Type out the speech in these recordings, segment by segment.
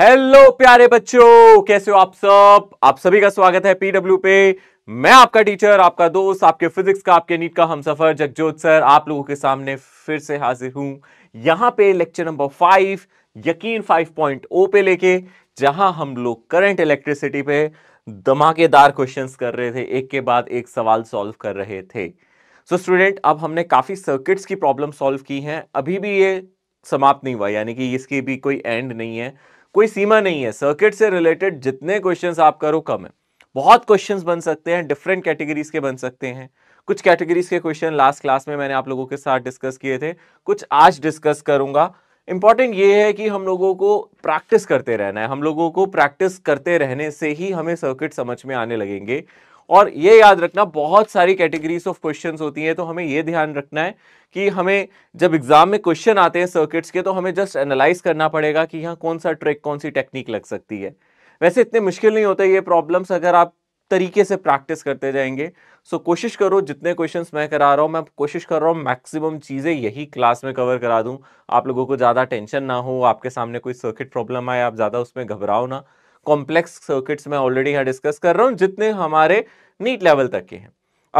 Hello प्यारे बच्चों कैसे हो आप सब आप सभी का स्वागत है पीडब्ल्यू पे मैं आपका टीचर आपका दोस्त आपके फिजिक्स का आपके नीट का हम सफर जगजोत सर आप लोगों के सामने फिर से हाजिर हूं यहां पे लेक्चर नंबर फाइव यकीन फाइव पॉइंट ओ पे लेके जहां हम लोग करंट इलेक्ट्रिसिटी पे धमाकेदार क्वेश्चन कर रहे थे एक के बाद एक सवाल सॉल्व कर रहे थे सो so, स्टूडेंट अब हमने काफ़ी सर्किट्स की प्रॉब्लम सॉल्व की हैं अभी भी ये समाप्त नहीं हुआ यानी कि इसकी भी कोई एंड नहीं है कोई सीमा नहीं है सर्किट से रिलेटेड जितने क्वेश्चंस आप करो कम है बहुत क्वेश्चंस बन सकते हैं डिफरेंट कैटेगरीज के बन सकते हैं कुछ कैटेगरीज के क्वेश्चन लास्ट क्लास में मैंने आप लोगों के साथ डिस्कस किए थे कुछ आज डिस्कस करूंगा इंपॉर्टेंट ये है कि हम लोगों को प्रैक्टिस करते रहना है हम लोगों को प्रैक्टिस करते रहने से ही हमें सर्किट समझ में आने लगेंगे और ये याद रखना बहुत सारी कैटेगरीज ऑफ क्वेश्चंस होती हैं तो हमें ये ध्यान रखना है कि हमें जब एग्जाम में क्वेश्चन आते हैं सर्किट्स के तो हमें जस्ट एनालाइज करना पड़ेगा कि यहाँ कौन सा ट्रिक कौन सी टेक्निक लग सकती है वैसे इतने मुश्किल नहीं होते ये प्रॉब्लम्स अगर आप तरीके से प्रैक्टिस करते जाएंगे सो so, कोशिश करो जितने क्वेश्चंस मैं करा रहा हूँ मैं कोशिश कर रहा हूँ मैक्सिमम चीज़ें यही क्लास में कवर करा दूँ आप लोगों को ज़्यादा टेंशन ना हो आपके सामने कोई सर्किट प्रॉब्लम आए आप ज़्यादा उसमें घबराओ ना कॉम्प्लेक्स सर्किट्स मैं ऑलरेडी यहाँ डिस्कस कर रहा हूँ जितने हमारे नीट लेवल तक के हैं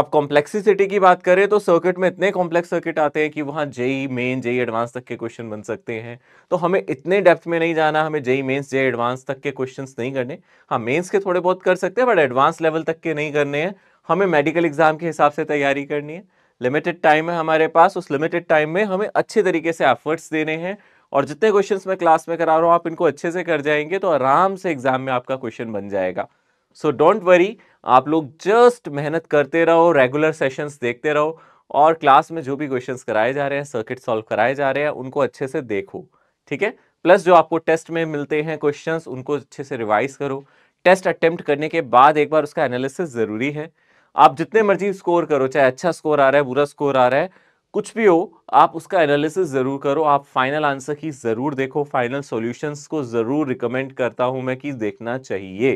अब कॉम्प्लेक्सिसिटी की बात करें तो सर्किट में इतने कॉम्प्लेक्स सर्किट आते हैं कि वहाँ जेई मेन जेई एडवांस तक के क्वेश्चन बन सकते हैं तो हमें इतने डेप्थ में नहीं जाना हमें जेई मेन्स जेई एडवांस तक के क्वेश्चन नहीं करने हाँ मेन्स के थोड़े बहुत कर सकते हैं बट एडवांस लेवल तक के नहीं करने हैं हमें मेडिकल एग्जाम के हिसाब से तैयारी करनी है लिमिटेड टाइम है हमारे पास उस लिमिटेड टाइम में हमें अच्छे तरीके से एफर्ट्स देने हैं और जितने क्वेश्चन मैं क्लास में करा रहा हूँ आप इनको अच्छे से कर जाएंगे तो आराम से एग्जाम में आपका क्वेश्चन बन जाएगा सो डोंट वरी आप लोग जस्ट मेहनत करते रहो रेगुलर सेशंस देखते रहो और क्लास में जो भी क्वेश्चंस कराए जा रहे हैं सर्किट सॉल्व कराए जा रहे हैं उनको अच्छे से देखो ठीक है प्लस जो आपको टेस्ट में मिलते हैं क्वेश्चंस उनको अच्छे से रिवाइज करो टेस्ट अटेम्प्ट करने के बाद एक बार उसका एनालिसिस ज़रूरी है आप जितने मर्जी स्कोर करो चाहे अच्छा स्कोर आ रहा है बुरा स्कोर आ रहा है कुछ भी हो आप उसका एनालिसिस ज़रूर करो आप फाइनल आंसर की ज़रूर देखो फाइनल सॉल्यूशंस को ज़रूर रिकमेंड करता हूं मैं कि देखना चाहिए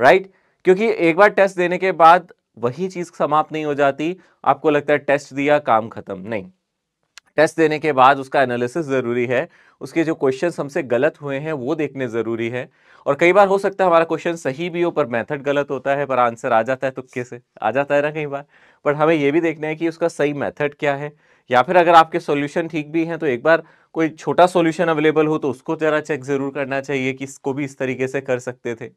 राइट क्योंकि एक बार टेस्ट देने के बाद वही चीज़ समाप्त नहीं हो जाती आपको लगता है टेस्ट दिया काम खत्म नहीं टेस्ट देने के बाद उसका एनालिसिस ज़रूरी है उसके जो क्वेश्चन हमसे गलत हुए हैं वो देखने ज़रूरी है और कई बार हो सकता है हमारा क्वेश्चन सही भी हो पर मेथड गलत होता है पर आंसर आ जाता है तुक्के से आ जाता है ना कई बार पर हमें ये भी देखना है कि उसका सही मेथड क्या है या फिर अगर आपके सॉल्यूशन ठीक भी हैं तो एक बार कोई छोटा सॉल्यूशन अवेलेबल हो तो उसको ज़रा चेक ज़रूर करना चाहिए कि इसको भी इस तरीके से कर सकते थे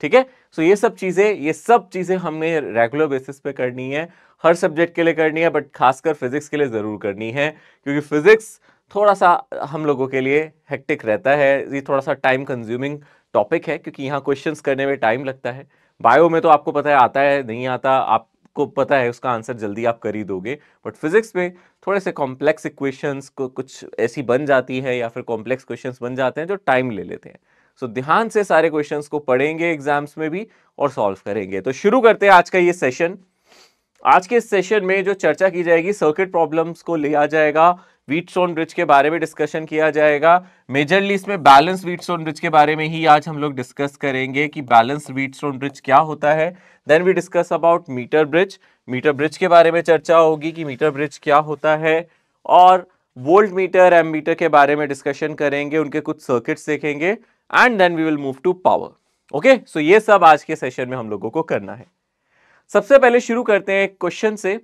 ठीक है सो ये सब चीज़ें ये सब चीज़ें हमें रेगुलर बेसिस पे करनी है हर सब्जेक्ट के लिए करनी है बट खासकर फिजिक्स के लिए ज़रूर करनी है क्योंकि फिजिक्स थोड़ा सा हम लोगों के लिए हेक्टिक रहता है ये थोड़ा सा टाइम कंज्यूमिंग टॉपिक है क्योंकि यहाँ क्वेश्चंस करने में टाइम लगता है बायो में तो आपको पता है आता है नहीं आता आप को पता है उसका आंसर जल्दी आप कर ही दोगे बट फिजिक्स में थोड़े से कॉम्प्लेक्स इक्वेशंस को कुछ ऐसी बन जाती है या फिर कॉम्प्लेक्स क्वेश्चंस बन जाते हैं जो टाइम ले लेते हैं सो so, ध्यान से सारे क्वेश्चंस को पढ़ेंगे एग्जाम्स में भी और सॉल्व करेंगे तो शुरू करते हैं आज का ये सेशन आज के इस सेशन में जो चर्चा की जाएगी सर्किट प्रॉब्लम्स को लिया जाएगा व्हीट स्टोन ब्रिज के बारे में डिस्कशन किया जाएगा मेजरली इसमें बैलेंस व्हीट स्टोन ब्रिज के बारे में ही आज हम लोग डिस्कस करेंगे कि बैलेंस व्हीट स्टोन ब्रिज क्या होता है then we discuss about metre bridge metre bridge के बारे में चर्चा होगी कि मीटर ब्रिज क्या होता है और वोल्ट मीटर एम मीटर के बारे में डिस्कशन करेंगे उनके कुछ सर्किट्स देखेंगे and then we will move to power okay so ये सब आज के सेशन में हम लोगों को करना है सबसे पहले शुरू करते हैं एक क्वेश्चन से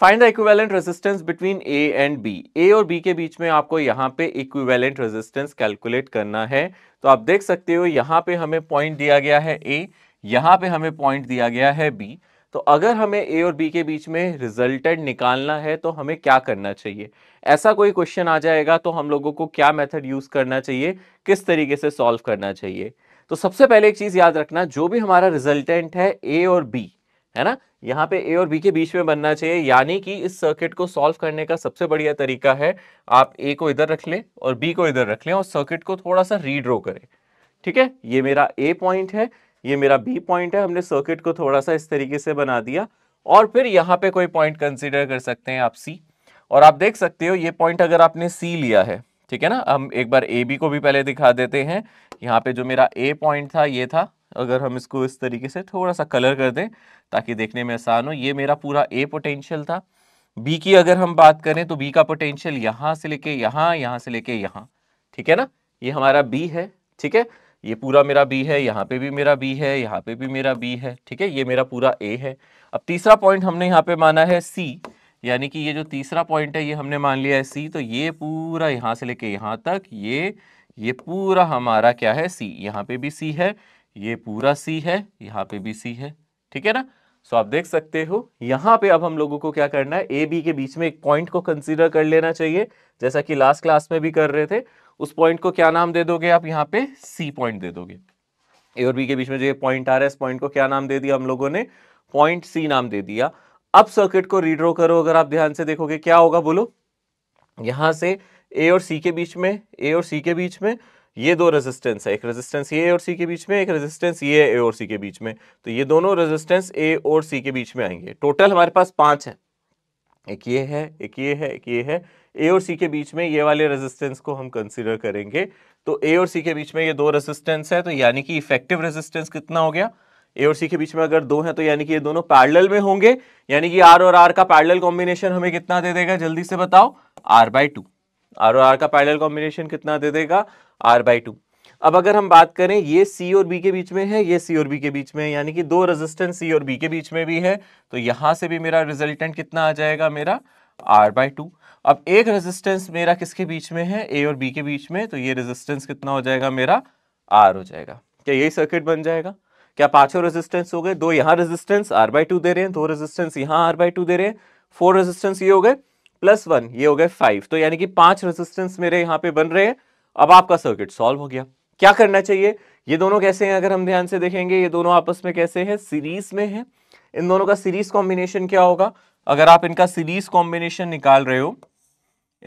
find the equivalent resistance between A and B A और बी के बीच में आपको यहाँ पे इक्विवेलेंट रेजिस्टेंस कैलकुलेट करना है तो आप देख सकते हो यहाँ पे हमें पॉइंट दिया गया है ए यहाँ पे हमें पॉइंट दिया गया है बी तो अगर हमें ए और बी के बीच में रिजल्टेंट निकालना है तो हमें क्या करना चाहिए ऐसा कोई क्वेश्चन आ जाएगा तो हम लोगों को क्या मेथड यूज़ करना चाहिए किस तरीके से सॉल्व करना चाहिए तो सबसे पहले एक चीज़ याद रखना जो भी हमारा रिजल्टेंट है ए और बी है ना यहाँ पे ए और बी के बीच में बनना चाहिए यानी कि इस सर्किट को सॉल्व करने का सबसे बढ़िया तरीका है आप ए को इधर रख लें और बी को इधर रख लें और सर्किट को थोड़ा सा रीड्रो करें ठीक है ये मेरा ए पॉइंट है ये मेरा बी पॉइंट है हमने सर्किट को थोड़ा सा इस तरीके से बना दिया और फिर यहाँ पे कोई पॉइंट कंसिडर कर सकते हैं आप सी और आप देख सकते हो ये पॉइंट अगर आपने सी लिया है ठीक है ना हम एक बार ए बी को भी पहले दिखा देते हैं यहाँ पे जो मेरा ए पॉइंट था ये था अगर हम इसको इस तरीके से थोड़ा सा कलर कर दें ताकि देखने में आसान हो ये मेरा पूरा ए पोटेंशियल था बी की अगर हम बात करें तो बी का पोटेंशियल यहाँ से लेके यहाँ यहाँ से लेके यहाँ ठीक है ना ये हमारा बी है ठीक है ये पूरा मेरा बी है यहाँ पे भी मेरा बी है यहाँ पे भी मेरा बी है ठीक है ये मेरा पूरा ए है अब तीसरा पॉइंट हमने यहाँ पे माना है सी यानी कि ये जो तीसरा पॉइंट है ये हमने मान लिया है सी तो ये पूरा यहाँ से लेके यहाँ तक ये ये पूरा हमारा क्या है सी यहाँ पे भी सी है ये पूरा सी है यहाँ पे भी सी है ठीक है ना सो आप देख सकते हो यहाँ पे अब हम लोगों को क्या करना है ए बी के बीच में एक पॉइंट को कंसिडर कर लेना चाहिए जैसा कि लास्ट क्लास में भी कर रहे थे उस पॉइंट को क्या नाम दे दोगे आप यहाँ पे सी पॉइंट दे दोगे ए और बी के बीच में जो ये पॉइंट आ रहा है इस पॉइंट को क्या नाम दे दिया हम लोगों ने पॉइंट सी नाम दे दिया अब सर्किट को रीड्रॉ करो अगर आप ध्यान से देखोगे क्या होगा बोलो यहां से ए और सी के बीच में ए और सी के बीच में ये दो रेजिस्टेंस है एक रेजिस्टेंस ये और सी के बीच में एक रेजिस्टेंस ये ए और सी के बीच में तो ये दोनों रेजिस्टेंस ए और सी के बीच में आएंगे टोटल हमारे पास पांच है एक ये है एक ये है एक ये है ए और सी के बीच में ये वाले रेजिस्टेंस को हम कंसिडर करेंगे तो ए और सी के बीच में ये दो रेजिस्टेंस है तो यानी कि इफेक्टिव रेजिस्टेंस कितना हो गया ए और सी के बीच में अगर दो है तो यानी कि ये दोनों पैरेलल में होंगे यानी कि आर और आर का पैरेलल कॉम्बिनेशन हमें कितना दे देगा जल्दी से बताओ आर बाई टू आर और आर का पैरेलल कॉम्बिनेशन कितना दे देगा आर बाई टू अब अगर हम बात करें ये सी और बी के बीच में है ये सी और बी के बीच में यानी कि दो रेजिस्टेंस सी और बी के बीच में भी है तो यहाँ से भी मेरा रिजल्टेंट कितना आ जाएगा मेरा आर बाई टू अब एक रेजिस्टेंस मेरा किसके बीच में है ए और बी के बीच में तो ये रेजिस्टेंस कितना हो जाएगा मेरा आर हो जाएगा क्या यही सर्किट बन जाएगा क्या पांचों रेजिस्टेंस हो गए दो यहाँ रेजिस्टेंस आर बाई टू दे रहे हैं दो रेजिस्टेंस यहाँ आर बाई टू दे रहे हैं फोर रेजिस्टेंस ये हो गए प्लस वन ये हो गए फाइव तो यानी कि पांच रेजिस्टेंस मेरे यहाँ पे बन रहे हैं अब आपका सर्किट सॉल्व हो गया क्या करना चाहिए ये दोनों कैसे हैं अगर हम ध्यान से देखेंगे ये दोनों आपस में कैसे हैं सीरीज में हैं इन दोनों का सीरीज कॉम्बिनेशन क्या होगा अगर आप इनका सीरीज कॉम्बिनेशन निकाल रहे हो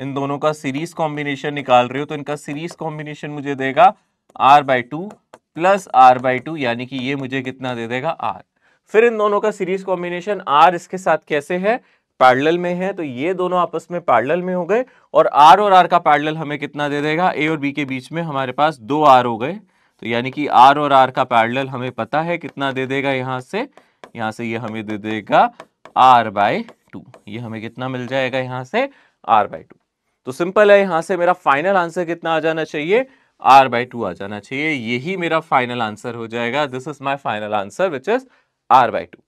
इन दोनों का सीरीज कॉम्बिनेशन निकाल रहे हो तो इनका सीरीज कॉम्बिनेशन मुझे देगा R by two plus R by two यानी कि ये मुझे कितना दे देगा आर फिर इन दोनों का सीरीज कॉम्बिनेशन आर इसके साथ कैसे है पैरेलल में है तो ये दोनों आपस में पैरेलल में हो गए और आर और आर का पैरेलल हमें कितना दे देगा ए और बी के बीच में हमारे पास दो आर हो गए तो यानी कि आर और आर का पैरेलल हमें पता है कितना दे देगा यहाँ से यहाँ से ये हमें दे देगा आर बाय टू ये हमें कितना मिल जाएगा यहाँ से आर बाय टू तो सिंपल है यहां से मेरा फाइनल आंसर कितना आ जाना चाहिए आर बाय टू आ जाना चाहिए यही मेरा फाइनल आंसर हो जाएगा this is my final answer which is R by two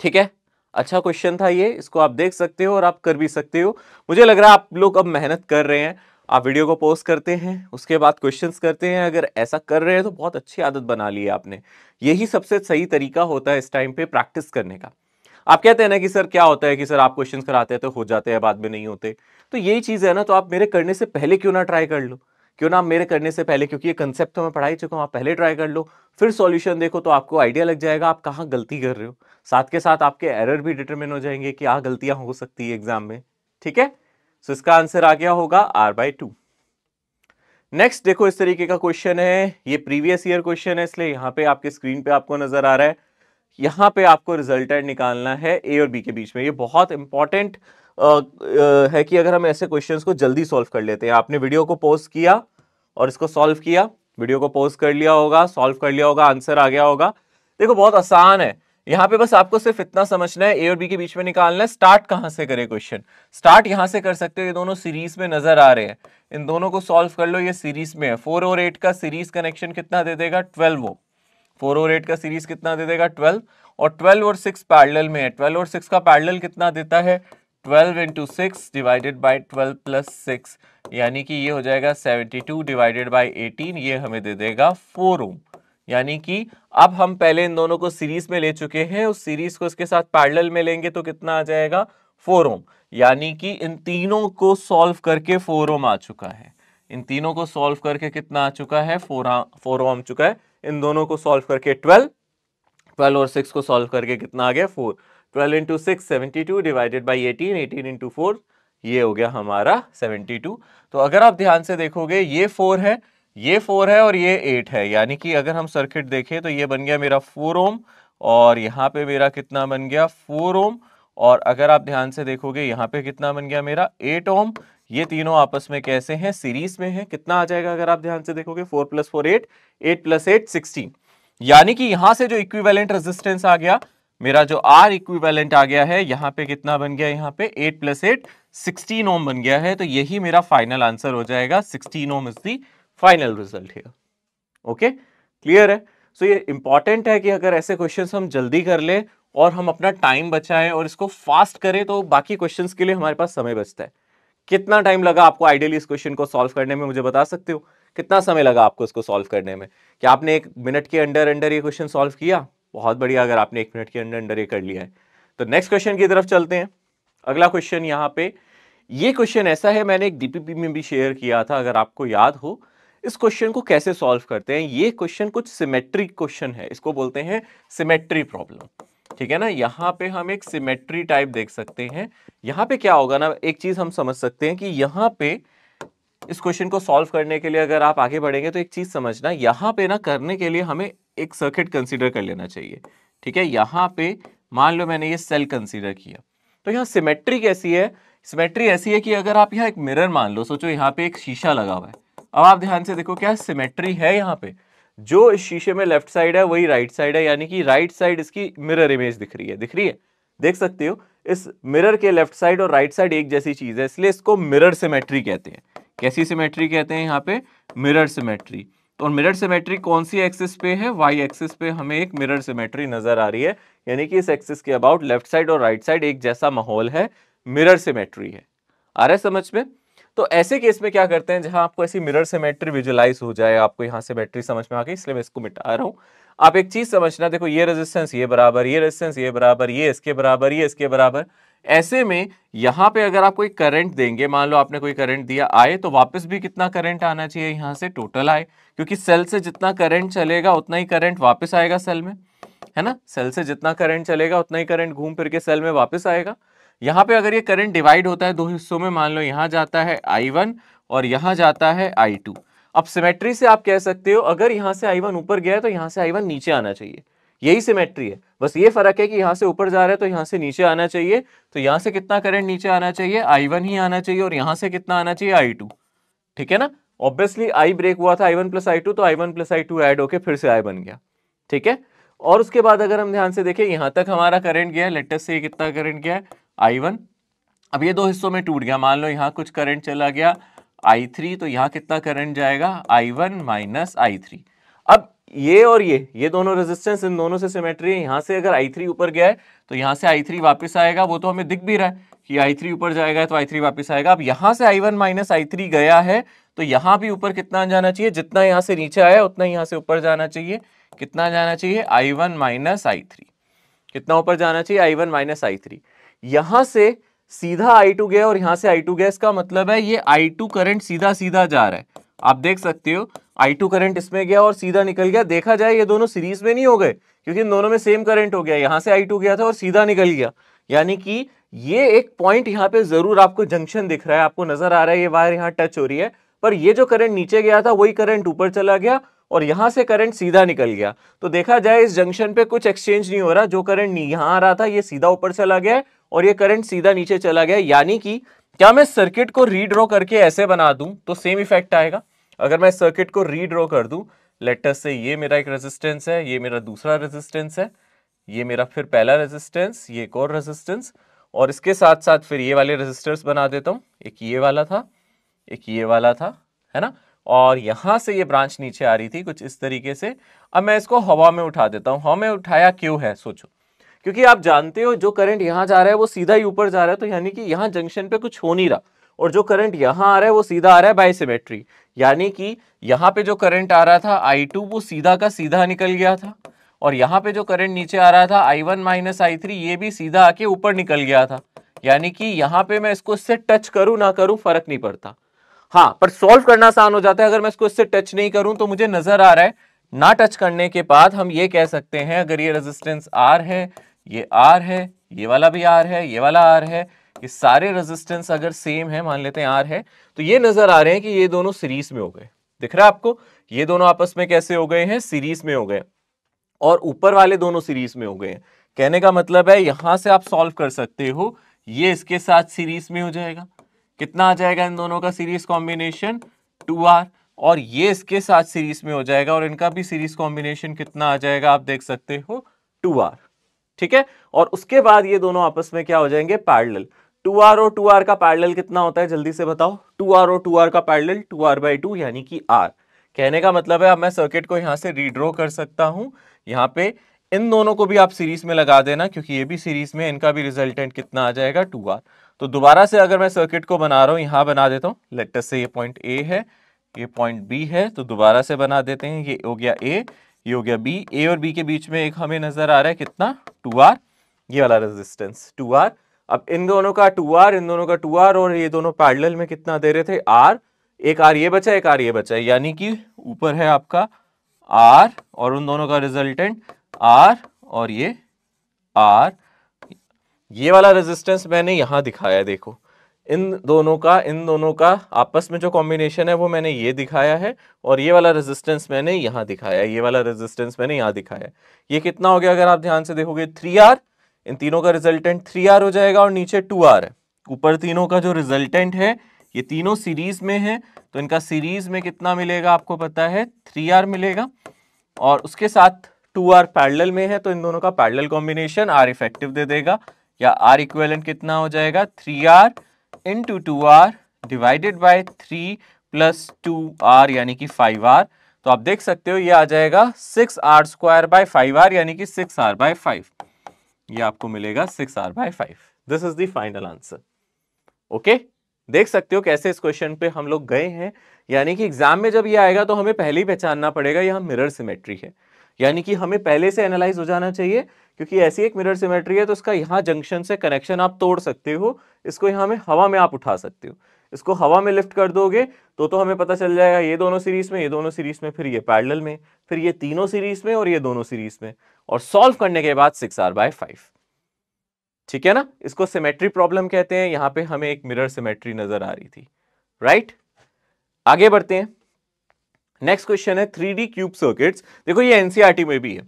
ठीक है अच्छा क्वेश्चन था ये इसको आप देख सकते हो और आप कर भी सकते हो मुझे लग रहा है आप लोग अब मेहनत कर रहे हैं आप वीडियो को पोस्ट करते हैं उसके बाद क्वेश्चंस करते हैं अगर ऐसा कर रहे हैं तो बहुत अच्छी आदत बना ली है आपने यही सबसे सही तरीका होता है इस टाइम पे प्रैक्टिस करने का आप कहते हैं ना कि सर क्या होता है कि सर आप क्वेश्चन कराते हैं तो हो जाते हैं बाद में नहीं होते तो यही चीज़ है ना तो आप मेरे करने से पहले क्यों ना ट्राई कर लो क्यों ना आप मेरे करने से पहले क्योंकि ये कंसेप्ट तो मैं पढ़ाई चुका हूँ आप पहले ट्राई कर लो फिर सॉल्यूशन देखो तो आपको आइडिया लग जाएगा आप कहाँ गलती कर रहे हो साथ के साथ आपके एरर भी डिटरमिन हो जाएंगे कि आ गलतियां हो सकती है एग्जाम में ठीक है सो इसका आंसर आ गया होगा आर बाई टू नेक्स्ट देखो इस तरीके का क्वेश्चन है ये प्रीवियस ईयर क्वेश्चन है इसलिए यहाँ पे आपके स्क्रीन पे आपको नजर आ रहा है यहाँ पे आपको रिजल्टेंट निकालना है ए और बी के बीच में ये बहुत इंपॉर्टेंट है कि अगर हम ऐसे क्वेश्चंस को जल्दी सॉल्व कर लेते हैं आपने वीडियो को पोज किया और इसको सॉल्व किया वीडियो को पोज कर लिया होगा सॉल्व कर लिया होगा आंसर आ गया होगा देखो बहुत आसान है यहाँ पे बस आपको सिर्फ इतना समझना है ए और बी के बीच में निकालना है स्टार्ट कहाँ से करें क्वेश्चन स्टार्ट यहाँ से कर सकते हो ये दोनों सीरीज में नजर आ रहे हैं इन दोनों को सॉल्व कर लो ये सीरीज में है फोर और एट का सीरीज कनेक्शन कितना दे देगा ट्वेल्व वो फोर और एट का सीरीज कितना दे देगा ट्वेल्व और ट्वेल्व और सिक्स पैरल में है ट्वेल्व और सिक्स का पैरल कितना देता है twelve into six divided by twelve plus six यानी कि ये हो जाएगा seventy two divided by eighteen ये हमें दे देगा फोर ओम यानी कि अब हम पहले इन दोनों को सीरीज में ले चुके हैं उस सीरीज को इसके साथ पैरेलल में लेंगे तो कितना आ जाएगा फोर ओम यानी कि इन तीनों को सॉल्व करके फोर ओम आ चुका है इन तीनों को सॉल्व करके कितना आ चुका है फोर फोर ओम चुका है इन दोनों को सॉल्व करके ट्वेल्व ट्वेल्व और सिक्स को सॉल्व करके कितना आ गया four twelve into six seventy two divided by eighteen eighteen into four ये हो गया हमारा सेवेंटी टू तो अगर आप ध्यान से देखोगे ये फोर है ये फोर है और ये एट है यानी कि अगर हम सर्किट देखें तो ये बन गया मेरा फोर ओम और यहाँ पे मेरा कितना बन गया फोर ओम और अगर आप ध्यान से देखोगे यहाँ पे कितना बन गया मेरा एट ओम ये तीनों आपस में कैसे हैं सीरीज में है कितना आ जाएगा अगर आप ध्यान से देखोगे four plus four eight eight plus eight sixteen यानी कि यहाँ से जो इक्विवेलेंट रेजिस्टेंस आ गया मेरा जो आर इक्विवेलेंट आ गया है यहाँ पे कितना बन गया यहाँ पे eight plus eight sixteen ohm बन गया है तो यही मेरा फाइनल आंसर हो जाएगा sixteen ohm is the final result here okay clear है सो so, ये इंपॉर्टेंट है कि अगर ऐसे क्वेश्चन हम जल्दी कर ले और हम अपना टाइम बचाएं और इसको फास्ट करें तो बाकी क्वेश्चंस के लिए हमारे पास समय बचता है कितना टाइम लगा आपको आइडियली इस क्वेश्चन को सॉल्व करने में मुझे बता सकते हो कितना समय लगा आपको इसको सॉल्व करने में क्या आपने एक मिनट के अंडर अंडर ये क्वेश्चन सॉल्व किया बहुत बढ़िया अगर आपने एक मिनट के अंडर अंडर ये कर लिया है तो नेक्स्ट क्वेश्चन की तरफ चलते हैं अगला क्वेश्चन यहाँ पे ये क्वेश्चन ऐसा है मैंने एक डीपीपी में भी शेयर किया था अगर आपको याद हो इस क्वेश्चन को कैसे सॉल्व करते हैं ये क्वेश्चन कुछ सिमेट्रिक क्वेश्चन है इसको बोलते हैं सिमेट्री प्रॉब्लम ठीक है ना यहाँ पे हम एक सिमेट्री टाइप देख सकते हैं यहाँ पे क्या होगा ना एक चीज हम समझ सकते हैं कि यहाँ पे इस क्वेश्चन को सॉल्व करने के लिए अगर आप आगे बढ़ेंगे तो एक चीज समझना यहाँ पे ना करने के लिए हमें एक सर्किट कंसिडर कर लेना चाहिए ठीक है यहाँ पे मान लो मैंने ये सेल कंसिडर किया तो यहाँ सिमेट्री कैसी है सिमेट्री ऐसी है कि अगर आप यहाँ एक मिरर मान लो सोचो यहाँ पे एक शीशा लगा हुआ है अब आप ध्यान से देखो क्या सिमेट्री है यहाँ पे जो इस शीशे में लेफ्ट साइड है वही राइट साइड है यानी कि राइट साइड इसकी मिरर इमेज दिख रही है दिख रही है देख सकते हो इस मिरर के लेफ्ट साइड और राइट साइड एक जैसी चीज है इसलिए इसको मिरर सिमेट्री कहते हैं कैसी सिमेट्री कहते हैं यहाँ पे मिरर सिमेट्री तो और मिरर सिमेट्री कौन सी एक्सिस पे है वाई एक्सिस पे हमें एक मिरर सिमेट्री नजर आ रही है यानी कि इस एक्सिस के अबाउट लेफ्ट साइड और राइट साइड एक जैसा माहौल है मिरर सिमेट्री है आ रहा है समझ में तो ऐसे केस में क्या करते हैं जहां आपको ऐसी मिरर से सिमेट्री विजुलाइज हो जाए आपको यहां से बैटरी समझ में आ गई इसलिए मैं इसको मिटा रहा हूं आप एक चीज समझना देखो ये रेजिस्टेंस ये बराबर ये रेजिस्टेंस ये बराबर ये इसके बराबर ये इसके बराबर ऐसे में यहां पे अगर आप कोई करंट देंगे मान लो आपने कोई करंट दिया आए तो वापस भी कितना करंट आना चाहिए यहां से टोटल आए क्योंकि सेल से जितना करंट चलेगा उतना ही करंट वापस आएगा सेल में है ना सेल से जितना करंट चलेगा उतना ही करंट घूम फिर के सेल में वापस आएगा यहाँ पे अगर ये करंट डिवाइड होता है दो हिस्सों में मान लो यहाँ जाता है आई वन और यहाँ जाता है आई टू अब सिमेट्री से आप कह सकते हो अगर यहाँ से आई वन ऊपर गया है तो यहाँ से I1 नीचे आना चाहिए यही सिमेट्री है बस ये फर्क है कि यहाँ से ऊपर जा रहा है तो यहाँ से नीचे आना चाहिए तो यहाँ से कितना करंट नीचे आना चाहिए आई वन ही आना चाहिए और यहाँ से कितना आना चाहिए आई टू ठीक है ना ऑब्वियसली आई ब्रेक हुआ था I one plus I two तो I one plus I two add होके फिर से आई बन गया ठीक है और उसके बाद अगर हम ध्यान से देखें यहां तक हमारा करंट गया लेटेस्ट से कितना करंट गया आई वन अब ये दो हिस्सों में टूट गया मान लो यहाँ कुछ करंट चला गया आई थ्री तो यहाँ कितना करंट जाएगा I one minus I three अब ये और ये ये दोनों रेजिस्टेंस इन दोनों से सिमेट्री है यहाँ से अगर आई थ्री ऊपर गया है तो यहाँ से आई थ्री वापस आएगा वो तो हमें दिख भी रहा है कि आई थ्री ऊपर जाएगा तो आई थ्री वापस आएगा अब यहाँ से I one minus I three गया है तो यहाँ भी ऊपर कितना जाना चाहिए जितना यहाँ से नीचे आया उतना यहाँ से ऊपर जाना चाहिए कितना जाना चाहिए I one minus I three कितना ऊपर जाना चाहिए I one minus I three यहां से सीधा आई टू गया और यहां से आई टू गया इसका मतलब है ये आई टू करंट सीधा सीधा जा रहा है आप देख सकते हो आई टू करंट इसमें गया और सीधा निकल गया देखा जाए ये दोनों सीरीज में नहीं हो गए क्योंकि इन दोनों में सेम करंट हो गया यहां से आई टू गया था और सीधा निकल गया यानी कि ये एक पॉइंट यहाँ पे जरूर आपको जंक्शन दिख रहा है आपको नजर आ रहा है ये वायर यहाँ टच हो रही है पर ये जो करंट नीचे गया था वही करंट ऊपर चला गया और यहां से करंट सीधा निकल गया तो देखा जाए इस जंक्शन पे कुछ एक्सचेंज नहीं हो रहा जो करंट यहां आ रहा था ये सीधा ऊपर चला गया और ये करंट सीधा नीचे चला गया यानी कि क्या मैं सर्किट को रीड्रॉ करके ऐसे बना दूं तो सेम इफेक्ट आएगा अगर मैं सर्किट को रीड्रॉ कर दूं लेटर से ये मेरा एक रेजिस्टेंस है ये मेरा दूसरा रेजिस्टेंस है ये मेरा फिर पहला रेजिस्टेंस ये एक और रेजिस्टेंस और इसके साथ साथ फिर ये वाले रजिस्टर्स बना देता हूँ एक ये वाला था एक ये वाला था है ना और यहाँ से ये ब्रांच नीचे आ रही थी कुछ इस तरीके से अब मैं इसको हवा में उठा देता हूँ हवा में उठाया क्यों है सोचो क्योंकि आप जानते हो जो करंट यहाँ जा रहा है वो सीधा ही ऊपर जा रहा है तो यानी कि यहाँ जंक्शन पे कुछ हो नहीं रहा और जो करंट यहाँ आ रहा है वो सीधा आ रहा है बाई यानी कि यहाँ पे जो करंट आ रहा था आई टू वो सीधा का सीधा निकल गया था और यहाँ पे जो करंट नीचे आ रहा था I one minus I three ये भी सीधा आके ऊपर निकल गया था यानी कि यहाँ पे मैं इसको इससे टच करूं ना करूं फर्क नहीं पड़ता हाँ पर सॉल्व करना आसान हो जाता है अगर मैं इसको इससे टच नहीं करूं तो मुझे नजर आ रहा है ना टच करने के बाद हम ये कह सकते हैं अगर ये रेजिस्टेंस आर है ये आर है ये वाला भी आर है ये वाला आर है ये सारे रेजिस्टेंस अगर सेम है मान लेते हैं आर है तो ये नजर आ रहे हैं कि ये दोनों सीरीज में हो गए दिख रहा है आपको ये दोनों आपस में कैसे हो गए हैं सीरीज में हो गए और ऊपर वाले दोनों सीरीज में हो गए हैं कहने का मतलब है यहां से आप सॉल्व कर सकते हो ये इसके साथ सीरीज में हो जाएगा कितना आ जाएगा इन दोनों का सीरीज कॉम्बिनेशन टू आर और ये इसके साथ सीरीज में हो जाएगा और इनका भी सीरीज कॉम्बिनेशन कितना आ जाएगा आप देख सकते हो टू आर ठीक है और उसके बाद ये दोनों आपस में क्या हो जाएंगे पैरेलल टू आर ओ टू आर का पैरेलल कितना होता है जल्दी से बताओ टू आर ओ टू आर का parallel two R by two यानी कि आर कहने का मतलब है अब मैं सर्किट को यहां से रीड्रॉ कर सकता हूं यहाँ पे इन दोनों को भी आप सीरीज में लगा देना क्योंकि ये भी सीरीज में इनका भी रिजल्टेंट कितना आ जाएगा टू आर तो दोबारा से अगर मैं सर्किट को बना रहा हूं यहाँ बना देता हूं लेटर से ये पॉइंट ए है ये पॉइंट बी है तो दोबारा से बना देते हैं ये हो गया ए ये हो गया बी ए और बी के बीच में एक हमें नजर आ रहा है कितना टू आर ये वाला रेजिस्टेंस टू आर अब इन दोनों का टू आर इन दोनों का टू आर और ये दोनों पैडल में कितना दे रहे थे आर एक आर ये बचा एक आर ये बचा यानी कि ऊपर है आपका आर और उन दोनों का रिजल्टेंट आर और ये आर ये वाला रेजिस्टेंस मैंने यहां दिखाया देखो इन दोनों का इन दोनों का आपस में जो कॉम्बिनेशन है वो मैंने ये दिखाया है और ये वाला रेजिस्टेंस मैंने यहाँ दिखाया है ये वाला रेजिस्टेंस मैंने यहाँ दिखाया है ये कितना हो गया अगर आप ध्यान से देखोगे थ्री आर इन तीनों का रिजल्टेंट थ्री आर हो जाएगा और नीचे टू आर है ऊपर तीनों का जो रिजल्टेंट है ये तीनों सीरीज में है तो इनका सीरीज में कितना मिलेगा आपको पता है थ्री आर मिलेगा और उसके साथ टू आर पैरल में है तो इन दोनों का पैरल कॉम्बिनेशन आर इफेक्टिव दे देगा या आर इक्वेलेंट कितना हो जाएगा three R in into two R divided by three plus two R यानी कि फाइव आर तो आप देख सकते हो ये आ जाएगा six R square by five R यानी कि सिक्स आर बाय फाइव ये आपको मिलेगा six R by five this is the final answer okay देख सकते हो कैसे इस क्वेश्चन पे हम लोग गए हैं यानी कि एग्जाम में जब ये आएगा तो हमें पहले ही पहचानना पड़ेगा यह मिरर सिमेट्री है यानी कि हमें पहले से एनालाइज हो जाना चाहिए क्योंकि ऐसी एक मिरर सिमेट्री है तो इसका यहाँ जंक्शन से कनेक्शन आप तोड़ सकते हो इसको यहाँ में हवा में आप उठा सकते हो इसको हवा में लिफ्ट कर दोगे तो तो हमें पता चल जाएगा ये दोनों सीरीज में ये दोनों सीरीज में फिर ये पैरेलल में फिर ये तीनों सीरीज में और ये दोनों सीरीज में और सॉल्व करने के बाद सिक्स आर बाय फाइव ठीक है ना इसको सिमेट्री प्रॉब्लम कहते हैं यहाँ पे हमें एक मिरर सिमेट्री नजर आ रही थी राइट आगे बढ़ते हैं नेक्स्ट क्वेश्चन है थ्री डी क्यूब सर्किट्स देखो ये एनसीआरटी e में भी है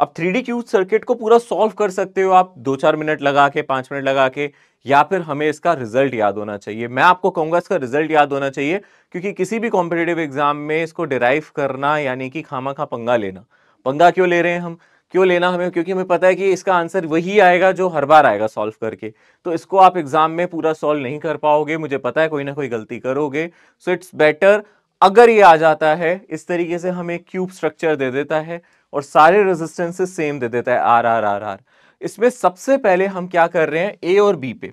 अब थ्री डी क्यूब सर्किट को पूरा सॉल्व कर सकते हो आप दो चार मिनट लगा के पांच मिनट लगा के या फिर हमें इसका रिजल्ट याद होना चाहिए मैं आपको कहूंगा इसका रिजल्ट याद होना चाहिए क्योंकि किसी भी कॉम्पिटेटिव एग्जाम में इसको डिराइव करना यानी कि खामा खा पंगा लेना पंगा क्यों ले रहे हैं हम क्यों लेना हमें क्योंकि हमें पता है कि इसका आंसर वही आएगा जो हर बार आएगा सॉल्व करके तो इसको आप एग्जाम में पूरा सॉल्व नहीं कर पाओगे मुझे पता है कोई ना कोई गलती करोगे सो इट्स बेटर अगर ये आ जाता है इस तरीके से हमें क्यूब स्ट्रक्चर दे देता है और सारे रेजिस्टेंसेस सेम दे देता है आर आर आर आर इसमें सबसे पहले हम क्या कर रहे हैं ए और बी पे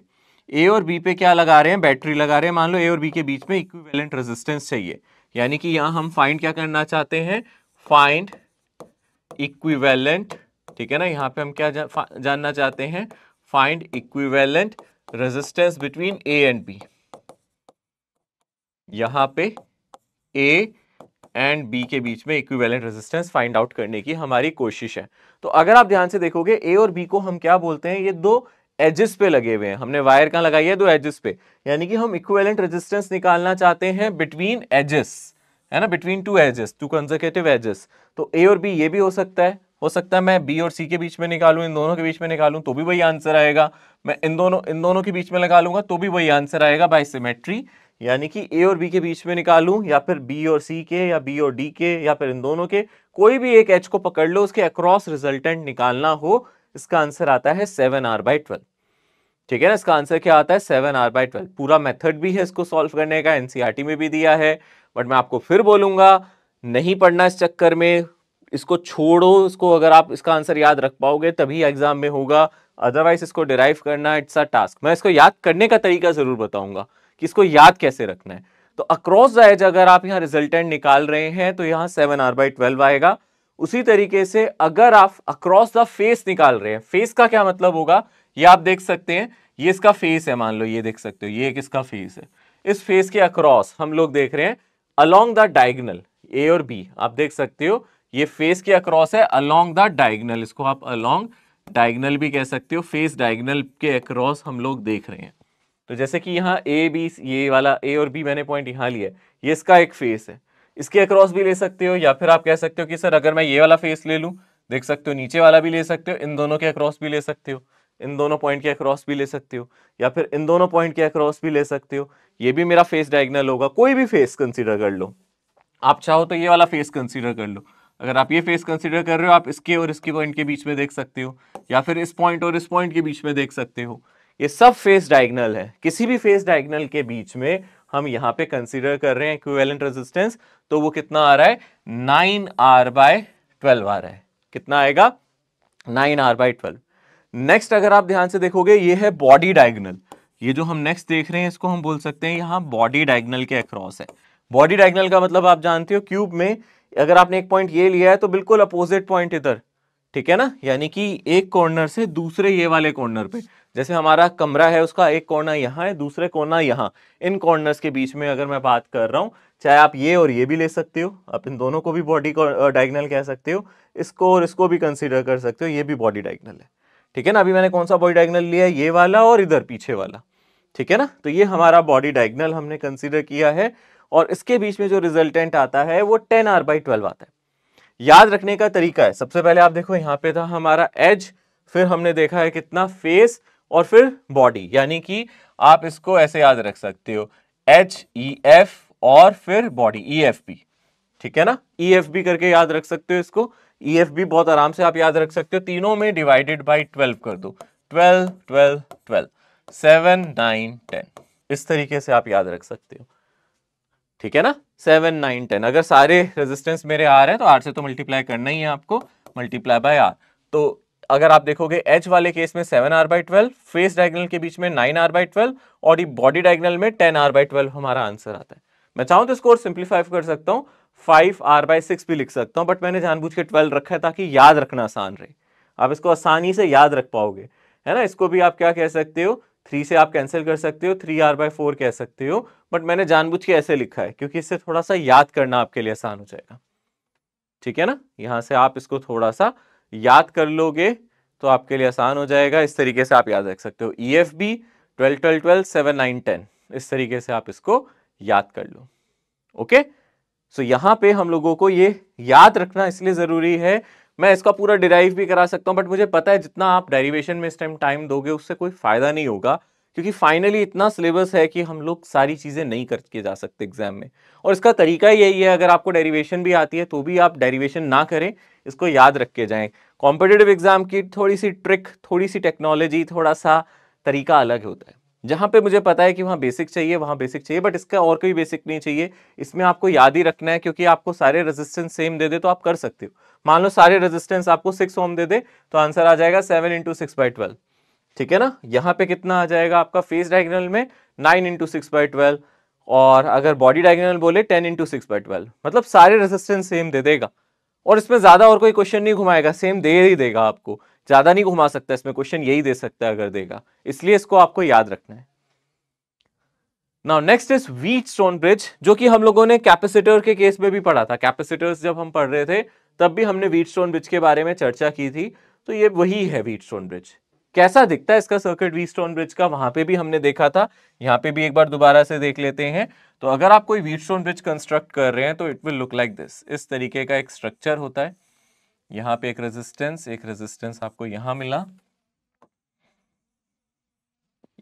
ए और बी पे क्या लगा रहे हैं बैटरी लगा रहे हैं मान लो ए और बी के बीच में इक्विवेलेंट रेजिस्टेंस चाहिए यानी कि यहाँ हम फाइंड क्या करना चाहते हैं फाइंड इक्विवेलेंट ठीक है ना यहाँ पे हम क्या जा, जानना चाहते हैं find equivalent resistance between A and B यहां पे ए एंड बी के बीच में इक्विवेलेंट रेजिस्टेंस फाइंड आउट करने की हमारी कोशिश है तो अगर आप ध्यान से देखोगे ए और बी को हम क्या बोलते हैं ये दो एजेस पे लगे हुए हैं हमने वायर कहाँ लगाई है दो एजेस पे यानी कि हम इक्विवेलेंट रेजिस्टेंस निकालना चाहते हैं बिटवीन एजेस है ना between two edges two consecutive edges तो ए और बी ये भी हो सकता है हो सकता है मैं बी और सी के बीच में निकालूं इन दोनों के बीच में निकालूं तो भी वही आंसर आएगा मैं इन दोनों इन दोनों के बीच में लगा लूंगा तो भी वही आंसर आएगा बाय सिमेट्री यानी कि ए और बी के बीच में निकालूं या फिर बी और सी के या बी और डी के या फिर इन दोनों के कोई भी एक एच को पकड़ लो उसके अक्रॉस रिजल्टेंट निकालना हो इसका आंसर आता है सेवन आर बाई ट्वेल्व ठीक है ना इसका आंसर क्या आता है सेवन आर बाई ट्वेल्व पूरा मेथड भी है इसको सॉल्व करने का एनसीआरटी e में भी दिया है बट मैं आपको फिर बोलूंगा नहीं पढ़ना इस चक्कर में इसको छोड़ो इसको अगर आप इसका आंसर याद रख पाओगे तभी एग्जाम में होगा अदरवाइज इसको डिराइव करना इट्स अ टास्क मैं इसको याद करने का तरीका जरूर बताऊंगा कि इसको याद कैसे रखना है तो अक्रॉस द एज अगर आप यहाँ रिजल्टेंट निकाल रहे हैं तो यहाँ सेवन आर बाई ट्वेल्व आएगा उसी तरीके से अगर आप अक्रॉस द फेस निकाल रहे हैं फेस का क्या मतलब होगा ये आप देख सकते हैं ये इसका फेस है मान लो ये देख सकते हो ये किसका फेस है इस फेस के अक्रॉस हम लोग देख रहे हैं अलोंग द डायगनल ए और बी आप देख सकते हो ये फेस के अक्रॉस है अलोंग द डायगनल इसको आप अलोंग डायगनल भी कह सकते हो फेस डायगनल के अक्रॉस हम लोग देख रहे हैं तो जैसे कि यहाँ ए बी ये वाला ए और बी मैंने पॉइंट यहाँ लिया ये इसका एक फेस है इसके अक्रॉस भी ले सकते हो या फिर आप कह सकते हो कि सर अगर मैं ये वाला फेस ले लूँ देख सकते हो नीचे वाला भी ले सकते हो इन दोनों के अक्रॉस भी ले सकते हो इन दोनों पॉइंट के अक्रॉस भी ले सकते हो या फिर इन दोनों पॉइंट के अक्रॉस भी ले सकते हो ये भी मेरा फेस डायग्नल होगा कोई भी फेस कंसिडर कर लो आप चाहो तो ये वाला फेस कंसिडर कर लो अगर आप ये फेस कंसिडर कर रहे हो आप इसके और इसके पॉइंट के बीच में देख सकते हो या फिर इस पॉइंट और इस पॉइंट के बीच में देख सकते हो ये सब फेस डायगनल है किसी भी फेस डायगनल के बीच में हम यहाँ पे कंसीडर कर रहे हैं इक्विवेलेंट रेजिस्टेंस तो वो कितना आ रहा है नाइन आर बाय ट्वेल्व आ रहा है कितना आएगा nine R by twelve next अगर आप ध्यान से देखोगे ये है बॉडी डायगनल ये जो हम नेक्स्ट देख रहे हैं इसको हम बोल सकते हैं यहाँ बॉडी डायगनल के अक्रॉस है बॉडी डायगनल का मतलब आप जानते हो क्यूब में अगर आपने एक पॉइंट ये लिया है तो बिल्कुल अपोजिट पॉइंट इधर ठीक है ना यानी कि एक कॉर्नर से दूसरे ये वाले कॉर्नर पे जैसे हमारा कमरा है उसका एक कोना यहाँ है दूसरे कोना यहाँ इन कॉर्नर्स के बीच में अगर मैं बात कर रहा हूँ चाहे आप ये और ये भी ले सकते हो आप इन दोनों को भी बॉडी डायगनल कह सकते हो इसको और इसको भी कंसिडर कर सकते हो ये भी बॉडी डायगनल है ठीक है ना अभी मैंने कौन सा बॉडी डायगनल लिया है ये वाला और इधर पीछे वाला ठीक है ना तो ये हमारा बॉडी डायगनल हमने कंसिडर किया है और इसके बीच में जो रिजल्टेंट आता है वो टेन आर बाई ट्वेल्व आता है याद रखने का तरीका है सबसे पहले आप देखो यहाँ पे था हमारा एज फिर हमने देखा है कितना फेस और फिर बॉडी यानी कि आप इसको ऐसे याद रख सकते हो एच ई एफ और फिर बॉडी ई एफ बी ठीक है ना ई एफ बी करके याद रख सकते हो इसको ई एफ बी बहुत आराम से आप याद रख सकते हो तीनों में डिवाइडेड बाई ट्वेल्व कर दो twelve twelve twelve seven nine ten इस तरीके से आप याद रख सकते हो ठीक है ना सेवन नाइन टेन अगर सारे रेजिस्टेंस मेरे आर है तो आर से तो मल्टीप्लाई करना ही है आपको मल्टीप्लाई बाय आर तो अगर आप देखोगे एच वाले केस में seven R by twelve face diagonal के बीच में नाइन आर बाई ट्वेल्व और ये बॉडी डायगनल में टेन आर बाई ट्वेल्व हमारा आंसर आता है मैं चाहूँ तो स्कोर सिंप्लीफाई कर सकता हूँ फाइव आर बाई सिक्स भी लिख सकता हूँ बट मैंने जानबूझ के ट्वेल्व रखा है ताकि याद रखना आसान रहे आप इसको आसानी से याद रख पाओगे है ना इसको भी आप क्या कह सकते हो थ्री से आप कैंसिल कर सकते हो थ्री आर बाई फोर कह सकते हो बट मैंने जानबूझ के ऐसे लिखा है क्योंकि इससे थोड़ा सा याद करना आपके लिए आसान हो जाएगा ठीक है ना यहाँ से आप इसको थोड़ा सा याद कर लोगे तो आपके लिए आसान हो जाएगा इस तरीके से आप याद रख सकते हो E F B twelve twelve twelve seven nine ten इस तरीके से आप इसको याद कर लो ओके सो यहां पे हम लोगों को ये याद रखना इसलिए ज़रूरी है मैं इसका पूरा डिराइव भी करा सकता हूं बट मुझे पता है जितना आप डेरिवेशन में इस टाइम टाइम दोगे उससे कोई फ़ायदा नहीं होगा क्योंकि फाइनली इतना सिलेबस है कि हम लोग सारी चीज़ें नहीं करके जा सकते एग्जाम में और इसका तरीका यही है अगर आपको डेरिवेशन भी आती है तो भी आप डेरिवेशन ना करें इसको याद रख के जाएँ कॉम्पिटेटिव एग्जाम की थोड़ी सी ट्रिक थोड़ी सी टेक्नोलॉजी थोड़ा सा तरीका अलग होता है जहाँ पे मुझे पता है कि वहाँ बेसिक चाहिए वहाँ बेसिक चाहिए बट इसका और कोई बेसिक नहीं चाहिए इसमें आपको याद ही रखना है क्योंकि आपको सारे रेजिस्टेंस सेम दे दे तो आप कर सकते हो मान लो सारे रेजिस्टेंस आपको सिक्स ओम दे दे तो आंसर आ जाएगा seven into six by twelve ठीक है ना यहाँ पे कितना आ जाएगा आपका फेस डायगोनल में nine into six by twelve और अगर बॉडी डायगोनल बोले ten into six by twelve मतलब सारे रेजिस्टेंस सेम दे देगा और इसमें ज़्यादा और कोई क्वेश्चन नहीं घुमाएगा सेम दे ही देगा आपको ज़्यादा नहीं घुमा सकता इसमें क्वेश्चन यही दे सकता है अगर देगा इसलिए इसको आपको याद रखना है now next is Wheatstone bridge जो कि हम लोगों ने कैपेसिटर के केस में भी पढ़ा था कैपेसिटर्स जब हम पढ़ रहे थे तब भी हमने वीट स्टोन ब्रिज के बारे में चर्चा की थी तो ये वही है वीट स्टोन ब्रिज कैसा दिखता है इसका सर्किट वी स्टोन ब्रिज का वहां पे भी हमने देखा था यहाँ पे भी एक बार दोबारा से देख लेते हैं तो अगर आप कोई वीट स्टोन ब्रिज कंस्ट्रक्ट कर रहे हैं तो it will look like this इस तरीके का एक स्ट्रक्चर होता है यहाँ पे एक रेजिस्टेंस एक रेजिस्टेंस आपको यहां मिला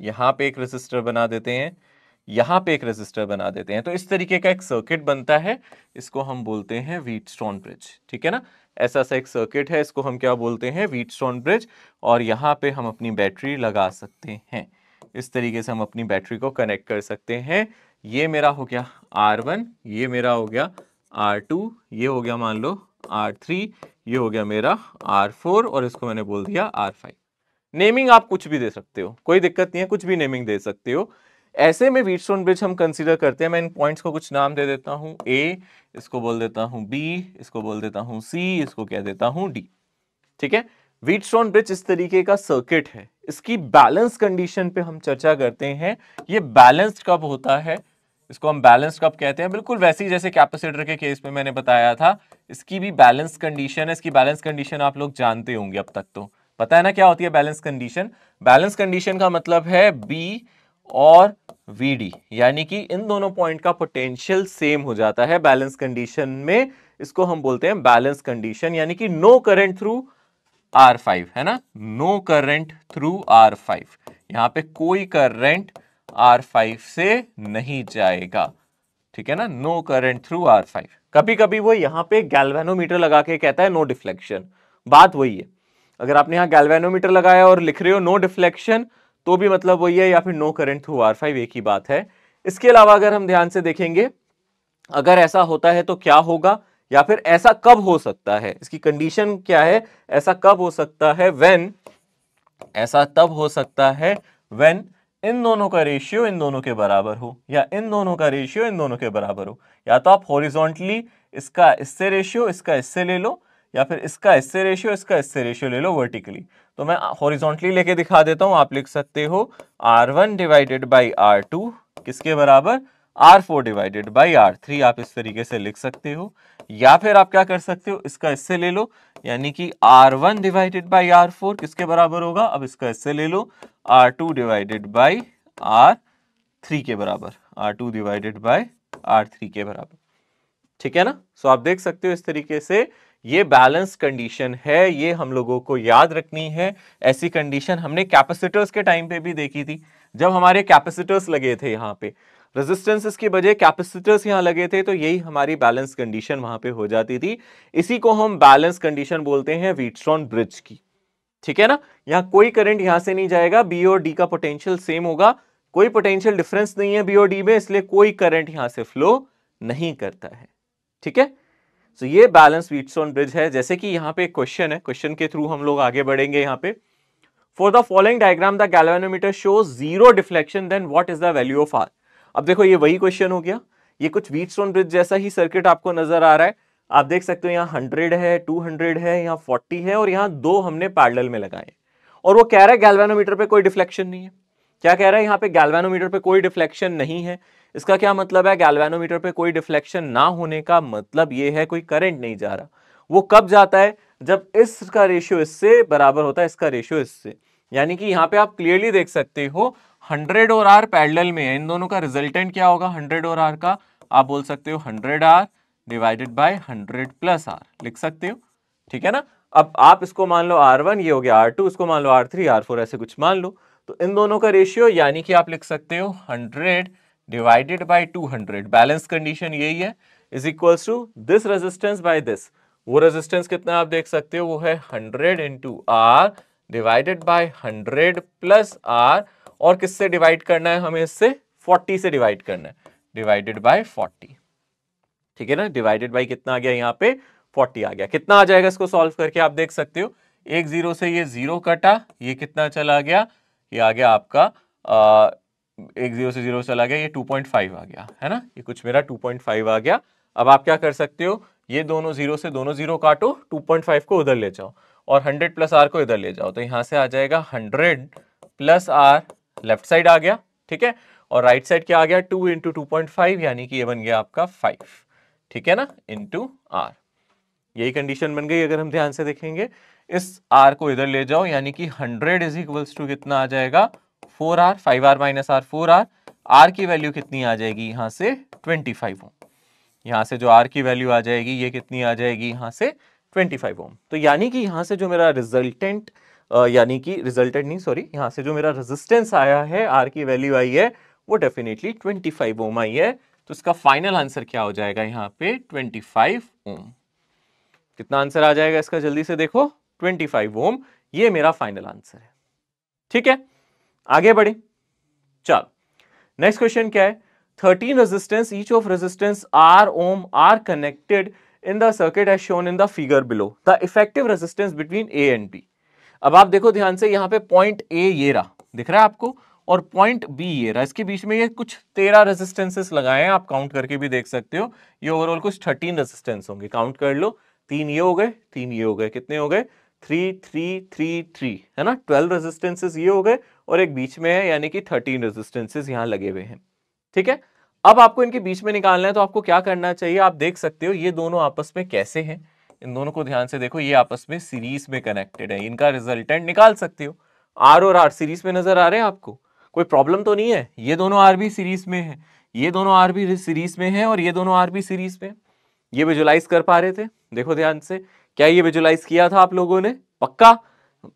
यहां पे एक रेजिस्टर बना देते हैं यहाँ पे एक रजिस्टर बना देते हैं तो इस तरीके का एक सर्किट बनता है इसको हम बोलते हैं व्हीट स्टोन ब्रिज ठीक है ना ऐसा सा एक सर्किट है इसको हम क्या बोलते हैं व्हीट स्टोन ब्रिज और यहाँ पे हम अपनी बैटरी लगा सकते हैं इस तरीके से हम अपनी बैटरी को कनेक्ट कर सकते हैं ये मेरा हो गया वन ये मेरा हो गया टू ये हो गया मान लो थ्री ये हो गया मेरा फोर और इसको मैंने बोल दिया फाइव नेमिंग आप कुछ भी दे सकते हो कोई दिक्कत नहीं है कुछ भी नेमिंग दे सकते हो ऐसे में व्हीटस्टोन ब्रिज हम कंसीडर करते हैं मैं इन पॉइंट्स को कुछ नाम दे देता हूं ए इसको बोल देता हूं बी इसको बोल देता हूं सी इसको कह देता हूं डी ठीक है व्हीटस्टोन ब्रिज इस तरीके का सर्किट है इसकी बैलेंस कंडीशन पे हम चर्चा करते हैं ये बैलेंस्ड कब होता है इसको हम बैलेंस कब कहते हैं बिल्कुल वैसे ही जैसे कैपेसिटर के केस में मैंने बताया था इसकी भी बैलेंस कंडीशन है इसकी बैलेंस कंडीशन आप लोग जानते होंगे अब तक तो पता है ना क्या होती है बैलेंस कंडीशन बैलेंस कंडीशन का मतलब है बी और VD यानी कि इन दोनों पॉइंट का पोटेंशियल सेम हो जाता है बैलेंस कंडीशन में इसको हम बोलते हैं बैलेंस कंडीशन यानी कि नो करंट थ्रू R5 है ना no current through R5 five पे कोई करंट आर फाइव से नहीं जाएगा ठीक है ना no current through R five कभी कभी वो यहां पे गैल्वेनोमीटर लगा के कहता है नो डिफ्लेक्शन बात वही है अगर आपने यहां गैल्वेनोमीटर लगाया और लिख रहे हो नो डिफ्लेक्शन तो भी मतलब वही है या फिर no current through R five एक ही बात है इसके अलावा अगर हम ध्यान से देखेंगे अगर ऐसा होता है तो क्या होगा या फिर ऐसा कब हो सकता है इसकी कंडीशन क्या है ऐसा कब हो सकता है वेन ऐसा तब हो सकता है वेन इन दोनों का रेशियो इन दोनों के बराबर हो या इन दोनों का रेशियो इन दोनों के बराबर हो या तो आप हॉरिजॉन्टली इसका इससे रेशियो इसका इससे ले लो या फिर इसका इससे रेशियो इसका इससे रेशियो ले लो वर्टिकली तो मैं हॉरिजॉन्टली लेके दिखा देता हूं आप लिख सकते हो R one divided by R two किसके बराबर R four divided by R three आप इस तरीके से लिख सकते हो या फिर आप क्या कर सकते हो इसका इससे ले लो यानी कि R one divided by R four किसके बराबर होगा अब इसका इससे ले लो R two divided by R three के बराबर R two divided by R three के बराबर ठीक है ना सो आप देख सकते हो इस तरीके से ये बैलेंस कंडीशन है ये हम लोगों को याद रखनी है ऐसी कंडीशन हमने कैपेसिटर्स के टाइम पे भी देखी थी जब हमारे कैपेसिटर्स लगे थे यहाँ पे रेजिस्टेंसेस की बजाय कैपेसिटर्स यहाँ लगे थे तो यही हमारी बैलेंस कंडीशन वहां पे हो जाती थी इसी को हम बैलेंस कंडीशन बोलते हैं वीटस्ट्रॉन ब्रिज की ठीक है ना यहाँ कोई करंट यहाँ से नहीं जाएगा बी और डी का पोटेंशियल सेम होगा कोई पोटेंशियल डिफरेंस नहीं है बी और डी में इसलिए कोई करंट यहाँ से फ्लो नहीं करता है ठीक है सो ये बैलेंस व्हीटस्टोन ब्रिज है जैसे कि यहाँ पे एक क्वेश्चन है क्वेश्चन के थ्रू हम लोग आगे बढ़ेंगे यहाँ पे for the following diagram the galvanometer show zero deflection then what is the value of R अब देखो ये वही क्वेश्चन हो गया ये कुछ व्हीटस्टोन ब्रिज जैसा ही सर्किट आपको नजर आ रहा है आप देख सकते हो यहाँ हंड्रेड है टू हंड्रेड है यहाँ फोर्टी है और यहाँ दो हमने पैडल में लगाए और वो कह रहा है गैलवेनोमीटर पे कोई डिफ्लेक्शन नहीं है क्या कह रहा है यहाँ पे गैलवेनोमीटर पे कोई डिफ्लेक्शन नहीं है इसका क्या मतलब है गैल्वेनोमीटर पे कोई डिफ्लेक्शन ना होने का मतलब ये है कोई करंट नहीं जा रहा वो कब जाता है जब इसका रेशियो इससे बराबर होता है इसका रेशियो इससे यानी कि यहाँ पे आप क्लियरली देख सकते हो 100 और आर पैडल में है इन दोनों का रिजल्टेंट क्या होगा 100 और आर का आप बोल सकते हो 100 R divided by 100 plus R लिख सकते हो ठीक है ना अब आप इसको मान लो आर वन ये हो गया आर टू इसको मान लो आर थ्री आर फोर ऐसे कुछ मान लो तो इन दोनों का रेशियो यानी कि आप लिख सकते हो hundred divided by 200 balance condition यही है is equals to this resistance by this वो रेजिस्टेंस कितना आप देख सकते हो वो है 100 into R divided by 100 plus R और किससे डिवाइड करना है हमें इससे 40 से डिवाइड करना है डिवाइडेड बाय 40 ठीक है ना डिवाइडेड बाय कितना आ गया यहाँ पे 40 आ गया कितना आ जाएगा इसको सॉल्व करके आप देख सकते हो एक जीरो से ये जीरो कटा ये कितना चला गया ये आ गया आपका एक जीरो से जीरो चला गया ये 2.5 आ गया है ना ये कुछ मेरा 2.5 आ गया अब आप क्या कर सकते हो ये दोनों जीरो से दोनों जीरो काटो 2.5 को उधर ले जाओ और 100 प्लस आर को इधर ले जाओ तो यहाँ से आ जाएगा 100 प्लस आर लेफ्ट साइड आ गया ठीक है और राइट right साइड क्या आ गया two into two point five यानी कि ये बन गया आपका फाइव ठीक है ना इंटू आर यही कंडीशन बन गई अगर हम ध्यान से देखेंगे इस आर को इधर ले जाओ यानी कि हंड्रेड इज इक्वल्स टू कितना आ जाएगा four R five R minus R four R R की वैल्यू कितनी आ जाएगी यहां से ट्वेंटी फाइव ओम यहां से जो आर की वैल्यू आ जाएगी ये कितनी आ जाएगी यहां से ट्वेंटी फाइव ओम तो यानी कि यहां से जो मेरा रिजल्टेंट यानी कि रिजल्टेंट नहीं सॉरी यहां से जो मेरा रेजिस्टेंस आया है आर की वैल्यू आई है वो डेफिनेटली ट्वेंटी फाइव ओम आई है तो इसका फाइनल आंसर क्या हो जाएगा यहाँ पे ट्वेंटी फाइव ओम कितना आंसर आ जाएगा इसका जल्दी से देखो ट्वेंटी फाइव ओम ये मेरा फाइनल आंसर है ठीक है आगे बढ़े चल नेक्स्ट क्वेश्चन क्या है thirteen resistance each of resistance R ohm are connected in the circuit as shown in the figure below the effective resistance between A and B अब आप देखो ध्यान से यहां पे पॉइंट ए ये रहा दिख रहा है आपको और पॉइंट बी ये रहा इसके बीच में ये कुछ तेरह रेजिस्टेंसेस लगाए हैं आप काउंट करके भी देख सकते हो ये ओवरऑल कुछ थर्टीन रेजिस्टेंस होंगे काउंट कर लो तीन ये हो गए तीन ये हो गए कितने हो गए थ्री थ्री थ्री थ्री है ना ट्वेल्व रेजिस्टेंसेस ये हो गए और एक बीच में है यानी कि थर्टीन रेजिस्टेंसेज यहाँ लगे हुए हैं ठीक है अब आपको इनके बीच में निकालना है तो आपको क्या करना चाहिए आप देख सकते हो ये दोनों आपस में कैसे हैं इन दोनों को ध्यान से देखो ये आपस में सीरीज में कनेक्टेड है इनका रिजल्टेंट निकाल सकते हो आर और आर सीरीज में नजर आ रहे हैं आपको कोई प्रॉब्लम तो नहीं है ये दोनों आर भी सीरीज में है ये दोनों आर भी सीरीज में है और ये दोनों आर भी सीरीज में ये विजुलाइज कर पा रहे थे देखो ध्यान से क्या ये विजुलाइज किया था आप लोगों ने पक्का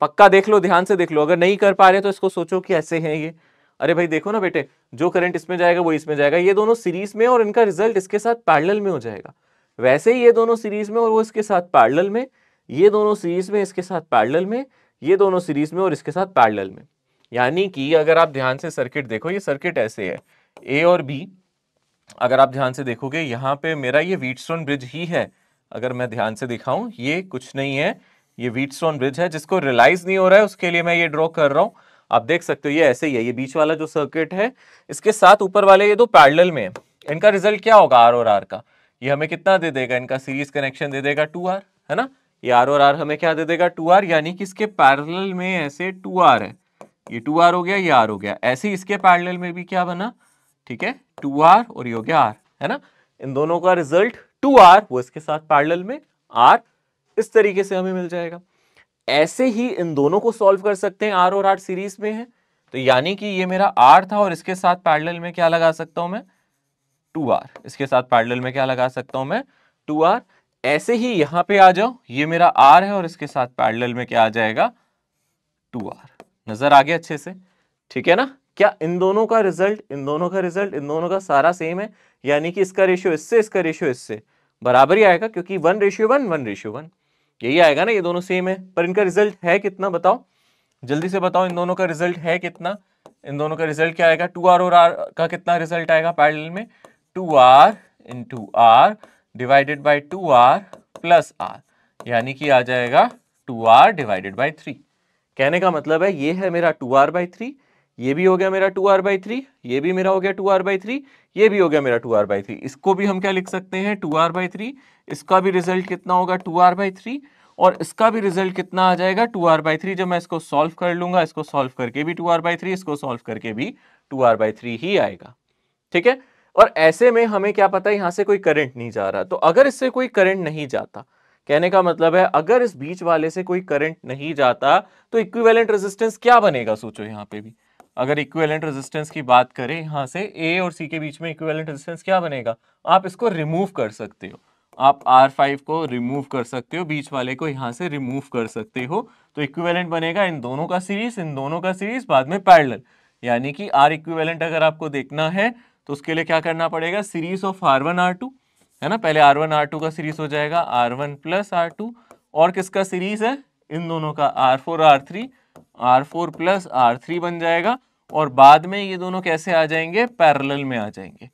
पक्का देख लो ध्यान से देख लो अगर नहीं कर पा रहे तो इसको सोचो कि ऐसे हैं ये अरे भाई देखो ना बेटे जो करंट इसमें जाएगा वो इसमें जाएगा ये दोनों सीरीज में और इनका रिजल्ट इसके साथ पैरल में हो जाएगा वैसे ही ये दोनों सीरीज में और वो इसके साथ पैरल में ये दोनों सीरीज में इसके साथ पैरल में ये दोनों सीरीज में और इसके साथ पैरल में यानी कि अगर आप ध्यान से सर्किट देखो ये सर्किट ऐसे है ए और बी अगर आप ध्यान से देखोगे यहाँ पे मेरा ये वीटस्टोन ब्रिज ही है अगर मैं ध्यान से दिखाऊं ये कुछ नहीं है ये व्हीट स्टोन ब्रिज है जिसको रियलाइज नहीं हो रहा है उसके लिए मैं ये ड्रॉ कर रहा हूँ आप देख सकते हो ये ऐसे ही है ये बीच वाला जो सर्किट है इसके साथ ऊपर वाले ये दो पैरेलल में है इनका रिजल्ट क्या होगा आर और आर का ये हमें कितना दे देगा इनका सीरीज कनेक्शन दे देगा टू आर है ना ये आर और आर हमें क्या दे देगा टू आर यानी कि इसके पैरल में ऐसे टू आर है ये टू आर हो गया ये आर हो गया ऐसे ही इसके पैरल में भी क्या बना ठीक है टू आर और ये हो गया आर है ना इन दोनों का रिजल्ट टू आर वो इसके साथ पैरल में आर इस तरीके से हमें मिल जाएगा ऐसे ही इन दोनों को सॉल्व कर सकते हैं आर और आर सीरीज में है तो यानी कि ये मेरा आर था और इसके साथ पैरेलल में क्या लगा सकता हूं मैं टू आर इसके साथ पैरेलल में क्या लगा सकता हूं मैं टू आर ऐसे ही यहां पे आ जाओ ये मेरा आर है और इसके साथ पैरेलल में क्या आ जाएगा टू आर नजर आ गया अच्छे से ठीक है ना क्या इन दोनों का रिजल्ट इन दोनों का रिजल्ट इन दोनों का सारा सेम है यानी कि इसका रेशियो इससे इसका रेशियो इससे बराबर ही आएगा क्योंकि one ratio one one ratio one यही आएगा ना ये दोनों सेम है पर इनका रिजल्ट है कितना बताओ जल्दी से बताओ इन दोनों का रिजल्ट है कितना इन दोनों का रिजल्ट क्या आएगा टू आर और आर का कितना रिजल्ट आएगा पैरेलल में two R in two R divided by two R plus R यानी कि आ जाएगा two R divided by three कहने का मतलब है ये है मेरा टू आर बाई थ्री ये भी हो गया मेरा टू आर बाई थ्री ये भी मेरा हो गया टू आर बाई थ्री ये भी हो गया मेरा टू आर बाई थ्री इसको भी हम क्या लिख सकते हैं टू आर बाई थ्री इसका भी रिजल्ट कितना होगा टू आर बाई थ्री और इसका भी रिजल्ट कितना आ जाएगा टू आर बाई थ्री जब मैं इसको सॉल्व कर लूंगा इसको सॉल्व करके भी टू आर बाई थ्री इसको सॉल्व करके भी टू आर बाई थ्री ही आएगा ठीक है और ऐसे में हमें क्या पता है यहाँ से कोई करंट नहीं जा रहा तो अगर इससे कोई करंट नहीं जाता कहने का मतलब है अगर इस बीच वाले से कोई करंट नहीं जाता तो इक्विवेलेंट रेजिस्टेंस क्या बनेगा सोचो यहाँ पे भी अगर इक्वेलेंट रेजिस्टेंस की बात करें यहाँ से ए और सी के बीच में इक्वेलेंट रेजिस्टेंस क्या बनेगा आप इसको रिमूव कर सकते हो आप आर फाइव को रिमूव कर सकते हो बीच वाले को यहाँ से रिमूव कर सकते हो तो इक्विवेलेंट बनेगा इन दोनों का सीरीज इन दोनों का सीरीज बाद में पैरल यानी कि आर इक्विवेलेंट अगर आपको देखना है तो उसके लिए क्या करना पड़ेगा series of R one R two है ना पहले आर वन आर टू का सीरीज हो जाएगा R one plus R two और किसका सीरीज है इन दोनों का R four R three R four plus R three बन जाएगा और बाद में ये दोनों कैसे आ जाएंगे पैरेलल में आ जाएंगे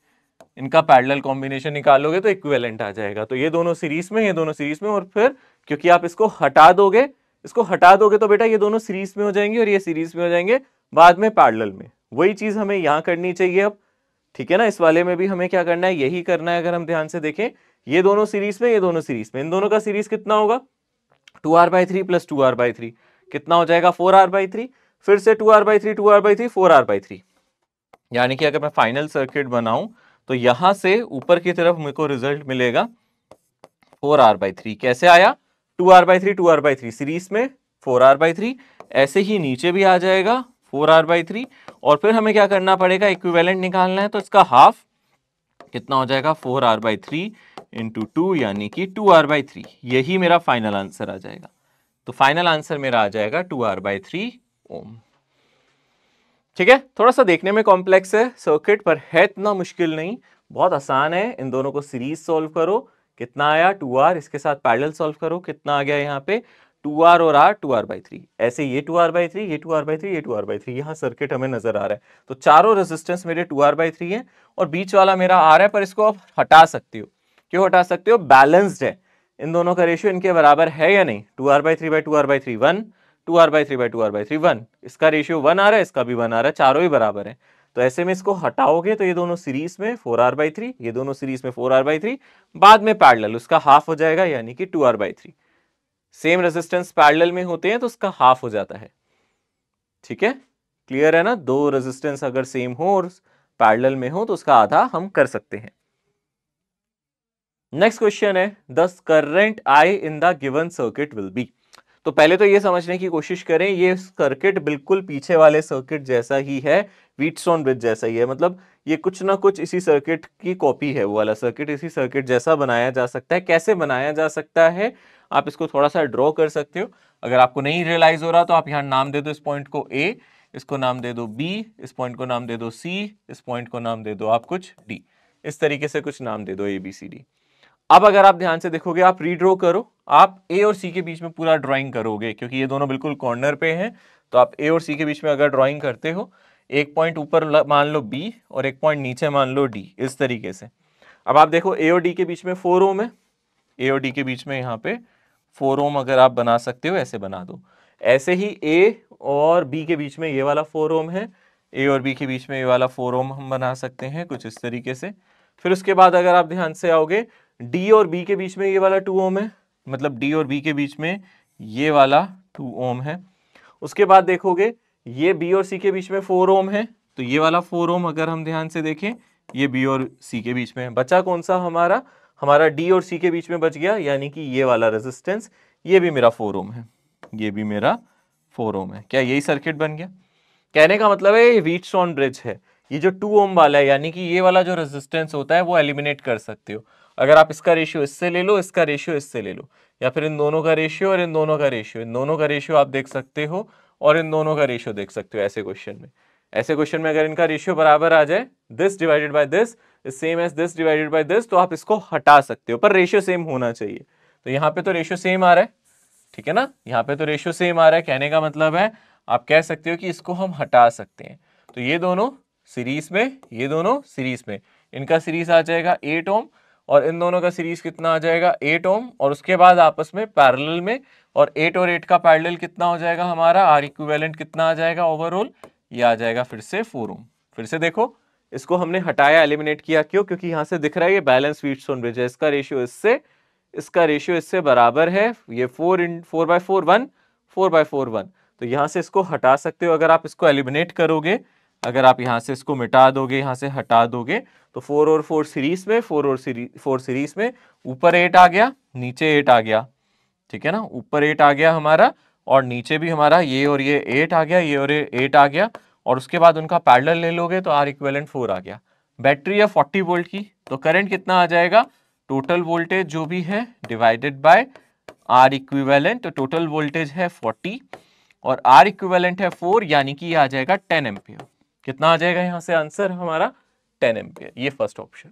इनका पैरेलल कॉम्बिनेशन निकालोगे तो इक्विवेलेंट आ जाएगा तो ये दोनों सीरीज में ये दोनों सीरीज में और फिर क्योंकि आप इसको हटा दोगे इसको हटा दोगे तो बेटा ये दोनों सीरीज में हो जाएंगे और ये सीरीज में हो जाएंगे बाद में पैरेलल में वही चीज हमें यहाँ करनी चाहिए अब ठीक है ना इस वाले में भी हमें क्या करना है यही करना है अगर हम ध्यान से देखें ये दोनों सीरीज में ये दोनों सीरीज में इन दोनों का सीरीज कितना होगा two R by three plus two R by three कितना हो जाएगा फोर आर बाई थ्री फिर से two R by three two R by three four R by three यानी कि अगर मैं फाइनल सर्किट बनाऊं तो यहां से ऊपर की तरफ मेरे को रिजल्ट मिलेगा फोर आर बाई थ्री कैसे आया two R by three two R by three series में फोर आर बाई थ्री ऐसे ही नीचे भी आ जाएगा फोर आर बाई थ्री और फिर हमें क्या करना पड़ेगा इक्विवेलेंट निकालना है तो इसका हाफ कितना हो जाएगा four R by three into two यानी कि टू आर बाई थ्री यही मेरा फाइनल आंसर आ जाएगा तो फाइनल आंसर मेरा आ जाएगा two R by three ohm ठीक है थोड़ा सा देखने में कॉम्प्लेक्स है सर्किट पर है इतना मुश्किल नहीं बहुत आसान है इन दोनों को सीरीज सॉल्व करो कितना आया टू आर इसके साथ पैडल सॉल्व करो कितना आ गया यहाँ पे टू आर और R two R by three ऐसे ये टू आर बाई थ्री ये टू आर बाई थ्री ये टू आर बाई थ्री यहाँ सर्किट हमें नजर आ रहा है तो चारों रेजिस्टेंस मेरे टू आर बाई थ्री है और बीच वाला मेरा आर है पर इसको आप हटा सकते हो क्यों हटा सकते हो बैलेंस्ड है इन दोनों का रेशियो इनके बराबर है या नहीं two R by three by two R by three one two R by three by two R by three one इसका रेशियो वन आ रहा है इसका भी वन आ रहा है चारों ही बराबर है तो ऐसे में इसको हटाओगे तो ये दोनों सीरीज में फोर आर बाई थ्री ये दोनों सीरीज में फोर आर बाई थ्री बाद में पैडल उसका हाफ हो जाएगा यानी कि two R by three same resistance parallel में होते हैं तो उसका हाफ हो जाता है ठीक है क्लियर है ना दो रेजिस्टेंस अगर सेम हो और पैडल में हो तो उसका आधा हम कर सकते हैं नेक्स्ट क्वेश्चन है the current I in the given circuit will be तो पहले तो ये समझने की कोशिश करें ये सर्किट बिल्कुल पीछे वाले सर्किट जैसा ही है वीटस्टोन ब्रिज जैसा ही है मतलब ये कुछ ना कुछ इसी सर्किट की कॉपी है वो वाला सर्किट इसी सर्किट जैसा बनाया जा सकता है कैसे बनाया जा सकता है आप इसको थोड़ा सा ड्रॉ कर सकते हो अगर आपको नहीं रियलाइज हो रहा तो आप यहाँ नाम दे दो इस पॉइंट को ए इसको नाम दे दो बी इस पॉइंट को नाम दे दो सी इस पॉइंट को नाम दे दो आप कुछ डी इस तरीके से कुछ नाम दे दो ए बी सी डी अब अगर आप ध्यान से देखोगे आप रीड्रॉ करो आप ए और सी के बीच में पूरा ड्राइंग करोगे क्योंकि ये दोनों बिल्कुल कॉर्नर पे हैं तो आप ए और सी के बीच में अगर ड्राइंग करते हो एक पॉइंट ऊपर मान लो बी और एक पॉइंट नीचे मान लो डी इस तरीके से अब आप देखो ए और डी के बीच में फोर ओम है ए और डी के बीच में यहाँ पे फोर ओम अगर आप बना सकते हो ऐसे बना दो ऐसे ही ए और बी के बीच में ये वाला फोर ओम है ए और बी के बीच में ये वाला फोर ओम हम बना सकते हैं कुछ इस तरीके से फिर उसके बाद अगर आप ध्यान से आओगे डी और बी के बीच में ये वाला टू ओम है मतलब डी और बी के बीच में ये वाला टू ओम है उसके बाद देखोगे ये बी और सी के बीच में फोर ओम है तो ये वाला फोर ओम अगर हम ध्यान से देखें ये बी और सी के बीच में है बचा कौन सा हमारा हमारा डी और सी के बीच में बच गया यानी कि ये वाला रेजिस्टेंस ये भी मेरा फोर ओम है ये भी मेरा फोर ओम है क्या यही सर्किट बन गया कहने का मतलब है ये वीट ब्रिज है ये जो टू ओम वाला है यानी कि ये वाला जो रेजिस्टेंस होता है वो एलिमिनेट कर सकते हो अगर आप इसका रेशियो इससे ले लो इसका रेशियो इससे ले लो या फिर इन दोनों का रेशियो और इन दोनों का रेशियो इन दोनों का रेशियो आप देख सकते हो और इन दोनों का रेशियो देख सकते हो ऐसे क्वेश्चन में ऐसे क्वेश्चन में अगर इनका रेशियो बराबर आ जाए this divided by this same as this divided by this तो आप इसको हटा सकते हो पर रेशियो सेम होना चाहिए तो यहाँ पे तो रेशियो सेम आ रहा है ठीक है ना यहाँ पे तो रेशियो सेम आ रहा है कहने का मतलब है आप कह सकते हो कि इसको हम हटा सकते हैं तो ये दोनों सीरीज में ये दोनों सीरीज में इनका सीरीज आ जाएगा एट ओम और इन दोनों का सीरीज कितना आ जाएगा एट ओम और उसके बाद आपस में पैरेलल में और एट और एट का पैरेलल कितना हो जाएगा हमारा आर इक्विवेलेंट कितना आ जाएगा ओवरऑल ये आ जाएगा फिर से फोर ओम फिर से देखो इसको हमने हटाया एलिमिनेट किया क्यों क्योंकि यहाँ से दिख रहा है ये बैलेंस वीट सोन ब्रिज है इसका रेशियो इससे इसका रेशियो इससे बराबर है ये four in four by four one four by four one तो यहाँ से इसको हटा सकते हो अगर आप इसको एलिमिनेट करोगे अगर आप यहाँ से इसको मिटा दोगे यहाँ से हटा दोगे तो फोर और फोर सीरीज में फोर और सीरीज फोर सीरीज में ऊपर एट आ गया नीचे एट आ गया ठीक है ना ऊपर एट आ गया हमारा और नीचे भी हमारा ये और ये एट आ गया ये और ये एट आ गया और उसके बाद उनका पैडल ले लोगे तो आर इक्वेलेंट फोर आ गया बैटरी है फोर्टी वोल्ट की तो करंट कितना आ जाएगा टोटल वोल्टेज जो भी है डिवाइडेड बाय आर इक्विवेलेंट तो टोटल वोल्टेज है फोर्टी और आर इक्विवेलेंट है फोर यानी कि ये आ जाएगा टेन एम्पियर कितना आ जाएगा यहाँ से आंसर हमारा टेन एम्पियर ये फर्स्ट ऑप्शन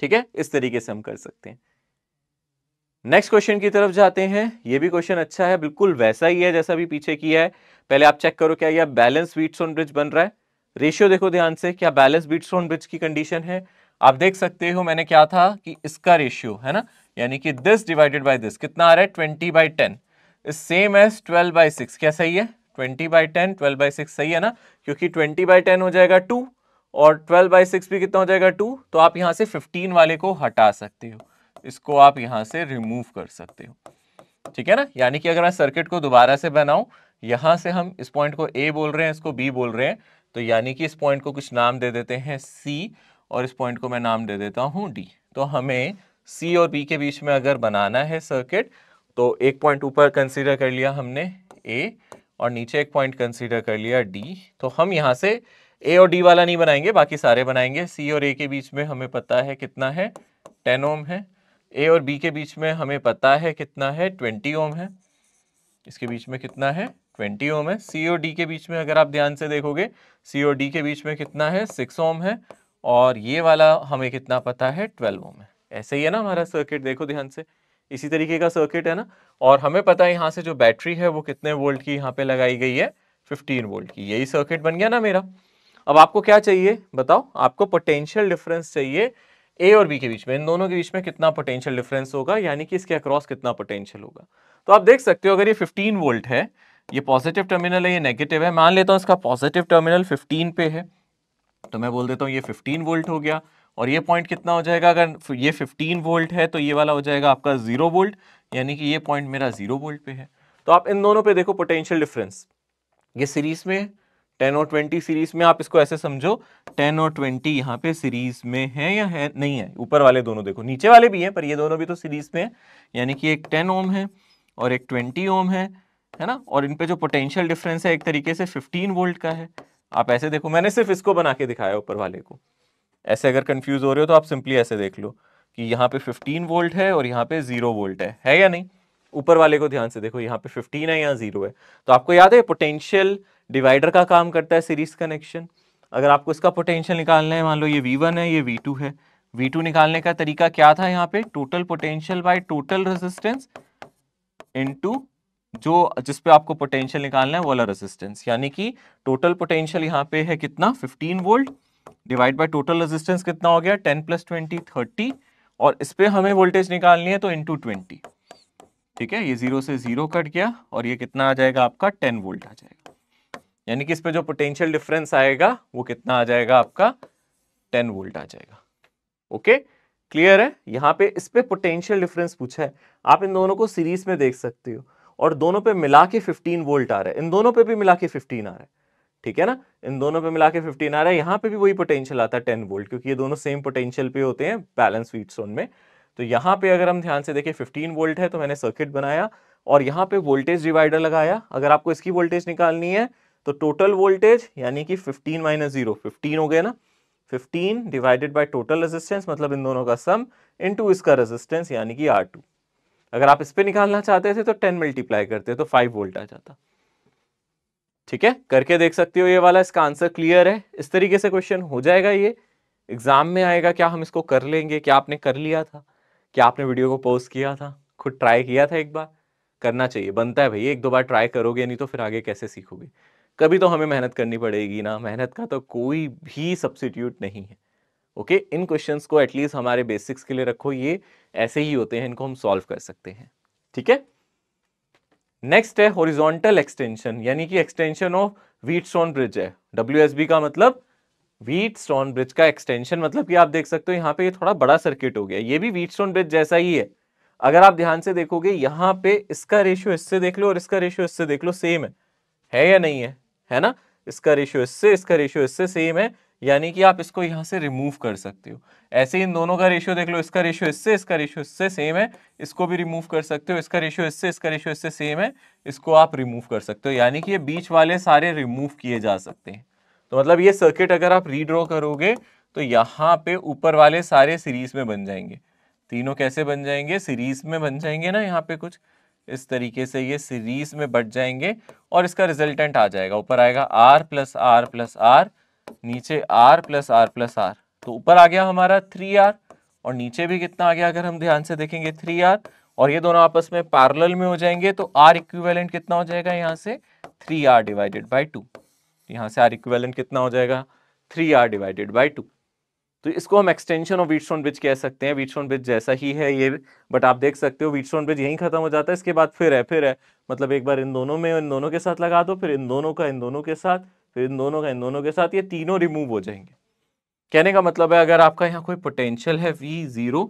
ठीक है इस तरीके से हम कर सकते हैं नेक्स्ट क्वेश्चन की तरफ जाते हैं ये भी क्वेश्चन अच्छा है बिल्कुल वैसा ही है जैसा भी पीछे किया है पहले आप चेक करो क्या यह बैलेंस वीट सोन ब्रिज बन रहा है रेशियो देखो ध्यान से क्या बैलेंस वीट सोन ब्रिज की कंडीशन है आप देख सकते हो मैंने क्या था कि इसका रेशियो है ना यानी कि दिस डिवाइडेड बाय दिस कितना आ रहा है twenty by ten same as twelve by six क्या सही है twenty by ten twelve by six सही है ना क्योंकि ट्वेंटी बाई टेन हो जाएगा टू और ट्वेल्व बाई सिक्स भी कितना हो जाएगा टू तो आप यहाँ से फिफ्टीन वाले को हटा सकते हो इसको आप यहाँ से रिमूव कर सकते हो ठीक है ना यानी कि अगर मैं सर्किट को दोबारा से बनाऊँ यहाँ से हम इस पॉइंट को ए बोल रहे हैं इसको बी बोल रहे हैं तो यानी कि इस पॉइंट को कुछ नाम दे देते हैं सी और इस पॉइंट को मैं नाम दे देता हूँ डी तो हमें सी और बी के बीच में अगर बनाना है सर्किट तो एक पॉइंट ऊपर कंसीडर कर लिया हमने ए और नीचे एक पॉइंट कंसीडर कर लिया डी तो हम यहाँ से ए और डी वाला नहीं बनाएंगे बाकी सारे बनाएंगे सी और ए के बीच में हमें पता है कितना है टेन ओम है ए और बी के बीच में हमें पता है कितना है ट्वेंटी ओम है इसके बीच में कितना है ट्वेंटी ओम है सी और डी के बीच में अगर आप ध्यान से देखोगे सी और डी के बीच में कितना है सिक्स ओम है और ये वाला हमें कितना पता है ट्वेल्व ओम है ऐसे ही है ना हमारा सर्किट देखो ध्यान से इसी तरीके का सर्किट है ना और हमें पता है यहाँ से जो बैटरी है वो कितने वोल्ट की यहाँ पे लगाई गई है 15 वोल्ट की यही सर्किट बन गया ना मेरा अब आपको क्या चाहिए बताओ आपको पोटेंशियल डिफरेंस चाहिए ए और बी के बीच में इन दोनों के बीच में कितना पोटेंशियल डिफरेंस होगा यानी कि इसके अक्रॉस कितना पोटेंशियल होगा तो आप देख सकते हो अगर ये फिफ्टीन वोल्ट है ये पॉजिटिव टर्मिनल है ये नेगेटिव है मान लेता हूँ इसका पॉजिटिव टर्मिनल फिफ्टीन पे है तो मैं बोल देता हूँ ये फिफ्टीन वोल्ट हो गया और ये पॉइंट कितना हो जाएगा अगर ये 15 वोल्ट है तो ये वाला हो जाएगा आपका ज़ीरो वोल्ट यानी कि ये पॉइंट मेरा ज़ीरो वोल्ट पे है तो आप इन दोनों पे देखो पोटेंशियल डिफरेंस ये सीरीज में टेन और ट्वेंटी सीरीज में आप इसको ऐसे समझो टेन और ट्वेंटी यहाँ पे सीरीज में है या है नहीं है ऊपर वाले दोनों देखो नीचे वाले भी हैं पर ये दोनों भी तो सीरीज में है यानी कि एक टेन ओम है और एक ट्वेंटी ओम है है ना और इन पे जो पोटेंशियल डिफरेंस है एक तरीके से फिफ्टीन वोल्ट का है आप ऐसे देखो मैंने सिर्फ इसको बना के दिखाया ऊपर वाले को ऐसे अगर कंफ्यूज हो रहे हो तो आप सिंपली ऐसे देख लो कि यहाँ पे 15 वोल्ट है और यहाँ पे जीरो वोल्ट है है या नहीं ऊपर वाले को ध्यान से देखो यहाँ पे 15 है या जीरो है तो आपको याद है पोटेंशियल डिवाइडर का काम करता है सीरीज कनेक्शन अगर आपको इसका पोटेंशियल निकालना है मान लो ये वी है ये वी है वी निकालने का तरीका क्या था यहाँ पे total potential by total resistance into जो जिसपे आपको पोटेंशियल निकालना है वाला रेजिस्टेंस यानी कि टोटल पोटेंशियल यहाँ पे है कितना 15 volt divide by total resistance कितना हो गया टेन प्लस ट्वेंटी थर्टी और इस पर हमें वोल्टेज निकालनी है तो इंटू ट्वेंटी ठीक है ये जीरो से जीरो कट गया और ये कितना आ जाएगा आपका टेन वोल्ट आ जाएगा यानी कि इस पर जो पोटेंशियल डिफरेंस आएगा वो कितना आ जाएगा आपका टेन वोल्ट आ जाएगा ओके क्लियर है यहाँ पे इस पर पोटेंशियल डिफरेंस पूछा है आप इन दोनों को सीरीज में देख सकते हो और दोनों पे मिला के फिफ्टीन वोल्ट आ रहा है इन दोनों पे भी मिला के फिफ्टीन आ रहा है ठीक है ना इन दोनों पे मिला के फिफ्टीन आ रहा है यहाँ पे भी वही पोटेंशियल आता है टेन वोल्ट क्योंकि ये दोनों सेम पोटेंशियल पे होते हैं बैलेंस वीट स्टोन में तो यहाँ पे अगर हम ध्यान से देखें फिफ्टीन वोल्ट है तो मैंने सर्किट बनाया और यहाँ पे वोल्टेज डिवाइडर लगाया अगर आपको इसकी वोल्टेज निकालनी है तो टोटल वोल्टेज यानी कि फिफ्टीन माइनस जीरो फिफ्टीन हो गया ना fifteen divided by total resistance मतलब इन दोनों का सम इनटू इसका रेजिस्टेंस यानी कि आर टू अगर आप इस पर निकालना चाहते थे तो टेन मल्टीप्लाई करते तो फाइव वोल्ट आ जाता ठीक है करके देख सकते हो ये वाला इसका आंसर क्लियर है इस तरीके से क्वेश्चन हो जाएगा ये एग्जाम में आएगा क्या हम इसको कर लेंगे क्या आपने कर लिया था क्या आपने वीडियो को पोस्ट किया था खुद ट्राई किया था एक बार करना चाहिए बनता है भैया एक दो बार ट्राई करोगे नहीं तो फिर आगे कैसे सीखोगे कभी तो हमें मेहनत करनी पड़ेगी ना मेहनत का तो कोई भी सब्सिट्यूट नहीं है ओके okay? इन क्वेश्चंस को एटलीस्ट हमारे बेसिक्स के लिए रखो ये ऐसे ही होते हैं इनको हम सॉल्व कर सकते हैं ठीक है नेक्स्ट है हॉरिजॉन्टल एक्सटेंशन यानी कि extension of Wheatstone bridge है डब्ल्यू का मतलब व्हीट स्टोन ब्रिज का एक्सटेंशन मतलब कि आप देख सकते हो यहाँ पे ये थोड़ा बड़ा सर्किट हो गया ये भी व्हीट स्टोन ब्रिज जैसा ही है अगर आप ध्यान से देखोगे यहाँ पे इसका रेशियो इससे देख लो और इसका रेशियो इससे देख लो सेम है है या नहीं है है ना इसका रेशियो इससे इसका रेशियो इससे सेम है यानी कि आप इसको यहाँ से रिमूव कर सकते हो ऐसे इन दोनों का रेशियो देख लो इसका रेशियो इससे इसका रेशियो इससे सेम है इसको भी रिमूव कर सकते हो इसका रेशियो इससे इसका रेशियो इससे सेम है इसको आप रिमूव कर सकते हो यानी कि ये बीच वाले सारे रिमूव किए जा सकते हैं तो मतलब ये सर्किट अगर आप रीड्रॉ करोगे तो यहाँ पे ऊपर वाले सारे सीरीज में बन जाएंगे तीनों कैसे बन जाएंगे सीरीज में बन जाएंगे ना यहाँ पे कुछ इस तरीके से ये सीरीज में बट जाएंगे और इसका रिजल्टेंट आ जाएगा ऊपर आएगा R plus R plus R नीचे R plus R plus R तो ऊपर आ गया हमारा थ्री आर और नीचे भी कितना आ गया अगर हम ध्यान से देखेंगे थ्री आर और ये दोनों आपस में पैरेलल में हो जाएंगे तो आर इक्विवेलेंट कितना हो जाएगा यहाँ से three R divided by two यहाँ से आर इक्विवेलेंट कितना हो जाएगा three R divided by two तो इसको हम एक्सटेंशन ऑफ वीटस्टोन ब्रिज कह सकते हैं वीटस्टोन ब्रिज जैसा ही है ये बट आप देख सकते हो वीटस्टोन ब्रिज यहीं खत्म हो जाता है इसके बाद फिर है फिर है मतलब एक बार इन दोनों में इन दोनों के साथ लगा दो फिर इन दोनों का इन दोनों के साथ तो इन दोनों का इन दोनों के साथ ये तीनों रिमूव हो जाएंगे कहने का मतलब है अगर आपका यहाँ कोई पोटेंशियल है वी जीरो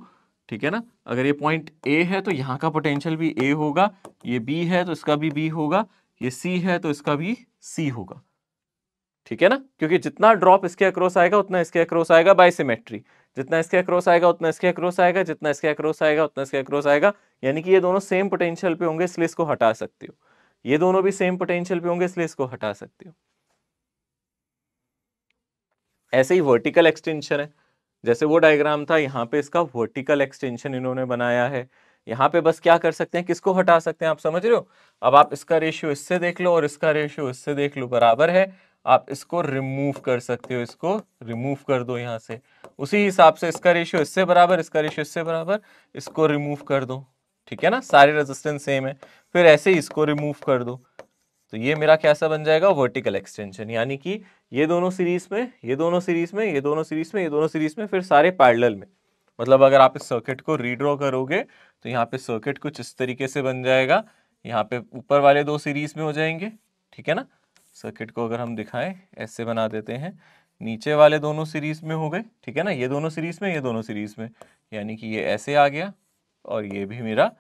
ठीक है ना अगर ये पॉइंट ए है तो यहाँ का पोटेंशियल भी ए होगा ये बी है तो इसका भी बी होगा ये सी है तो इसका भी सी होगा ठीक है ना क्योंकि जितना ड्रॉप इसके अक्रॉस आएगा उतना इसके अक्रॉस आएगा बाय सिमेट्री जितना इसके अक्रॉस आएगा उतना इसके अक्रॉस आएगा जितना इसके अक्रॉस आएगा उतना इसके अक्रॉस आएगा यानी कि ये दोनों सेम पोटेंशियल पे होंगे इसलिए इसको हटा सकते हो ये दोनों भी सेम पोटेंशियल पे होंगे इसलिए इसको हटा सकते हो ऐसे ही वर्टिकल एक्सटेंशन है जैसे वो डायग्राम था यहाँ पे इसका वर्टिकल एक्सटेंशन इन्होंने बनाया है यहाँ पे बस क्या कर सकते हैं किसको हटा सकते हैं आप समझ रहे हो अब आप इसका रेशियो इससे देख लो और इसका रेशियो इससे देख लो बराबर है आप इसको रिमूव कर सकते हो इसको रिमूव कर दो यहाँ से उसी हिसाब से इसका रेशियो इससे बराबर इसका रेशियो इससे बराबर इसको रिमूव कर दो ठीक है ना सारे रेजिस्टेंस सेम है फिर ऐसे ही इसको रिमूव कर दो तो ये मेरा कैसा बन जाएगा वर्टिकल एक्सटेंशन यानी कि ये दोनों सीरीज में ये दोनों सीरीज में ये दोनों सीरीज में ये दोनों सीरीज में फिर सारे पैरल में मतलब अगर आप इस सर्किट को रीड्रॉ करोगे तो यहाँ पे सर्किट कुछ इस तरीके से बन जाएगा यहाँ पे ऊपर वाले दो सीरीज में हो जाएंगे ठीक है ना सर्किट को अगर हम दिखाएं ऐसे बना देते हैं नीचे वाले दोनों सीरीज में हो गए ठीक है ना ये दोनों सीरीज में ये दोनों सीरीज में यानी कि ये ऐसे आ गया और ये भी मेरा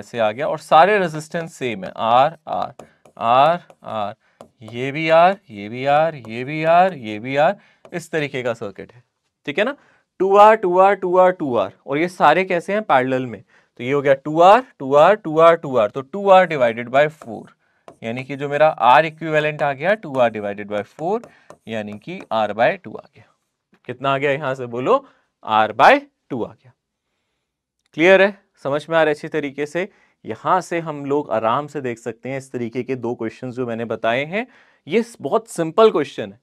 ऐसे आ गया और सारे रेजिस्टेंस सेम है आर आर आर आर ये भी आर ये भी आर ये भी आर ये भी आर इस तरीके का सर्किट है ठीक है ना two R two R two R two R और ये सारे कैसे हैं पैरेलल में तो ये हो गया two R two R two R two R तो two R divided by four यानी कि जो मेरा आर इक्विवेलेंट आ गया two R divided by four यानी कि आर बाय टू आ गया कितना आ गया यहां से बोलो आर बाय टू आ गया क्लियर है समझ में आ रहा है अच्छी तरीके से यहाँ से हम लोग आराम से देख सकते हैं इस तरीके के दो क्वेश्चन जो मैंने बताए हैं ये बहुत सिंपल क्वेश्चन है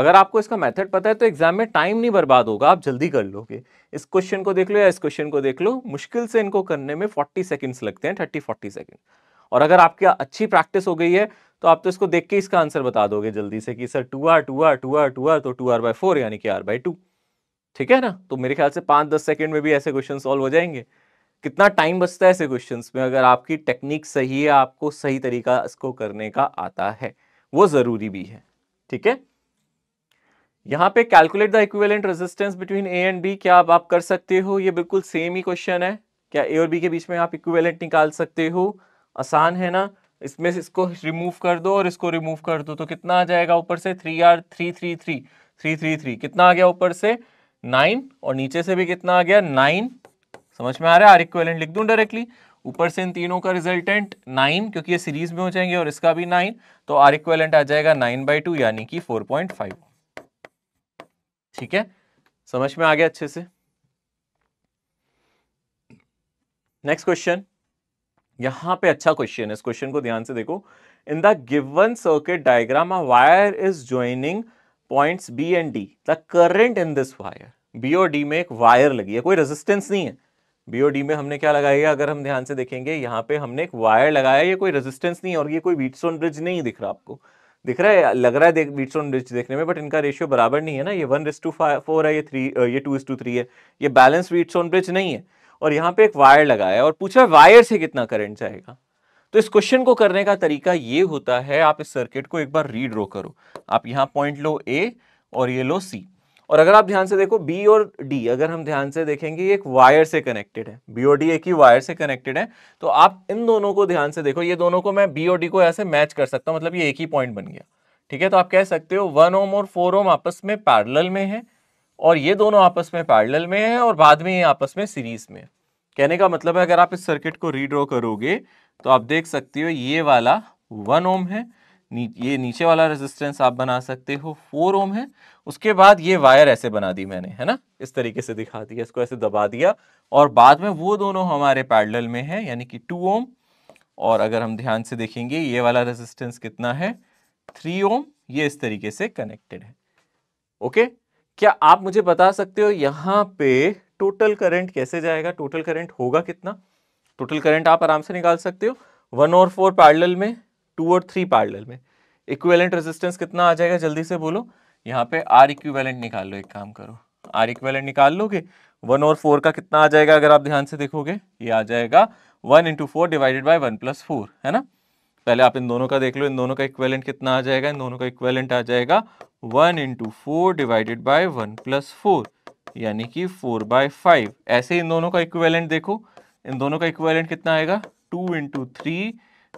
अगर आपको इसका मेथड पता है तो एग्जाम में टाइम नहीं बर्बाद होगा आप जल्दी कर लोगे इस क्वेश्चन को देख लो या इस क्वेश्चन को देख लो मुश्किल से इनको करने में 40 सेकंड्स लगते हैं 30 40 सेकंड और अगर आपकी अच्छी प्रैक्टिस हो गई है तो आप तो इसको देख के इसका आंसर बता दोगे जल्दी से कि sir two R two R two R two R तो टू आर बाई फोर यानी कि आर बाई टू ठीक है ना तो मेरे ख्याल से पाँच दस सेकेंड में भी ऐसे क्वेश्चन सॉल्व हो जाएंगे कितना टाइम बचता है ऐसे क्वेश्चंस में अगर आपकी टेक्निक सही है आपको सही तरीका इसको करने का आता है वो ज़रूरी भी है ठीक है यहाँ पे calculate the equivalent resistance between A and B क्या आप, आप कर सकते हो ये बिल्कुल सेम ही क्वेश्चन है क्या ए और बी के बीच में आप इक्विवेलेंट निकाल सकते हो आसान है ना इसमें इसको रिमूव कर दो और इसको रिमूव कर दो तो कितना आ जाएगा ऊपर से three R three three three three three three कितना आ गया ऊपर से नाइन और नीचे से भी कितना आ गया नाइन समझ में आ रहा है आर इक्वेलेंट लिख दूं डायरेक्टली ऊपर से इन तीनों का रिजल्टेंट नाइन क्योंकि ये सीरीज में हो जाएंगे और इसका भी नाइन तो आर इक्वेलेंट आ जाएगा नाइन बाई टू यानी कि फोर पॉइंट फाइव ठीक है समझ में आ गया अच्छे से नेक्स्ट क्वेश्चन यहां पे अच्छा क्वेश्चन है इस क्वेश्चन को ध्यान से देखो in the given circuit diagram a wire is joining points B and D the current in this wire B और डी में एक वायर लगी है कोई रेजिस्टेंस नहीं है बीओडी में हमने क्या लगाया है अगर हम ध्यान से देखेंगे यहाँ पे हमने एक वायर लगाया ये कोई रेजिस्टेंस नहीं है और ये कोई वीटस्टोन ब्रिज नहीं दिख रहा आपको दिख रहा है लग रहा है देख बीटसोन ब्रिज देखने में बट इनका रेशियो बराबर नहीं है ना ये वन इज टू फोर है ये थ्री ये टू इज टू थ्री है ये बैलेंस वीटसोन ब्रिज नहीं है और यहाँ पे एक वायर लगाया और पूछा वायर से कितना करंट जाएगा तो इस क्वेश्चन को करने का तरीका ये होता है आप इस सर्किट को एक बार रीड्रॉ करो आप यहाँ पॉइंट लो ए और ये लो सी और अगर आप ध्यान से देखो बी और डी अगर हम ध्यान से देखेंगे एक वायर से कनेक्टेड है बी और डी एक ही वायर से कनेक्टेड है तो आप इन दोनों को ध्यान से देखो ये दोनों को मैं बी और डी को ऐसे मैच कर सकता हूँ मतलब ये एक ही पॉइंट बन गया ठीक है तो आप कह सकते हो वन ओम और फोर ओम आपस में पैरल में है और ये दोनों आपस में पैरल में है और बाद में ये आपस में सीरीज में कहने का मतलब है अगर आप इस सर्किट को रीड्रॉ करोगे तो आप देख सकते हो ये वाला वन ओम है नी, ये नीचे वाला रेजिस्टेंस आप बना सकते हो फोर ओम है उसके बाद ये वायर ऐसे बना दी मैंने है ना इस तरीके से दिखा दिया इसको ऐसे दबा दिया और बाद में वो दोनों हमारे पैडल में है यानी कि टू ओम और अगर हम ध्यान से देखेंगे ये वाला रेजिस्टेंस कितना है थ्री ओम ये इस तरीके से कनेक्टेड है ओके क्या आप मुझे बता सकते हो यहाँ पे टोटल करंट कैसे जाएगा टोटल करंट होगा कितना टोटल करंट आप आराम से निकाल सकते हो वन और फोर पैडल में टू और थ्री पैरेलल में इक्वेलेंट रेजिस्टेंस कितना आ जाएगा जल्दी से बोलो यहाँ पे आर इक्विवेलेंट निकाल लो एक काम करो आर इक्वेलेंट निकाल लोगे वन और फोर का कितना आ जाएगा अगर आप ध्यान से देखोगे ये आ जाएगा one into four divided by one plus four है ना पहले आप इन दोनों का देख लो इन दोनों का इक्वेलेंट कितना आ जाएगा इन दोनों का इक्वेलेंट आ जाएगा one into four divided by one plus four यानी कि फोर बाय फाइव ऐसे इन दोनों का इक्वेलेंट देखो इन दोनों का इक्वेलेंट कितना आएगा two into three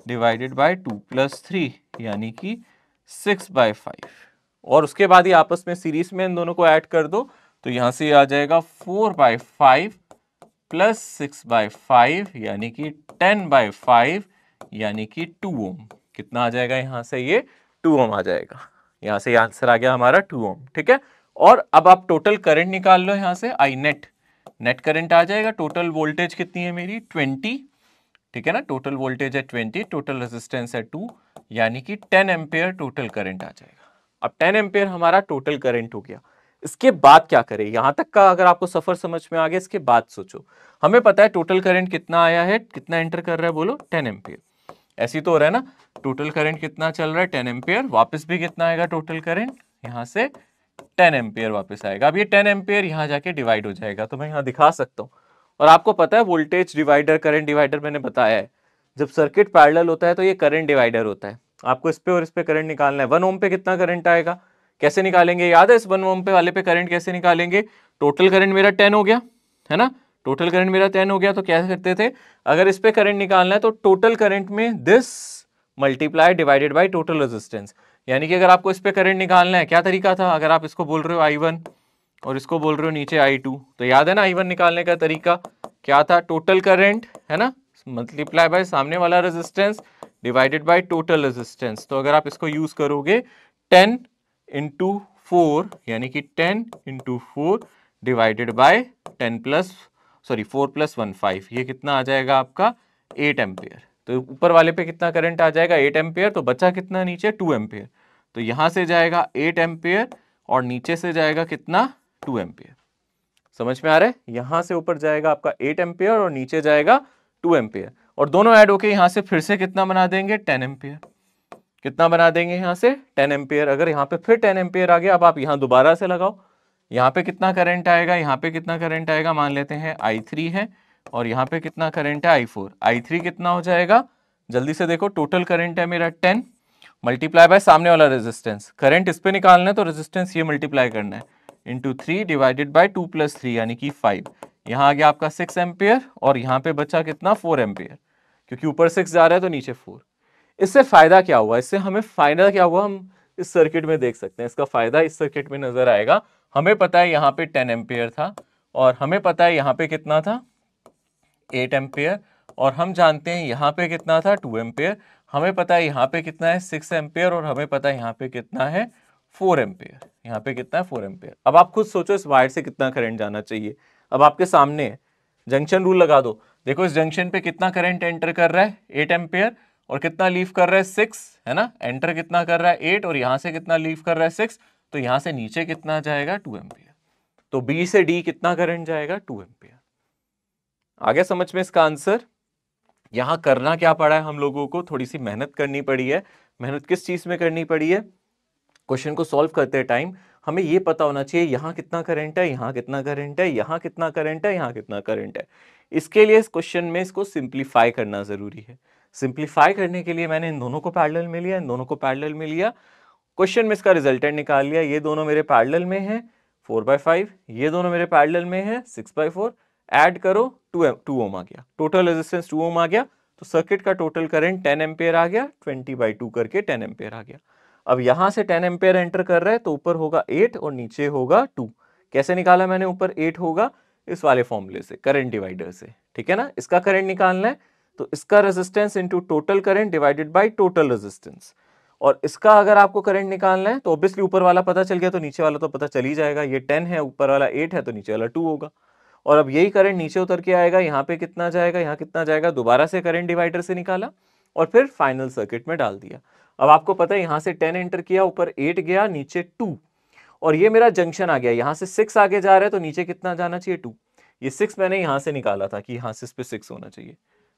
divided by two plus three यानी कि सिक्स बाय फाइव और उसके बाद ही आपस में सीरीज में इन दोनों को ऐड कर दो तो यहां से आ जाएगा four by five plus six by five यानी कि टेन बाय फाइव यानी कि टू ओम कितना आ जाएगा यहाँ से ये टू ओम आ जाएगा यहाँ से आंसर आ गया हमारा टू ओम ठीक है और अब आप टोटल करंट निकाल लो यहां से आई नेट नेट करंट आ जाएगा टोटल वोल्टेज कितनी है मेरी ट्वेंटी ठीक है ना टोटल वोल्टेज है ट्वेंटी टोटल रेजिस्टेंस है टू यानी कि टेन एम्पेयर टोटल करंट आ जाएगा अब टेन एम्पेयर हमारा टोटल करंट हो गया इसके बाद क्या करें यहाँ तक का अगर आपको सफ़र समझ में आ गया इसके बाद सोचो हमें पता है टोटल करंट कितना आया है कितना एंटर कर रहा है बोलो टेन एम्पेयर ऐसी तो हो रहा है ना टोटल करंट कितना चल रहा है टेन एम्पेयर वापस भी कितना आएगा टोटल करंट यहाँ से टेन एम्पेयर वापस आएगा अब ये टेन एम्पेयर यहाँ जाके डिवाइड हो जाएगा तो मैं यहाँ दिखा सकता हूँ और आपको पता है वोल्टेज डिवाइडर करंट डिवाइडर मैंने बताया है जब सर्किट पैरेलल होता है तो ये करंट डिवाइडर होता है आपको इस पे और इस पे करंट निकालना है वन ओम पे कितना करंट आएगा कैसे निकालेंगे याद है इस वन ओम पे वाले पे करंट कैसे निकालेंगे टोटल करंट मेरा टेन हो गया है ना टोटल करंट मेरा टेन हो गया तो क्या करते थे अगर इस पे करंट निकालना है तो टोटल करंट में this multiply divided by total resistance यानी कि अगर आपको इस पे करंट निकालना है क्या तरीका था अगर आप इसको बोल रहे हो आई वन और इसको बोल रहे हो नीचे आई टू तो याद है ना आई वन निकालने का तरीका क्या था टोटल करेंट है ना मल्टीप्लाई बाय सामने वाला resistance divided by total resistance तो अगर आप इसको यूज करोगे टेन इंटू फोर यानी कि ten into four divided by ten plus sorry four plus one five ये कितना आ जाएगा आपका एट एम्पेयर तो ऊपर वाले पे कितना करंट आ जाएगा एट एम्पेयर तो बचा कितना नीचे टू एम्पेयर तो यहाँ से जाएगा एट एम्पेयर और नीचे से जाएगा कितना टू एम्पियर समझ में आ रहा है यहां से ऊपर जाएगा आपका एट एम्पियर और नीचे जाएगा टू एम्पियर और दोनों ऐड होके यहां से फिर से कितना बना देंगे टेन एम्पियर कितना बना देंगे यहां से टेन एम्पियर अगर यहां पे फिर टेन एम्पियर आ गया अब आप यहां दोबारा से लगाओ यहां पे कितना करंट आएगा यहां पे कितना करंट आएगा मान लेते हैं आई थ्री है और यहां पे कितना करंट है आई फोर आई थ्री कितना हो जाएगा जल्दी से देखो टोटल करंट है मेरा टेन मल्टीप्लाई बाय सामने वाला रेजिस्टेंस करंट इस पर निकालना है तो रेजिस्टेंस ये मल्टीप्लाई करना है into three divided by two plus three यानी कि फाइव यहाँ आ गया आपका सिक्स एम्पेयर और यहाँ पे बचा कितना फोर एम्पेयर क्योंकि ऊपर सिक्स जा रहा है तो नीचे फोर इससे फ़ायदा क्या हुआ इससे हमें फ़ायदा क्या हुआ हम इस सर्किट में देख सकते हैं इसका फ़ायदा इस सर्किट में नज़र आएगा हमें पता है यहाँ पे टेन एम्पेयर था और हमें पता है यहाँ पे कितना था एट एम्पेयर और हम जानते हैं यहाँ पे कितना था टू एम्पेयर हमें पता है यहाँ पे कितना है सिक्स एम्पेयर और हमें पता है यहाँ पे कितना है फोर एम्पेयर यहाँ पे कितना है फोर एम्पेयर अब आप खुद सोचो इस वायर से कितना करंट जाना चाहिए अब आपके सामने जंक्शन रूल लगा दो देखो इस जंक्शन पे कितना करंट एंटर कर रहा है एट एम्पेयर और कितना लीव कर रहा है सिक्स है ना एंटर कितना कर रहा है एट और यहाँ से कितना लीव कर रहा है सिक्स तो यहाँ से नीचे कितना जाएगा टू एम्पेयर तो बी से डी कितना करंट जाएगा टू एम्पेयर आगे समझ में इसका आंसर यहाँ करना क्या पड़ा है हम लोगों को थोड़ी सी मेहनत करनी पड़ी है मेहनत किस चीज़ में करनी पड़ी है क्वेश्चन को सॉल्व करते टाइम हमें ये पता होना चाहिए यहाँ कितना करंट है यहाँ कितना करंट है यहाँ कितना करंट है यहाँ कितना करंट है इसके लिए इस क्वेश्चन में इसको सिंप्लीफाई करना ज़रूरी है सिंप्लीफाई करने के लिए मैंने इन दोनों को पैरेलल में लिया इन दोनों को पैरेलल में लिया क्वेश्चन में इसका रिजल्टेंट निकाल लिया ये दोनों मेरे पैरेलल में है फोर बाय फाइव ये दोनों मेरे पैरेलल में है सिक्स बाय फोर ऐड करो टू टू ओम आ गया टोटल रेजिस्टेंस टू ओम आ गया तो सर्किट का टोटल करंट टेन एम्पेयर आ गया ट्वेंटी बाई टू करके टेन एम्पेयर आ गया अब यहां से टेन एम्पेयर एंटर कर रहा है तो ऊपर होगा एट और नीचे होगा टू कैसे निकाला मैंने ऊपर एट होगा इस वाले फॉर्मूले से करंट डिवाइडर से ठीक है ना इसका करंट निकालना है तो इसका resistance into total current divided by total resistance और इसका अगर आपको करंट निकालना है तो ऑब्वियसली ऊपर वाला पता चल गया तो नीचे वाला तो पता चल ही जाएगा ये टेन है ऊपर वाला एट है तो नीचे वाला टू होगा और अब यही करंट नीचे उतर के आएगा यहाँ पे कितना जाएगा यहाँ कितना जाएगा दोबारा से करंट डिवाइडर से निकाला और फिर फाइनल सर्किट में डाल दिया अब आपको पता है यहां से टेन एंटर किया ऊपर एट गया नीचे टू और ये मेरा जंक्शन आ गया यहां से सिक्स आगे जा रहा है तो नीचे कितना जाना चाहिए टू ये सिक्स मैंने यहां से निकाला था कि यहां से इस पर सिक्स होना चाहिए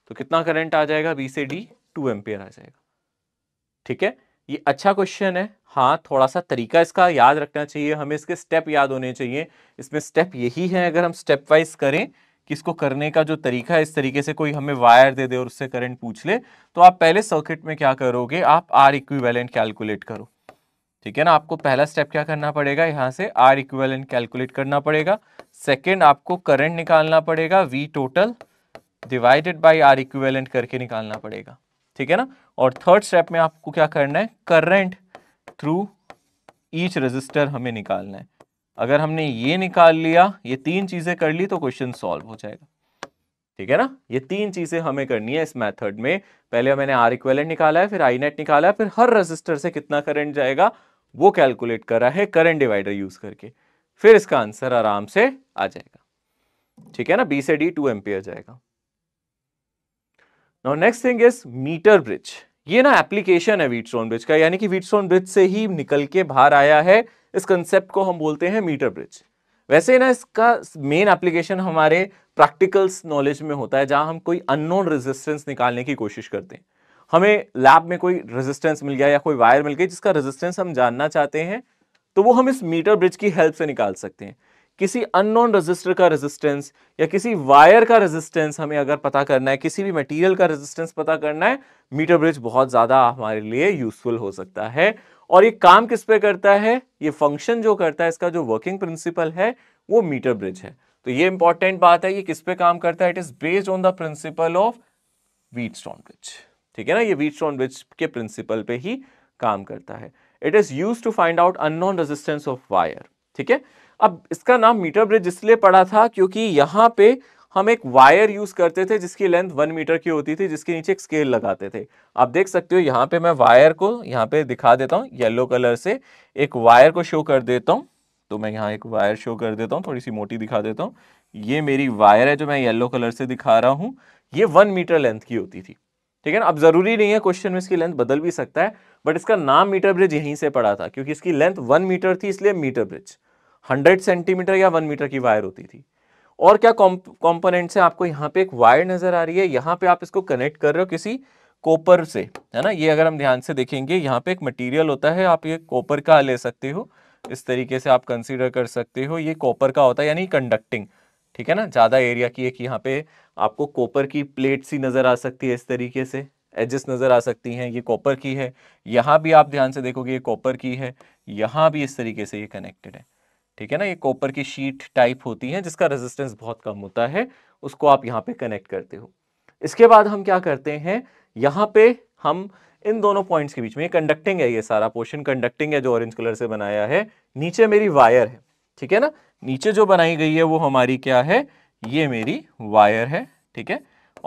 तो कितना करंट आ जाएगा बी से डी टू एम्पेयर आ जाएगा ठीक है ये अच्छा क्वेश्चन है हाँ थोड़ा सा तरीका इसका याद रखना चाहिए हमें इसके स्टेप याद होने चाहिए इसमें स्टेप यही है अगर हम स्टेप वाइज करें कि इसको करने का जो तरीका है इस तरीके से कोई हमें वायर दे दे और उससे करंट पूछ ले तो आप पहले सर्किट में क्या करोगे आप आर इक्विवेलेंट कैलकुलेट करो ठीक है ना आपको पहला स्टेप क्या करना पड़ेगा यहाँ से आर इक्विवेलेंट कैलकुलेट करना पड़ेगा सेकेंड आपको करंट निकालना पड़ेगा V total divided by R equivalent करके निकालना पड़ेगा ठीक है ना और थर्ड स्टेप में आपको क्या करना है करंट थ्रू ईच रजिस्टर हमें निकालना है अगर हमने ये निकाल लिया ये तीन चीज़ें कर ली तो क्वेश्चन सॉल्व हो जाएगा ठीक है ना ये तीन चीज़ें हमें करनी है इस मेथड में पहले मैंने आर इक्वेलेंट निकाला है फिर आई नेट निकाला है फिर हर रजिस्टर से कितना करंट जाएगा वो कैलकुलेट करा है करंट डिवाइडर यूज़ करके फिर इसका आंसर आराम से आ जाएगा ठीक है ना बी से डी टू एम्पियर जाएगा next thing is metre bridge ये ना एप्लीकेशन है वीटस्टोन ब्रिज का यानी कि वीटस्टोन ब्रिज से ही निकल के बाहर आया है इस कंसेप्ट को हम बोलते हैं मीटर ब्रिज वैसे ना इसका मेन एप्लीकेशन हमारे प्रैक्टिकल्स नॉलेज में होता है जहां हम कोई अननोन रेजिस्टेंस निकालने की कोशिश करते हैं हमें लैब में कोई रेजिस्टेंस मिल गया या कोई वायर मिल गई जिसका रेजिस्टेंस हम जानना चाहते हैं तो वो हम इस मीटर ब्रिज की हेल्प से निकाल सकते हैं किसी अननोन रजिस्टर का रेजिस्टेंस या किसी वायर का रेजिस्टेंस हमें अगर पता करना है किसी भी मटेरियल का रेजिस्टेंस पता करना है मीटर ब्रिज बहुत ज़्यादा हमारे लिए यूजफुल हो सकता है और ये काम किस पे करता है ये फंक्शन जो करता है इसका जो वर्किंग प्रिंसिपल है वो मीटर ब्रिज है तो ये इंपॉर्टेंट बात है ये किस पे काम करता है it is based on the principle of Wheatstone bridge ठीक है ना ये वीट स्टोन ब्रिज के प्रिंसिपल पे ही काम करता है it is use to find out unknown resistance of wire ठीक है अब इसका नाम मीटर ब्रिज इसलिए पड़ा था क्योंकि यहाँ पे हम एक वायर यूज करते थे जिसकी लेंथ वन मीटर की होती थी जिसके नीचे एक स्केल लगाते थे आप देख सकते हो यहाँ पे मैं वायर को यहाँ पे दिखा देता हूँ येलो कलर से एक वायर को शो कर देता हूँ तो मैं यहाँ एक वायर शो कर देता हूँ थोड़ी सी मोटी दिखा देता हूँ ये मेरी वायर है जो मैं येलो कलर से दिखा रहा हूँ ये वन मीटर लेंथ की होती थी ठीक है ना अब ज़रूरी नहीं है क्वेश्चन में इसकी लेंथ बदल भी सकता है बट इसका नाम मीटर ब्रिज यहीं से पड़ा था क्योंकि इसकी लेंथ वन मीटर थी इसलिए मीटर ब्रिज हंड्रेड सेंटीमीटर या वन मीटर की वायर होती थी और क्या कॉम्पोनेंट से आपको यहाँ पे एक वायर नज़र आ रही है यहाँ पे आप इसको कनेक्ट कर रहे हो किसी कोपर से है ना ये अगर हम ध्यान से देखेंगे यहाँ पे एक मटेरियल होता है आप ये कॉपर का ले सकते हो इस तरीके से आप कंसीडर कर सकते हो ये कॉपर का होता है यानी कंडक्टिंग ठीक है ना ज़्यादा एरिया की एक यहाँ पे आपको कॉपर की प्लेट सी नज़र आ सकती है इस तरीके से एजेस नज़र आ सकती हैं ये कॉपर की है यहाँ भी आप ध्यान से देखोगे ये कॉपर की है यहाँ भी इस तरीके से ये कनेक्टेड है ठीक है ना ये कॉपर की शीट टाइप होती है जिसका रेजिस्टेंस बहुत कम होता है उसको आप यहाँ पे कनेक्ट करते हो इसके बाद हम क्या करते हैं यहाँ पे हम इन दोनों पॉइंट्स के बीच में ये कंडक्टिंग है ये सारा पोर्शन कंडक्टिंग है जो ऑरेंज कलर से बनाया है नीचे मेरी वायर है ठीक है ना नीचे जो बनाई गई है वो हमारी क्या है ये मेरी वायर है ठीक है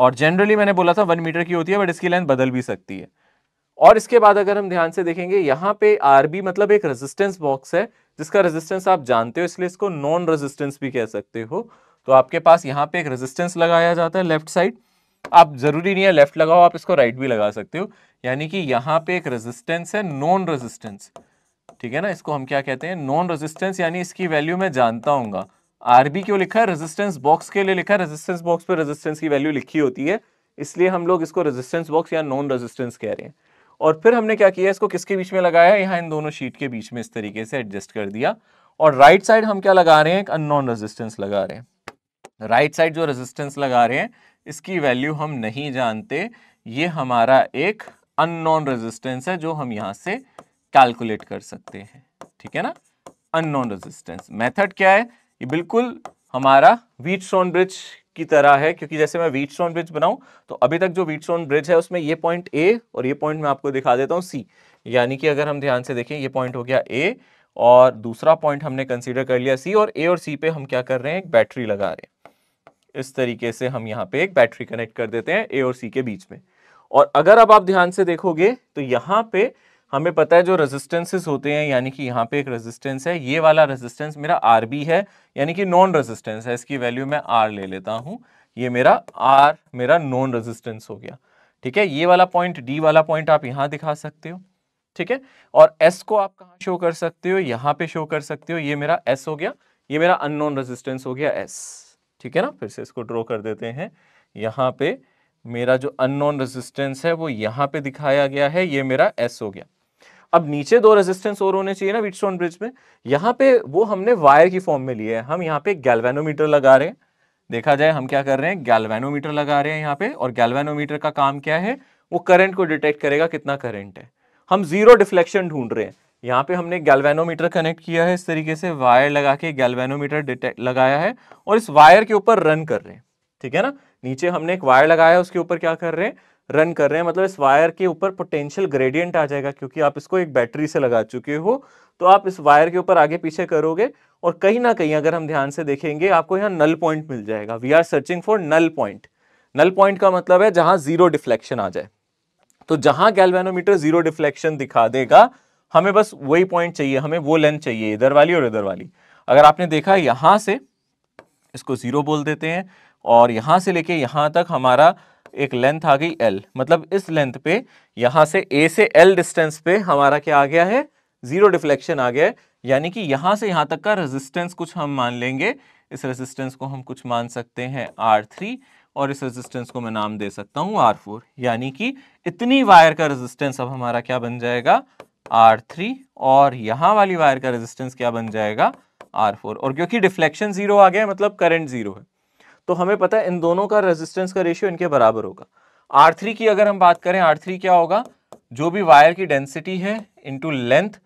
और जनरली मैंने बोला था वन मीटर की होती है बट इसकी लेंथ बदल भी सकती है और इसके बाद अगर हम ध्यान से देखेंगे यहाँ पे आरबी मतलब एक रेजिस्टेंस बॉक्स है जिसका रेजिस्टेंस आप जानते हो इसलिए इसको नॉन रेजिस्टेंस भी कह सकते हो तो आपके पास यहाँ पे एक रेजिस्टेंस लगाया जाता है लेफ्ट साइड आप जरूरी नहीं है लेफ्ट लगाओ आप इसको राइट भी लगा सकते हो यानी कि यहाँ पे एक रेजिस्टेंस है नॉन रेजिस्टेंस ठीक है ना इसको हम क्या कहते हैं नॉन रेजिस्टेंस यानी इसकी वैल्यू मैं जानता हूँ आरबी क्यों लिखा है रेजिस्टेंस बॉक्स के लिए लिखा है रेजिस्टेंस बॉक्स पर रेजिस्टेंस की वैल्यू लिखी होती है इसलिए हम लोग इसको रेजिस्टेंस बॉक्स या नॉन रेजिस्टेंस कह रहे हैं और फिर हमने क्या किया इसको किसके बीच में लगाया यहाँ इन दोनों शीट के बीच में इस तरीके से एडजस्ट कर दिया और राइट right साइड हम क्या लगा रहे हैं एक अननोन रेजिस्टेंस लगा रहे हैं राइट साइड जो रेजिस्टेंस लगा रहे हैं इसकी वैल्यू हम नहीं जानते ये हमारा एक अननोन रेजिस्टेंस है जो हम यहाँ से कैलकुलेट कर सकते हैं ठीक है ना अननोन रेजिस्टेंस मेथड क्या है ये बिल्कुल हमारा वीट ब्रिज की तरह है क्योंकि जैसे मैं वीट स्टोन ब्रिज बनाऊं तो अभी तक जो वीट स्टोन ब्रिज है उसमें ये पॉइंट ए और ये पॉइंट मैं आपको दिखा देता हूँ सी यानी कि अगर हम ध्यान से देखें ये पॉइंट हो गया ए और दूसरा पॉइंट हमने कंसिडर कर लिया सी और ए और सी पे हम क्या कर रहे हैं एक बैटरी लगा रहे हैं इस तरीके से हम यहाँ पे एक बैटरी कनेक्ट कर देते हैं ए और सी के बीच में और अगर अब आप ध्यान से देखोगे तो यहाँ पे हमें पता है जो रेजिस्टेंसेस होते हैं यानी कि यहाँ पे एक रेजिस्टेंस है ये वाला रेजिस्टेंस मेरा आर बी है यानी कि नॉन रेजिस्टेंस है इसकी वैल्यू मैं आर ले लेता हूँ ये मेरा आर मेरा नॉन रेजिस्टेंस हो गया ठीक है ये वाला पॉइंट डी वाला पॉइंट आप यहाँ दिखा सकते हो ठीक है और एस को आप कहाँ शो कर सकते हो यहाँ पे शो कर सकते हो ये मेरा एस हो गया ये मेरा अननोन रेजिस्टेंस हो गया एस ठीक है ना फिर से इसको ड्रॉ कर देते हैं यहाँ पे मेरा जो अननोन रेजिस्टेंस है वो यहाँ पे दिखाया गया है ये मेरा एस हो गया अब नीचे दो रेजिस्टेंस और होने चाहिए ना व्हीटस्टोन ब्रिज में यहाँ पे वो हमने वायर की फॉर्म में लिए है हम यहाँ पे गैल्वेनोमीटर लगा रहे हैं देखा जाए हम क्या कर रहे हैं गैल्वेनोमीटर लगा रहे हैं यहाँ पे और गैल्वेनोमीटर का काम क्या है वो करंट को डिटेक्ट करेगा कितना करंट है हम जीरो डिफ्लेक्शन ढूंढ रहे हैं यहाँ पे हमने गैल्वेनोमीटर कनेक्ट किया है इस तरीके से वायर लगा के गैल्वेनोमीटर डिटेक्ट लगाया है और इस वायर के ऊपर रन कर रहे हैं ठीक है ना नीचे हमने एक वायर लगाया उसके ऊपर क्या कर रहे हैं रन कर रहे हैं मतलब इस वायर के ऊपर पोटेंशियल ग्रेडियंट आ जाएगा क्योंकि आप इसको एक बैटरी से लगा चुके हो तो आप इस वायर के ऊपर आगे पीछे करोगे और कहीं ना कहीं अगर हम ध्यान से देखेंगे आपको यहाँ नल पॉइंट मिल जाएगा we are searching for null point null point का मतलब है जहां जीरो डिफ्लेक्शन आ जाए तो जहां गैल्वेनोमीटर जीरो डिफ्लेक्शन दिखा देगा हमें बस वही पॉइंट चाहिए हमें वो लेंथ चाहिए इधर वाली और इधर वाली अगर आपने देखा यहां से इसको जीरो बोल देते हैं और यहां से लेके यहां तक हमारा एक लेंथ आ गई एल मतलब इस लेंथ पे यहां से ए से एल डिस्टेंस पे हमारा क्या आ गया है जीरो डिफ्लेक्शन आ गया है यानी कि यहां से यहां तक का रेजिस्टेंस कुछ हम मान लेंगे इस रेजिस्टेंस को हम कुछ मान सकते हैं आर थ्री और इस रेजिस्टेंस को मैं नाम दे सकता हूं आर फोर यानी कि इतनी वायर का रेजिस्टेंस अब हमारा क्या बन जाएगा आर थ्री और यहां वाली वायर का रेजिस्टेंस क्या बन जाएगा आर फोर और क्योंकि डिफ्लेक्शन जीरो आ गया मतलब करंट जीरो है तो हमें पता है इन दोनों का रेजिस्टेंस का रेशियो इनके बराबर होगा आर थ्री की अगर हम बात करें आर थ्री क्या होगा जो भी वायर की डेंसिटी है into length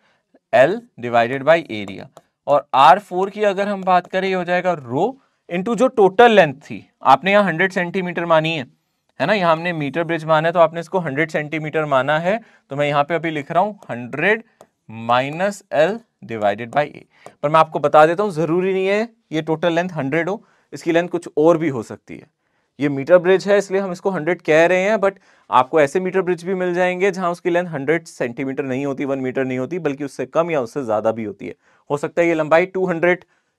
L divided by area और आर फोर की अगर हम बात करें ये हो जाएगा रो इंटू जो टोटल लेंथ थी आपने यहाँ हंड्रेड सेंटीमीटर मानी है है ना यहाँ हमने मीटर ब्रिज माना है तो आपने इसको हंड्रेड सेंटीमीटर माना है तो मैं यहाँ पे अभी लिख रहा हूँ hundred minus L divided by A पर मैं आपको बता देता हूँ ज़रूरी नहीं है ये टोटल लेंथ हंड्रेड हो इसकी लेंथ कुछ और भी हो सकती है ये मीटर ब्रिज है इसलिए हम इसको 100 कह रहे हैं बट आपको ऐसे मीटर ब्रिज भी मिल जाएंगे जहां उसकी लेंथ 100 सेंटीमीटर नहीं होती वन मीटर नहीं होती बल्कि उससे कम या उससे ज़्यादा भी होती है हो सकता है ये लंबाई 200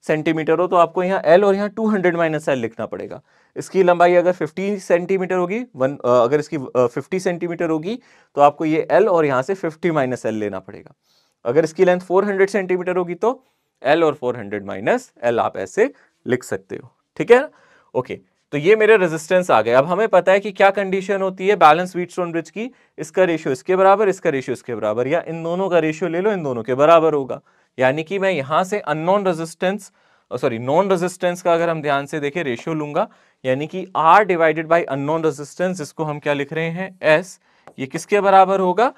सेंटीमीटर हो तो आपको यहाँ एल और यहाँ 200 हंड्रेड माइनस एल लिखना पड़ेगा इसकी लंबाई अगर फिफ्टी सेंटीमीटर होगी वन अगर इसकी फिफ्टी सेंटीमीटर होगी तो आपको ये एल और यहाँ से फिफ्टी माइनस एल लेना पड़ेगा अगर इसकी लेंथ फोर सेंटीमीटर होगी तो एल और फोर हंड्रेड माइनस एल आप ऐसे लिख सकते हो ठीक है ओके तो ये मेरे रेजिस्टेंस आ गए अब हमें पता है कि क्या कंडीशन होती है बैलेंस वीट स्टोन ब्रिज की इसका रेशियो इसके बराबर इसका रेशियो इसके बराबर या इन दोनों का रेशियो ले लो इन दोनों के बराबर होगा यानी कि मैं यहां से unknown resistance sorry known resistance का अगर हम ध्यान से देखें रेशियो लूंगा यानी कि R divided by unknown resistance जिसको हम क्या लिख रहे हैं एस ये किसके बराबर होगा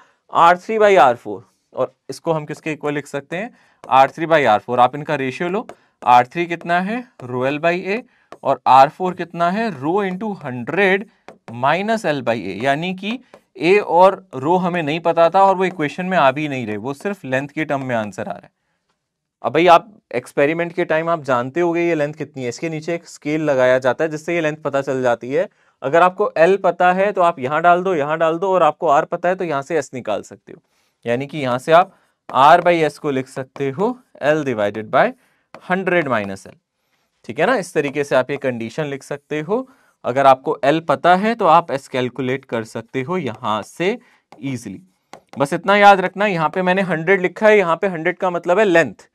R three by R four और इसको हम किसके इक्वल लिख सकते हैं R three by R four आप इनका रेशियो लो आर थ्री कितना है रो एल बाई ए और आर फोर कितना है rho into hundred minus L by A यानी कि ए और रो हमें नहीं पता था और वो इक्वेशन में आ भी नहीं रहे वो सिर्फ लेंथ के टर्म में आंसर आ रहा है अब भाई आप एक्सपेरिमेंट के टाइम आप जानते हो ये लेंथ कितनी है इसके नीचे एक स्केल लगाया जाता है जिससे ये लेंथ पता चल जाती है अगर आपको एल पता है तो आप यहाँ डाल दो यहाँ डाल दो और आपको आर पता है तो यहाँ से एस निकाल सकते हो यानी कि यहाँ से आप आर बाई एस को लिख सकते हो L divided by hundred minus L ठीक है ना इस तरीके से आप ये कंडीशन लिख सकते हो अगर आपको एल पता है तो आप एस कैलकुलेट कर सकते हो यहाँ से ईजिली बस इतना याद रखना यहाँ पे मैंने हंड्रेड लिखा है यहाँ पे हंड्रेड का मतलब है लेंथ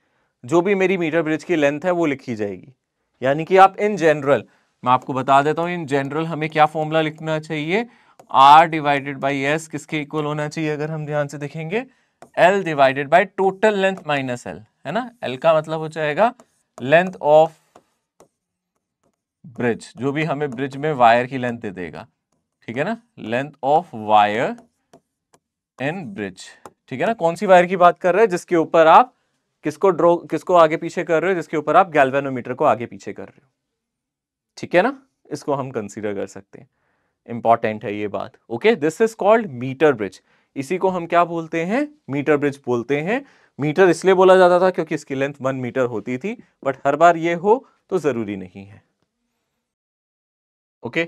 जो भी मेरी मीटर ब्रिज की लेंथ है वो लिखी जाएगी यानी कि आप इन जनरल मैं आपको बता देता हूँ इन जनरल हमें क्या फॉर्मूला लिखना चाहिए आर डिवाइडेड बाई एस किसके इक्वल होना चाहिए अगर हम ध्यान से देखेंगे L divided by total length minus L है ना एल का मतलब हो जाएगा लेंथ ऑफ ब्रिज जो भी हमें ब्रिज में वायर की लेंथ दे देगा ठीक है ना length of wire and bridge ठीक है ना कौन सी वायर की बात कर रहे हैं जिसके ऊपर आप किसको ड्रॉ किसको आगे पीछे कर रहे हो जिसके ऊपर आप गैल्वेनोमीटर को आगे पीछे कर रहे हो ठीक है ना इसको हम कंसीडर कर सकते हैं इंपॉर्टेंट है ये बात okay this is called metre bridge इसी को हम क्या बोलते हैं मीटर ब्रिज बोलते हैं मीटर इसलिए बोला जाता था क्योंकि इसकी लेंथ वन मीटर होती थी बट हर बार ये हो तो ज़रूरी नहीं है ओके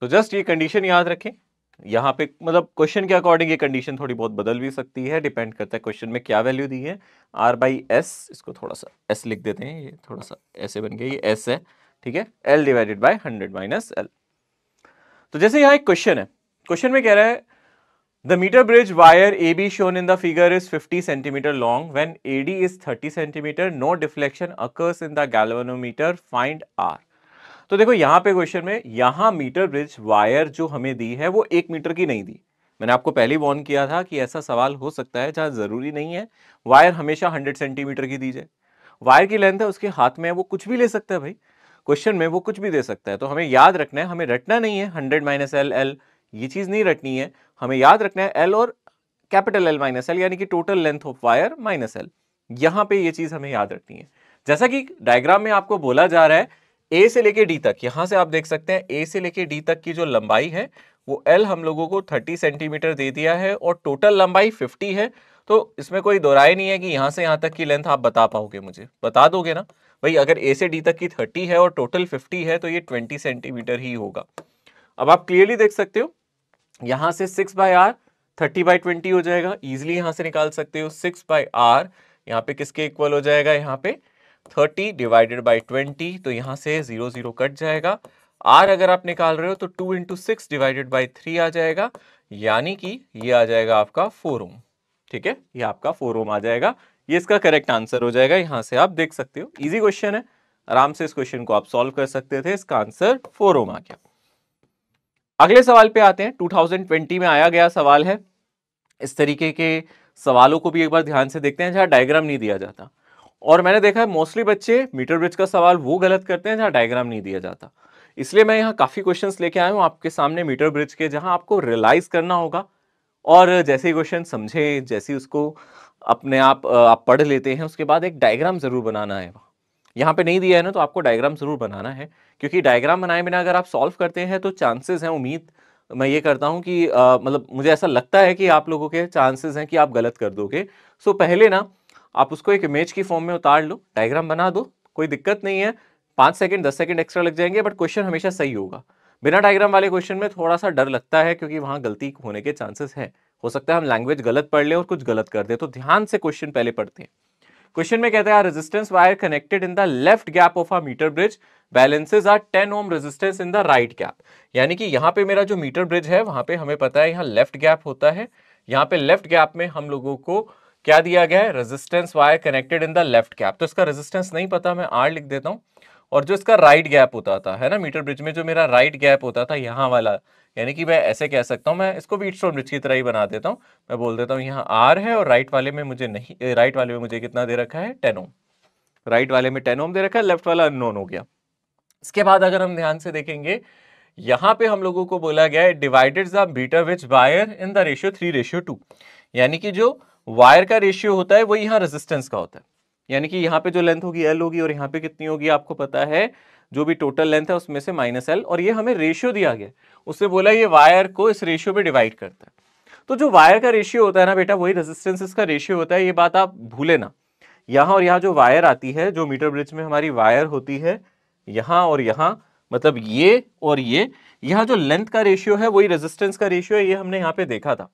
तो जस्ट ये कंडीशन याद रखें यहाँ पे मतलब क्वेश्चन के अकॉर्डिंग ये कंडीशन थोड़ी बहुत बदल भी सकती है डिपेंड करता है क्वेश्चन में क्या वैल्यू दी है आर बाई एस इसको थोड़ा सा एस लिख देते हैं ये थोड़ा सा ऐसे बन गया ये एस है ठीक है L divided by hundred minus L तो जैसे यहाँ एक क्वेश्चन है क्वेश्चन में कह रहा है The meter bridge wire AB shown in the figure is 50 cm long. When AD is 30 cm, no deflection occurs in the galvanometer. Find R. तो देखो यहाँ पे क्वेश्चन में यहाँ मीटर ब्रिज वायर जो हमें दी है वो एक मीटर की नहीं दी मैंने आपको पहले वॉर्न किया था कि ऐसा सवाल हो सकता है जहाँ ज़रूरी नहीं है वायर हमेशा 100 सेंटीमीटर की दी जाए वायर की लेंथ है उसके हाथ में है वो कुछ भी ले सकता है भाई क्वेश्चन में वो कुछ भी दे सकता है तो हमें याद रखना है हमें रटना नहीं है हंड्रेड माइनस एल एल ये चीज़ नहीं रटनी है हमें याद रखना है एल और कैपिटल एल माइनस एल यानी कि total length of wire minus L यहां पे ये चीज़ हमें याद रखनी है जैसा कि डायग्राम में आपको बोला जा रहा है ए से लेके डी तक यहां से आप देख सकते हैं ए से लेके डी तक की जो लंबाई है वो एल हम लोगों को 30 सेंटीमीटर दे दिया है और टोटल लंबाई 50 है तो इसमें कोई दोराय नहीं है कि यहां से यहां तक की लेंथ आप बता पाओगे मुझे बता दोगे ना भाई अगर ए से डी तक की 30 है और टोटल 50 है तो ये 20 सेंटीमीटर ही होगा अब आप क्लियरली देख सकते हो यहां से six by R thirty by twenty हो जाएगा इजिली यहां से निकाल सकते हो सिक्स बाय आर यहाँ पे किसके इक्वल हो जाएगा यहाँ पे थर्टी डिवाइडेड बाई ट्वेंटी तो यहाँ से जीरो जीरो कट जाएगा आर अगर आप निकाल रहे हो तो two into six divided by three आ जाएगा यानी कि ये आ जाएगा आपका फोर ओम ठीक है ये आपका फोर ओम आ जाएगा ये इसका करेक्ट आंसर हो जाएगा यहाँ से आप देख सकते हो इजी क्वेश्चन है आराम से इस क्वेश्चन को आप सॉल्व कर सकते थे इसका आंसर फोर ओम आ गया अगले सवाल पे आते हैं 2020 में आया गया सवाल है इस तरीके के सवालों को भी एक बार ध्यान से देखते हैं जहाँ डायग्राम नहीं दिया जाता और मैंने देखा है मोस्टली बच्चे मीटर ब्रिज का सवाल वो गलत करते हैं जहाँ डायग्राम नहीं दिया जाता इसलिए मैं यहाँ काफ़ी क्वेश्चन लेके आया हूँ आपके सामने मीटर ब्रिज के जहाँ आपको रियलाइज़ करना होगा और जैसे ही क्वेश्चन समझे जैसे उसको अपने आप आप पढ़ लेते हैं उसके बाद एक डायग्राम ज़रूर बनाना है यहाँ पे नहीं दिया है ना तो आपको डायग्राम ज़रूर बनाना है क्योंकि डायग्राम बनाए बिना अगर आप सॉल्व करते हैं तो चांसेस हैं उम्मीद मैं ये करता हूँ कि मतलब मुझे ऐसा लगता है कि आप लोगों के चांसेस हैं कि आप गलत कर दोगे सो पहले ना आप उसको एक इमेज की फॉर्म में उतार लो डायग्राम बना दो कोई दिक्कत नहीं है पाँच सेकेंड दस सेकेंड एक्स्ट्रा लग जाएंगे बट क्वेश्चन हमेशा सही होगा बिना डायग्राम वाले क्वेश्चन में थोड़ा सा डर लगता है क्योंकि वहाँ गलती होने के चांसेस हैं हो सकता है हम लैंग्वेज गलत पढ़ लें और कुछ गलत कर दें तो ध्यान से क्वेश्चन पहले पढ़ते हैं क्वेश्चन में कहता है resistance wire connected in the left gap of a metre bridge balances are 10 ohm resistance in the right gap यानी कि यहाँ पे मेरा जो मीटर ब्रिज है वहां पे हमें पता है यहाँ लेफ्ट गैप होता है यहाँ पे लेफ्ट गैप में हम लोगों को क्या दिया गया है resistance wire connected in the left gap तो इसका रेजिस्टेंस नहीं पता मैं आर लिख देता हूँ और जो इसका राइट गैप होता था है ना मीटर ब्रिज में जो मेरा राइट गैप होता था यहाँ वाला यानी कि मैं ऐसे कह सकता हूँ मैं इसको भी स्टोन ब्रिज की तरह ही बना देता हूँ मैं बोल देता हूँ यहाँ आर है और राइट वाले में मुझे नहीं राइट वाले में मुझे कितना दे रखा है टेन ओम राइट वाले में टेन ओम दे रखा है लेफ्ट वाला अननोन हो गया इसके बाद अगर हम ध्यान से देखेंगे यहाँ पे हम लोगों को बोला गया है divided the metre which wire in the ratio three ratio two यानी कि जो वायर का रेशियो होता है वो यहाँ रेजिस्टेंस का होता है यानी कि यहाँ पे जो लेंथ होगी एल होगी और यहाँ पे कितनी होगी आपको पता है जो भी टोटल लेंथ है उसमें से माइनस एल और ये हमें रेशियो दिया गया उससे बोला ये वायर को इस रेशियो में डिवाइड करता है तो जो वायर का रेशियो होता है ना बेटा वही रेजिस्टेंस का रेशियो होता है ये बात आप भूले ना यहाँ और यहाँ जो वायर आती है जो मीटर ब्रिज में हमारी वायर होती है यहाँ और यहाँ मतलब ये और ये यहाँ जो लेंथ का रेशियो है वही रेजिस्टेंस का रेशियो है ये हमने यहाँ पे देखा था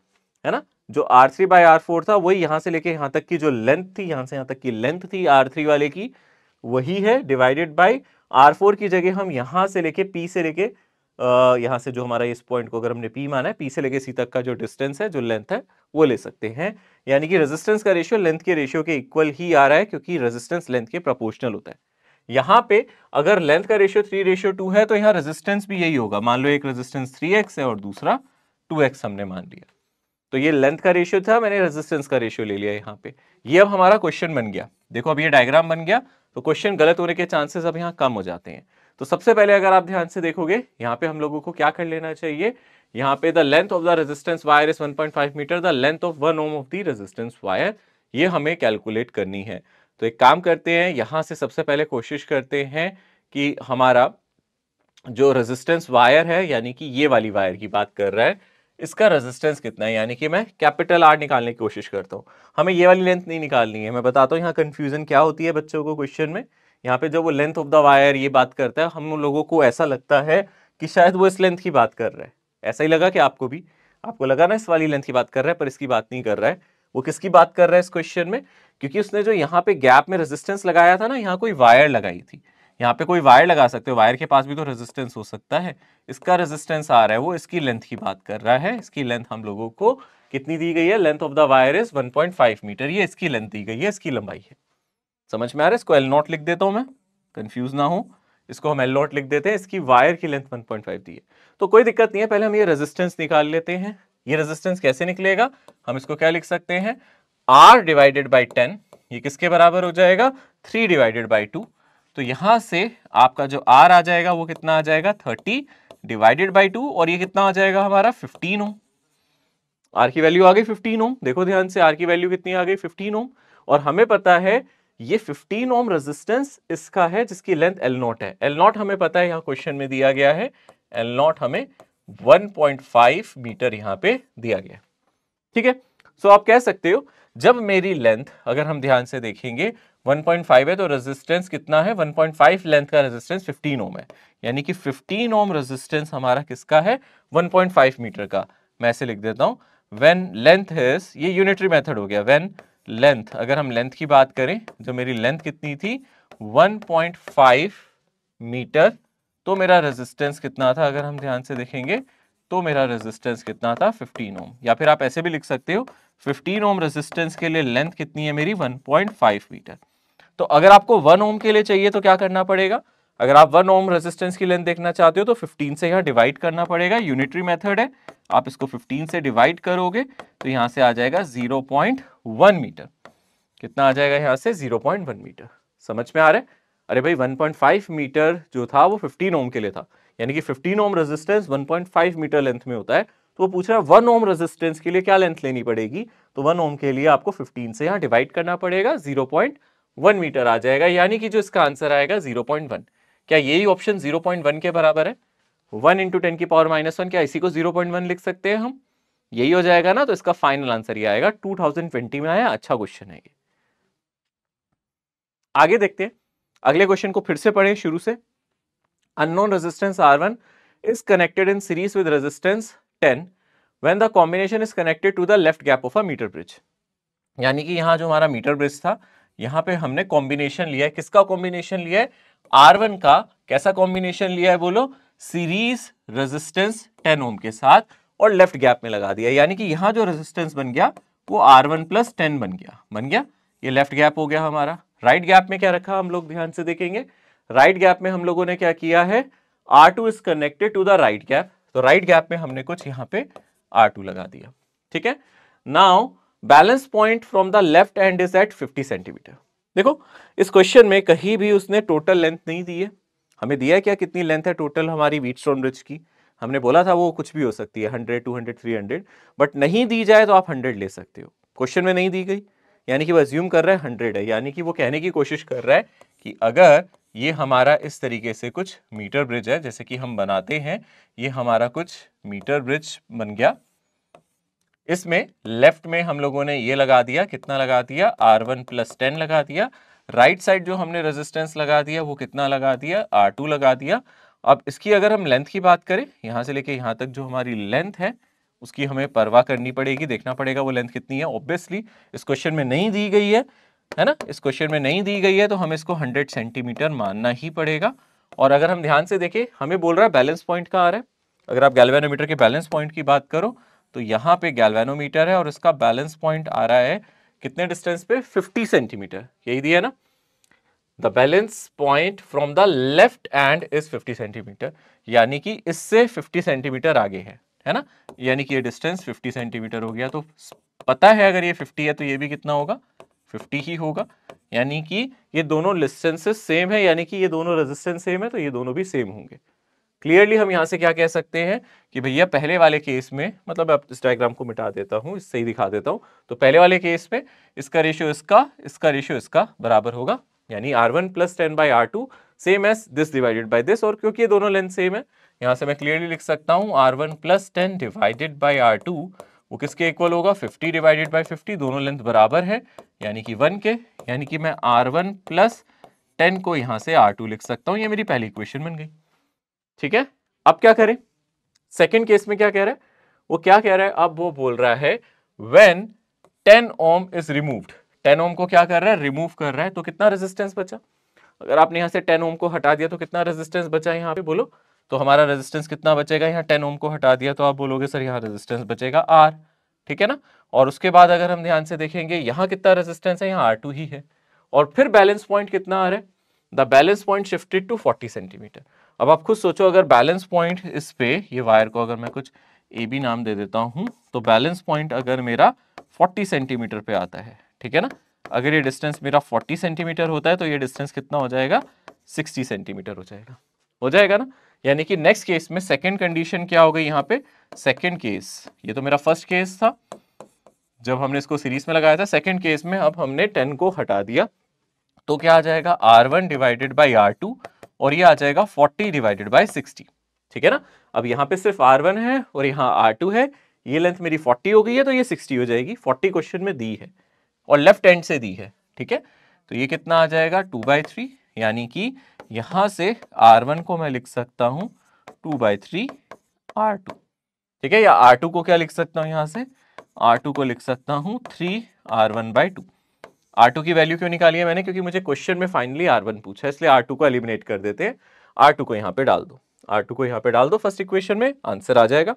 है ना जो R three by R four था वही यहाँ से लेके यहाँ तक की जो लेंथ थी यहाँ से यहाँ तक की लेंथ थी आर थ्री वाले की वही है डिवाइडेड बाई आर फोर की जगह हम यहाँ से लेके पी से लेके यहाँ से जो हमारा इस पॉइंट को अगर हमने पी माना है पी से लेके सी तक का जो डिस्टेंस है जो लेंथ है वो ले सकते हैं यानी कि रेजिस्टेंस का रेशियो लेंथ के रेशियो के इक्वल ही आ रहा है क्योंकि रेजिस्टेंस लेंथ के प्रोपोर्शनल होता है यहाँ पे अगर लेंथ का रेशियो थ्री रेशियो टू है तो यहाँ रेजिस्टेंस भी यही होगा मान लो एक रेजिस्टेंस थ्री एक्स है और दूसरा टू एक्स हमने मान लिया तो ये लेंथ का रेशियो था मैंने रेजिस्टेंस का रेशियो ले लिया यहाँ पे ये अब हमारा क्वेश्चन बन गया देखो अब ये डायग्राम बन गया तो क्वेश्चन गलत होने के चांसेस अब यहाँ कम हो जाते हैं तो सबसे पहले अगर आप ध्यान से देखोगे यहाँ पे हम लोगों को क्या कर लेना चाहिए यहाँ पे the length of the resistance wire is one metre the length of one ohm of the resistance wire ये हमें कैलकुलेट करनी है तो एक काम करते हैं यहाँ से सबसे पहले कोशिश करते हैं कि हमारा जो रेजिस्टेंस वायर है यानी कि ये वाली वायर की बात कर रहा है इसका रेजिस्टेंस कितना है यानी कि मैं कैपिटल आर निकालने की कोशिश करता हूँ हमें ये वाली लेंथ नहीं निकालनी है मैं बताता हूँ यहाँ कन्फ्यूज़न क्या होती है बच्चों को क्वेश्चन में यहाँ पे जो वो लेंथ ऑफ द वायर ये बात करता है हम लोगों को ऐसा लगता है कि शायद वो इस लेंथ की बात कर रहा है ऐसा ही लगा कि आपको भी आपको लगा ना इस वाली लेंथ की बात कर रहा है पर इसकी बात नहीं कर रहा है वो किसकी बात कर रहा है इस क्वेश्चन में क्योंकि उसने जो यहाँ पे गैप में रेजिस्टेंस लगाया था ना यहाँ कोई वायर लगाई थी यहाँ पे कोई वायर लगा सकते हो वायर के पास भी तो रेजिस्टेंस हो सकता है इसका रेजिस्टेंस आ रहा है वो इसकी लेंथ की बात कर रहा है इसकी लेंथ हम लोगों को कितनी दी गई है length of the wire is 1.5 metre ये इसकी लेंथ दी गई है इसकी लंबाई है समझ में आ रहा है इसको एल नॉट लिख देता हूँ मैं कंफ्यूज ना हो इसको हम एल नॉट लिख देते हैं इसकी वायर की लेंथ फाइव दी है तो कोई दिक्कत नहीं है पहले हम ये रेजिस्टेंस निकाल लेते हैं ये रेजिस्टेंस कैसे निकलेगा हम इसको क्या लिख सकते हैं आर डिवाइडेड बाई टेन ये किसके बराबर हो जाएगा थ्री डिवाइडेड बाई टू तो यहां से आपका जो आर आ जाएगा वो कितना आ जाएगा थर्टी डिवाइडेड बाई टू और ये कितना आ जाएगा हमारा फिफ्टीन ओम आर की वैल्यू आ गई फिफ्टीन ओम देखो ध्यान से आर की वैल्यू कितनी आ गई फिफ्टीन ओम और हमें पता है ये 15 ओम रेजिस्टेंस इसका है जिसकी लेंथ एल नॉट है एल नॉट हमें पता है यहां क्वेश्चन में दिया गया है एल नॉट हमें 1.5 मीटर यहां पे दिया गया ठीक है सो so, आप कह सकते हो जब मेरी लेंथ अगर हम ध्यान से देखेंगे 1.5 है तो रेजिस्टेंस कितना है 1.5 लेंथ का रेजिस्टेंस 15 ओम है यानी कि 15 ओम रेजिस्टेंस हमारा किसका है 1.5 मीटर का मैं ऐसे लिख देता हूँ व्हेन लेंथ इज ये यूनिटरी मेथड हो गया व्हेन लेंथ अगर हम लेंथ की बात करें जो मेरी लेंथ कितनी थी 1.5 मीटर तो मेरा रेजिस्टेंस कितना था अगर हम ध्यान से देखेंगे तो मेरा रेजिस्टेंस कितना था फिफ्टीन ओम या फिर आप ऐसे भी लिख सकते हो 15 ओम रेजिस्टेंस के लिए लेंथ कितनी है मेरी 1.5 मीटर तो अगर आपको वन ओम के लिए चाहिए तो क्या करना पड़ेगा अगर आप वन ओम रेजिस्टेंस की लेंथ देखना चाहते हो तो 15 से यहाँ डिवाइड करना पड़ेगा यूनिटरी मेथड है आप इसको 15 से डिवाइड करोगे तो यहां से आ जाएगा 0.1 मीटर कितना आ जाएगा यहां से 0.1 मीटर समझ में आ रहा है अरे भाई 1.5 मीटर जो था वो 15 ओम के लिए था यानी कि 15 ओम रेजिस्टेंस 1.5 मीटर लेंथ में होता है तो वो पूछ रहा है वन ओम रेजिस्टेंस के लिए क्या लेंथ लेनी पड़ेगी तो वन ओम के लिए आपको फिफ्टीन से यहाँ डिवाइड करना पड़ेगा जीरो वन मीटर आ जाएगा यानी कि जो इसका आंसर आएगा जीरो पॉइंट वन क्या यही ऑप्शन जीरो पॉइंट वन के बराबर है वन इंटू टेन की पावर माइनस वन क्या इसी को जीरो पॉइंट वन लिख सकते हैं हम यही हो जाएगा ना तो इसका फाइनल आंसर ये आएगा टू थाउजेंड ट्वेंटी में आया अच्छा क्वेश्चन है ये आगे देखते हैं अगले क्वेश्चन को फिर से पढ़े शुरू से resistance R one is connected in series with resistance ten when the combination is connected to the left gap of a metre bridge यानी कि यहाँ जो हमारा मीटर ब्रिज था यहां पे हमने कॉम्बिनेशन लिया है किसका कॉम्बिनेशन लिया है आर वन का कैसा कॉम्बिनेशन लिया है बोलो सीरीज रेजिस्टेंस टेन ओम के साथ और लेफ्ट गैप में लगा दिया यानी कि यहां जो रेजिस्टेंस बन गया वो आर वन प्लस टेन बन गया बन गया ये लेफ्ट गैप हो गया हमारा राइट right गैप में क्या रखा हम लोग ध्यान से देखेंगे राइट right गैप में हम लोगों ने क्या किया है R two is connected to the right gap तो राइट right गैप में हमने कुछ यहां पे आर टू लगा दिया ठीक है now balance point from the left end is at 50 centimetre देखो इस क्वेश्चन में कहीं भी उसने टोटल लेंथ नहीं दी है हमें दिया है क्या कितनी लेंथ है टोटल हमारी वीट स्टोन ब्रिज की हमने बोला था वो कुछ भी हो सकती है hundred two hundred three hundred but नहीं दी जाए तो आप हंड्रेड ले सकते हो क्वेश्चन में नहीं दी गई यानी कि वो एज्यूम कर रहा है हंड्रेड है यानी कि वो कहने की कोशिश कर रहा है कि अगर ये हमारा इस तरीके से कुछ मीटर ब्रिज है जैसे कि हम बनाते हैं ये हमारा कुछ मीटर ब्रिज बन गया इसमें लेफ्ट में हम लोगों ने ये लगा दिया कितना लगा दिया आर वन प्लस टेन लगा दिया राइट right साइड जो हमने रेजिस्टेंस लगा दिया वो कितना लगा दिया आर टू लगा दिया अब इसकी अगर हम लेंथ की बात करें यहाँ से लेके यहाँ तक जो हमारी लेंथ है उसकी हमें परवाह करनी पड़ेगी देखना पड़ेगा वो लेंथ कितनी है ऑब्वियसली इस क्वेश्चन में नहीं दी गई है है ना इस क्वेश्चन में नहीं दी गई है तो हमें इसको हंड्रेड सेंटीमीटर मानना ही पड़ेगा और अगर हम ध्यान से देखें हमें बोल रहा है बैलेंस पॉइंट का आ रहा है अगर आप गैलवेनोमीटर के बैलेंस पॉइंट की बात करो तो यहाँ पे गैल्वेनोमीटर है और इसका बैलेंस पॉइंट आ रहा है कितने डिस्टेंस पे 50 सेंटीमीटर यही दिया ना the balance point from the left end is 50 centimetre यानी कि इससे 50 सेंटीमीटर आगे है है ना यानी कि ये डिस्टेंस 50 सेंटीमीटर हो गया तो पता है अगर ये 50 है तो ये भी कितना होगा 50 ही होगा यानी कि ये दोनों डिस्टेंसेस सेम है यानी कि ये दोनों रेजिस्टेंस सेम है तो ये दोनों भी सेम होंगे क्लियरली हम यहाँ से क्या कह सकते हैं कि भैया पहले वाले केस में मतलब मैं इस डायग्राम को मिटा देता हूँ इससे ही दिखा देता हूँ तो पहले वाले केस में इसका रेशियो इसका इसका रेशियो इसका बराबर होगा यानी R one plus ten by R two same as this divided by this और क्योंकि ये दोनों लेंथ सेम है यहाँ से मैं क्लियरली लिख सकता हूँ R one plus ten divided by R two वो किसके इक्वल होगा फिफ्टी डिवाइडेड बाई फिफ्टी दोनों लेंथ बराबर है यानी कि वन के यानी कि मैं आर वन प्लस टेन को यहाँ से आर टू लिख सकता हूँ ये मेरी पहली इक्वेशन बन गई ठीक है अब क्या करें सेकेंड केस में क्या कह रहा है वो क्या कह रहा है अब वो बोल रहा है when ten ohm is removed ten ohm को क्या कर रहा है रिमूव कर रहा है तो कितना रेजिस्टेंस बचा अगर आपने यहां से टेन ओम को हटा दिया तो कितना रेजिस्टेंस बचा यहाँ पे बोलो तो हमारा रेजिस्टेंस कितना बचेगा यहाँ टेन ओम को हटा दिया तो आप बोलोगे सर यहाँ रेजिस्टेंस बचेगा आर ठीक है ना और उसके बाद अगर हम ध्यान से देखेंगे यहाँ कितना रेजिस्टेंस है यहाँ आर टू ही है और फिर बैलेंस पॉइंट कितना आ रहा है the balance point shifted to forty centimetre अब आप खुद सोचो अगर बैलेंस पॉइंट इस पे ये वायर को अगर मैं कुछ ए बी नाम दे देता हूं तो बैलेंस पॉइंट अगर मेरा 40 सेंटीमीटर पे आता है ठीक है ना अगर ये डिस्टेंस मेरा 40 सेंटीमीटर होता है तो ये डिस्टेंस कितना हो जाएगा 60 सेंटीमीटर हो जाएगा हो जाएगा ना यानी कि नेक्स्ट केस में सेकेंड कंडीशन क्या हो गई यहाँ पे सेकेंड केस ये तो मेरा फर्स्ट केस था जब हमने इसको सीरीज में लगाया था सेकेंड केस में अब हमने टेन को हटा दिया तो क्या आ जाएगा R one divided by R two और ये आ जाएगा फोर्टी डिवाइडेड बाई सिक्सटी ठीक है ना अब यहाँ पे सिर्फ आर वन है और यहाँ आर टू है ये लेंथ मेरी फोर्टी हो गई है तो ये सिक्सटी हो जाएगी फोर्टी क्वेश्चन में दी है और लेफ्ट एंड से दी है ठीक है तो ये कितना आ जाएगा टू बाई थ्री यानी कि यहाँ से आर वन को मैं लिख सकता हूँ two by three R two ठीक है या आर टू को क्या लिख सकता हूँ यहाँ से आर टू को लिख सकता हूँ three R one by two R two की वैल्यू क्यों निकाली है मैंने क्योंकि मुझे क्वेश्चन में फाइनली आर वन पूछा इसलिए आर टू को एलिमिनेट कर देते हैं आर टू को यहाँ पे डाल दो आर टू को यहाँ पे डाल दो फर्स्ट इक्वेशन में आंसर आ जाएगा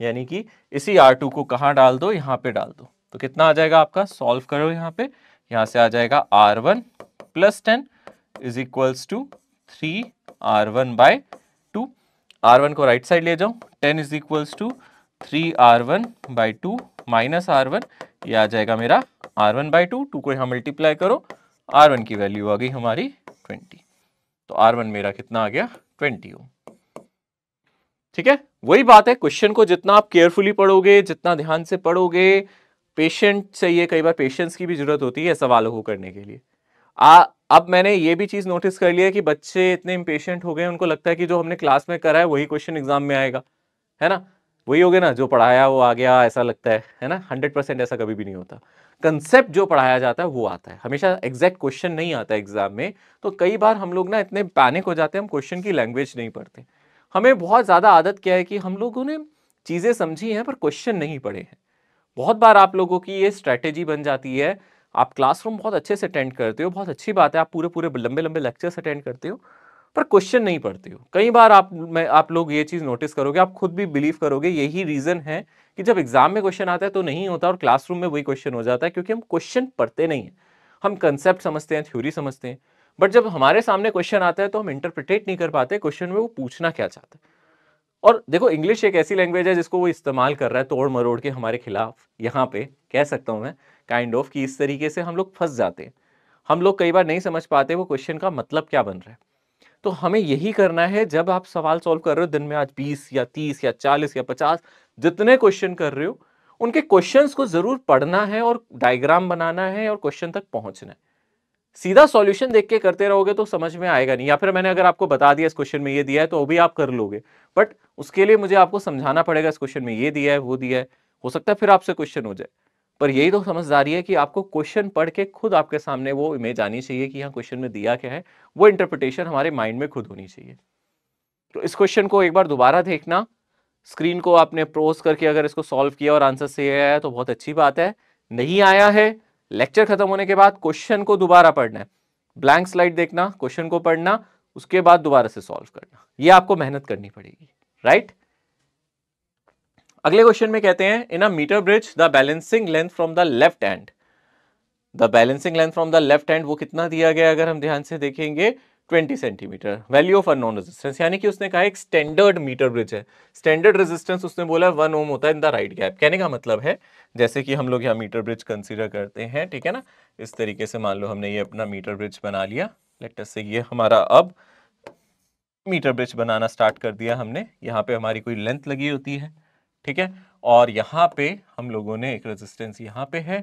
यानी कि इसी आर टू को कहाँ डाल दो यहाँ पे डाल दो तो कितना आ जाएगा आपका सॉल्व करो यहाँ पे यहाँ से आ जाएगा R one plus ten is equals to three R one by two R one को राइट साइड ले जाओ ten is equals to three R one by two minus R one ये आ जाएगा मेरा R one by two two को यहाँ multiply करो आर वन की वैल्यू आ गई हमारी ट्वेंटी तो आर वन मेरा कितना आ गया ट्वेंटी ओम ठीक है वही बात है क्वेश्चन को जितना आप केयरफुली पढ़ोगे जितना ध्यान से पढ़ोगे पेशेंट चाहिए कई बार पेशेंस की भी जरूरत होती है सवालों को करने के लिए आ, अब मैंने ये भी चीज़ नोटिस कर लिया है कि बच्चे इतने इम्पेशेंट हो गए उनको लगता है कि जो हमने क्लास में करा है वही क्वेश्चन एग्जाम में आएगा है ना वही हो गया ना जो पढ़ाया वो आ गया ऐसा लगता है है ना हंड्रेड परसेंट ऐसा कभी भी नहीं होता कंसेप्ट जो पढ़ाया जाता है वो आता है हमेशा एग्जैक्ट क्वेश्चन नहीं आता एग्जाम में तो कई बार हम लोग ना इतने पैनिक हो जाते हैं हम क्वेश्चन की लैंग्वेज नहीं पढ़ते हमें बहुत ज़्यादा आदत क्या है कि हम लोगों ने चीज़ें समझी हैं पर क्वेश्चन नहीं पढ़े हैं बहुत बार आप लोगों की ये स्ट्रैटेजी बन जाती है आप क्लासरूम बहुत अच्छे से अटेंड करते हो बहुत अच्छी बात है आप पूरे पूरे लंबे लंबे लेक्चर्स अटेंड करते हो पर क्वेश्चन नहीं पढ़ते हो कई बार आप मैं आप लोग ये चीज़ नोटिस करोगे आप खुद भी बिलीव करोगे यही रीज़न है कि जब एग्जाम में क्वेश्चन आता है तो नहीं होता और क्लासरूम में वही क्वेश्चन हो जाता है क्योंकि हम क्वेश्चन पढ़ते नहीं हैं हम कंसेप्ट समझते हैं थ्योरी समझते हैं बट जब हमारे सामने क्वेश्चन आता है तो हम इंटरप्रिटेट नहीं कर पाते क्वेश्चन में वो पूछना क्या चाहता है और देखो इंग्लिश एक ऐसी लैंग्वेज है जिसको वो इस्तेमाल कर रहा है तोड़ मरोड़ के हमारे खिलाफ यहाँ पे कह सकता हूँ मैं काइंड ऑफ कि इस तरीके से हम लोग फंस जाते हैं हम लोग कई बार नहीं समझ पाते वो क्वेश्चन का मतलब क्या बन रहा है तो हमें यही करना है जब आप सवाल सॉल्व कर रहे हो दिन में आज 20 या 30 या 40 या पचास जितने क्वेश्चन कर रहे हो उनके क्वेश्चंस को जरूर पढ़ना है और डायग्राम बनाना है और क्वेश्चन तक पहुंचना है सीधा सॉल्यूशन देख के करते रहोगे तो समझ में आएगा नहीं या फिर मैंने अगर आपको बता दिया इस क्वेश्चन में ये दिया है तो वो भी आप कर लोगे बट उसके लिए मुझे आपको समझाना पड़ेगा इस क्वेश्चन में ये दिया है वो दिया है हो सकता है फिर आपसे क्वेश्चन हो जाए पर यही तो समझदारी है कि आपको क्वेश्चन पढ़ के खुद आपके सामने वो इमेज आनी चाहिए कि यहाँ क्वेश्चन में दिया क्या है वो इंटरप्रिटेशन हमारे माइंड में खुद होनी चाहिए तो इस क्वेश्चन को एक बार दोबारा देखना स्क्रीन को आपने प्रोज करके अगर इसको सॉल्व किया और आंसर सही आया है तो बहुत अच्छी बात है नहीं आया है लेक्चर खत्म होने के बाद क्वेश्चन को दोबारा पढ़ना है ब्लैंक स्लाइड देखना क्वेश्चन को पढ़ना उसके बाद दोबारा से सॉल्व करना ये आपको मेहनत करनी पड़ेगी राइट अगले क्वेश्चन में कहते हैं in a metre bridge the balancing length from the left hand the balancing length from the left hand वो कितना दिया गया अगर हम ध्यान से देखेंगे 20 centimetre value of unknown resistance यानी कि उसने कहा एक स्टैंडर्ड मीटर ब्रिज है स्टैंडर्ड रेजिस्टेंस उसने बोला है वन ओम होता है इन द राइट गैप कहने का मतलब है जैसे कि हम लोग यहाँ मीटर ब्रिज कंसीडर करते हैं ठीक है ना इस तरीके से मान लो हमने ये अपना मीटर ब्रिज बना लिया लेटर से ये हमारा अब मीटर ब्रिज बनाना स्टार्ट कर दिया हमने यहाँ पे हमारी कोई लेंथ लगी होती है ठीक है और यहाँ पे हम लोगों ने एक रेजिस्टेंस यहाँ पे है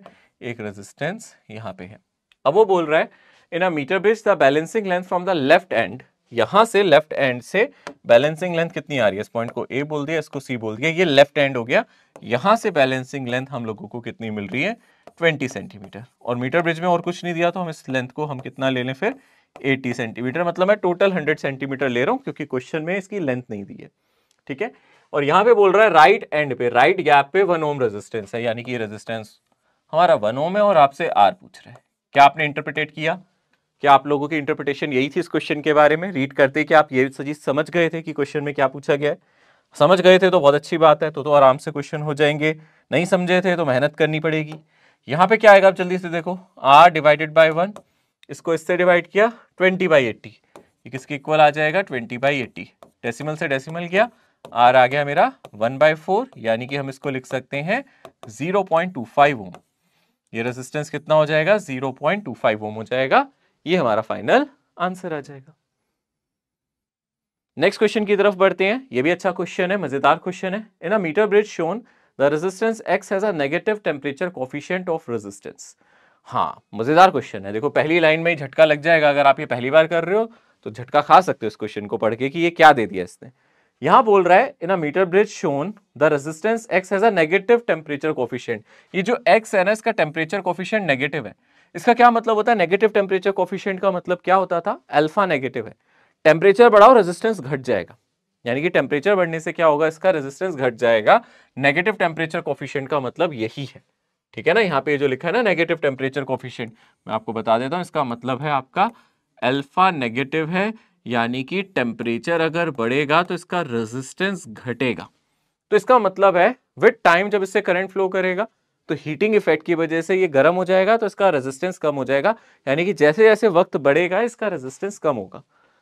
एक रेजिस्टेंस यहाँ पे है अब वो बोल रहा है in a metre bridge the balancing length from the left end यहां से लेफ्ट एंड से बैलेंसिंग लेंथ कितनी आ रही है इस पॉइंट को ए बोल दिया इसको सी बोल दिया ये लेफ्ट एंड हो गया यहां से बैलेंसिंग लेंथ हम लोगों को कितनी मिल रही है 20 सेंटीमीटर और मीटर ब्रिज में और कुछ नहीं दिया तो हम इस लेंथ को हम कितना ले लें फिर 80 सेंटीमीटर मतलब मैं टोटल 100 सेंटीमीटर ले रहा हूं क्योंकि क्वेश्चन में इसकी लेंथ नहीं दी है ठीक है और यहाँ पे बोल रहा है राइट एंड पे राइट गैप पे वन ओम रेजिस्टेंस है यानी कि ये रेजिस्टेंस हमारा वन ओम है और आपसे आर पूछ रहे हैं क्या आपने इंटरप्रिटेट किया क्या आप लोगों की इंटरप्रिटेशन यही थी इस क्वेश्चन के बारे में रीड करते कि आप ये चीज समझ गए थे कि क्वेश्चन में क्या पूछा गया है समझ गए थे तो बहुत अच्छी बात है तो तो आराम से क्वेश्चन हो जाएंगे नहीं समझे थे तो मेहनत करनी पड़ेगी यहाँ पे क्या आएगा आप जल्दी से देखो आर डिवाइडेड बाई वन इसको इससे डिवाइड किया ट्वेंटी बाई एट्टी ये किसके इक्वल आ जाएगा ट्वेंटी बाई एट्टी डेसिमल से डेसिमल गया आर आ गया मेरा वन बाई फोर यानी कि हम इसको लिख सकते हैं zero point two five ohm ये रेजिस्टेंस कितना हो जाएगा zero point two five ohm हो जाएगा ये हमारा फाइनल आंसर आ जाएगा नेक्स्ट क्वेश्चन की तरफ बढ़ते हैं ये भी अच्छा क्वेश्चन है मजेदार क्वेश्चन है in a metre bridge shown the resistance X has a negative temperature coefficient of resistance हाँ मजेदार क्वेश्चन है देखो पहली लाइन में ही झटका लग जाएगा अगर आप ये पहली बार कर रहे हो तो झटका खा सकते हो इस क्वेश्चन को पढ़ के कि ये क्या दे दिया इसने यहां बोल रहा है in a metre bridge shown the resistance X has a negative temperature coefficient ये जो एक्स है ना इसका टेम्परेचर कॉफिशियंट नेगेटिव है इसका क्या मतलब होता है नेगेटिव टेम्परेचर कॉफिशियंट का मतलब क्या होता था अल्फा नेगेटिव है टेम्परेचर बढ़ाओ रेजिस्टेंस घट जाएगा यानी कि टेम्परेचर बढ़ने से क्या होगा इसका रेजिस्टेंस घट जाएगा नेगेटिव टेम्परेचर कॉफिशियंट का मतलब यही है ठीक है ना यहाँ पे जो लिखा है ना नेगेटिव टेम्परेचर कॉफिशियंट मैं आपको बता देता हूँ इसका मतलब है आपका अल्फा नेगेटिव है यानी कि टेम्परेचर अगर बढ़ेगा तो इसका रेजिस्टेंस घटेगा तो इसका मतलब है विद टाइम जब इससे करंट फ्लो करेगा तो हीटिंग इफेक्ट की वजह से ये गर्म हो जाएगा तो इसका रेजिस्टेंस कम हो जाएगा यानी कि जैसे जैसे वक्त बढ़ेगा इसका रेजिस्टेंस कम होगा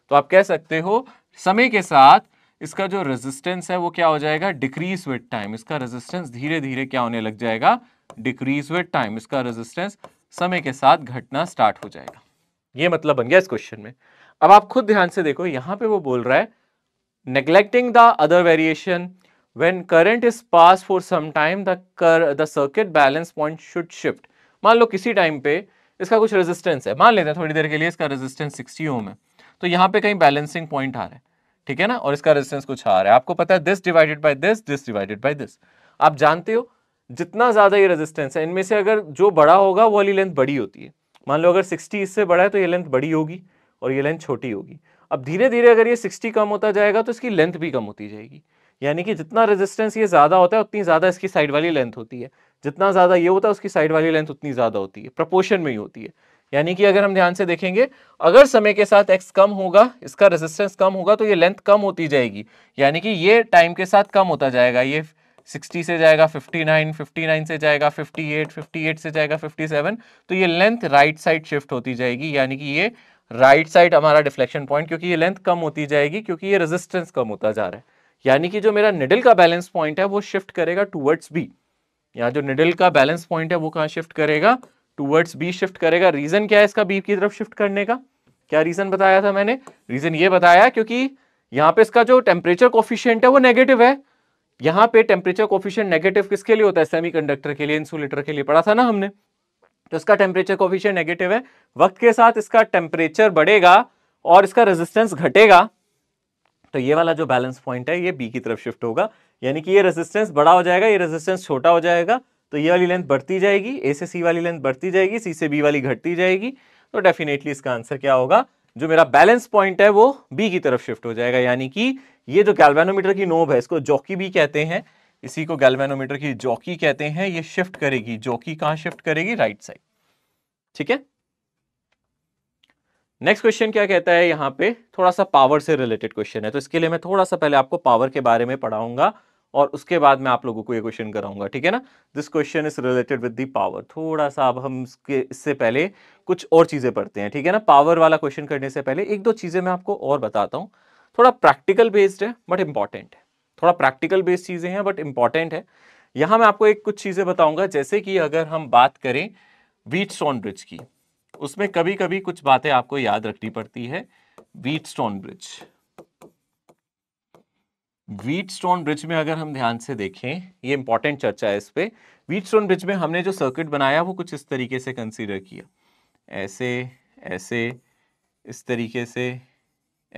तो आप कह सकते हो समय के साथ इसका जो रेजिस्टेंस है वो क्या हो जाएगा डिक्रीज विद टाइम इसका रेजिस्टेंस धीरे धीरे क्या होने लग जाएगा डिक्रीज विद टाइम इसका रेजिस्टेंस समय के साथ घटना स्टार्ट हो जाएगा ये मतलब बन गया इस क्वेश्चन में अब आप खुद ध्यान से देखो यहां पे वो बोल रहा है neglecting the other variation when current is passed for some time the the circuit balance point should shift मान लो किसी टाइम पे इसका कुछ रेजिस्टेंस है मान लेते हैं थोड़ी देर के लिए इसका रेजिस्टेंस 60 ओम है तो यहाँ पे कहीं बैलेंसिंग पॉइंट आ रहा है ठीक है ना और इसका रेजिस्टेंस कुछ आ रहा है आपको पता है this divided by this this divided by this आप जानते हो जितना ज़्यादा ये रेजिस्टेंस है इनमें से अगर जो बड़ा होगा वो वाली लेंथ बड़ी होती है मान लो अगर 60 इससे बड़ा है तो ये लेंथ बड़ी होगी और ये लेंथ छोटी होगी अब धीरे धीरे अगर ये 60 कम होता जाएगा तो इसकी लेंथ भी कम होती जाएगी यानी कि जितना रेजिस्टेंस ये ज़्यादा होता है उतनी ज़्यादा इसकी साइड वाली लेंथ होती है जितना ज़्यादा ये होता है उसकी साइड वाली लेंथ उतनी ज़्यादा होती है प्रपोर्शन में ही होती है यानी कि अगर हम ध्यान से देखेंगे अगर समय के साथ एक्स कम होगा इसका रेजिस्टेंस कम होगा तो ये लेंथ कम होती जाएगी यानी कि ये टाइम के साथ कम होता जाएगा ये 60 से जाएगा 59, 59 से जाएगा 58, 58 से जाएगा 57 तो ये लेंथ राइट साइड शिफ्ट होती जाएगी यानी कि ये राइट साइड हमारा डिफ्लेक्शन पॉइंट क्योंकि ये लेंथ कम होती जाएगी क्योंकि ये रेजिस्टेंस कम होता जा रहा है यानी कि जो मेरा निडल का बैलेंस पॉइंट है वो शिफ्ट करेगा टूवर्ड्स बी यहाँ जो निडल का बैलेंस पॉइंट है वो कहाँ शिफ्ट करेगा टूवर्ड्स बी शिफ्ट करेगा रीजन क्या है इसका बी की तरफ शिफ्ट करने का क्या रीजन बताया था मैंने रीजन ये बताया क्योंकि यहाँ पे इसका जो टेम्परेचर कोफिशियंट है वो नेगेटिव है यहाँ पे टेम्परेचर कोफिशियंट नेगेटिव किसके लिए होता है कंडक्टर के लिए इंसुलेटर के लिए पढ़ा था ना हमने तो इसका टेम्परेचर कोफिशियंट नेगेटिव है वक्त के साथ इसका टेम्परेचर बढ़ेगा और इसका रेजिस्टेंस घटेगा तो ये वाला जो बैलेंस पॉइंट है ये बी की तरफ शिफ्ट होगा यानी कि ये रेजिस्टेंस बड़ा हो जाएगा ये रेजिस्टेंस छोटा हो जाएगा तो ये वाली लेंथ बढ़ती जाएगी ए से सी वाली लेंथ बढ़ती जाएगी सी से बी वाली घटती जाएगी तो डेफिनेटली इसका आंसर क्या होगा जो मेरा बैलेंस पॉइंट है वो बी की तरफ शिफ्ट हो जाएगा यानी कि ये जो गैल्वेनोमीटर की नोब है इसको जॉकी भी कहते हैं इसी को गैल्वेनोमीटर की जॉकी कहते हैं ये शिफ्ट करेगी जॉकी कहाँ शिफ्ट करेगी राइट साइड ठीक है नेक्स्ट क्वेश्चन क्या कहता है यहाँ पे थोड़ा सा पावर से रिलेटेड क्वेश्चन है तो इसके लिए मैं थोड़ा सा पहले आपको पावर के बारे में पढ़ाऊंगा और उसके बाद मैं आप लोगों को ये क्वेश्चन कराऊंगा ठीक है ना this question is related with the power थोड़ा सा अब हम इसके इससे पहले कुछ और चीज़ें पढ़ते हैं ठीक है ना पावर वाला क्वेश्चन करने से पहले एक दो चीज़ें मैं आपको और बताता हूँ थोड़ा प्रैक्टिकल बेस्ड है बट इम्पॉर्टेंट है थोड़ा प्रैक्टिकल बेस्ड चीज़ें हैं बट इम्पॉर्टेंट है यहाँ मैं आपको एक कुछ चीज़ें बताऊँगा जैसे कि अगर हम बात करें वीट सॉन ब्रिज की उसमें कभी कभी कुछ बातें आपको याद रखनी पड़ती है Wheatstone bridge Wheatstone bridge में अगर हम ध्यान से देखें ये इंपॉर्टेंट चर्चा है इस पर वीट स्टोन ब्रिज में हमने जो सर्किट बनाया वो कुछ इस तरीके से कंसीडर किया ऐसे ऐसे इस तरीके से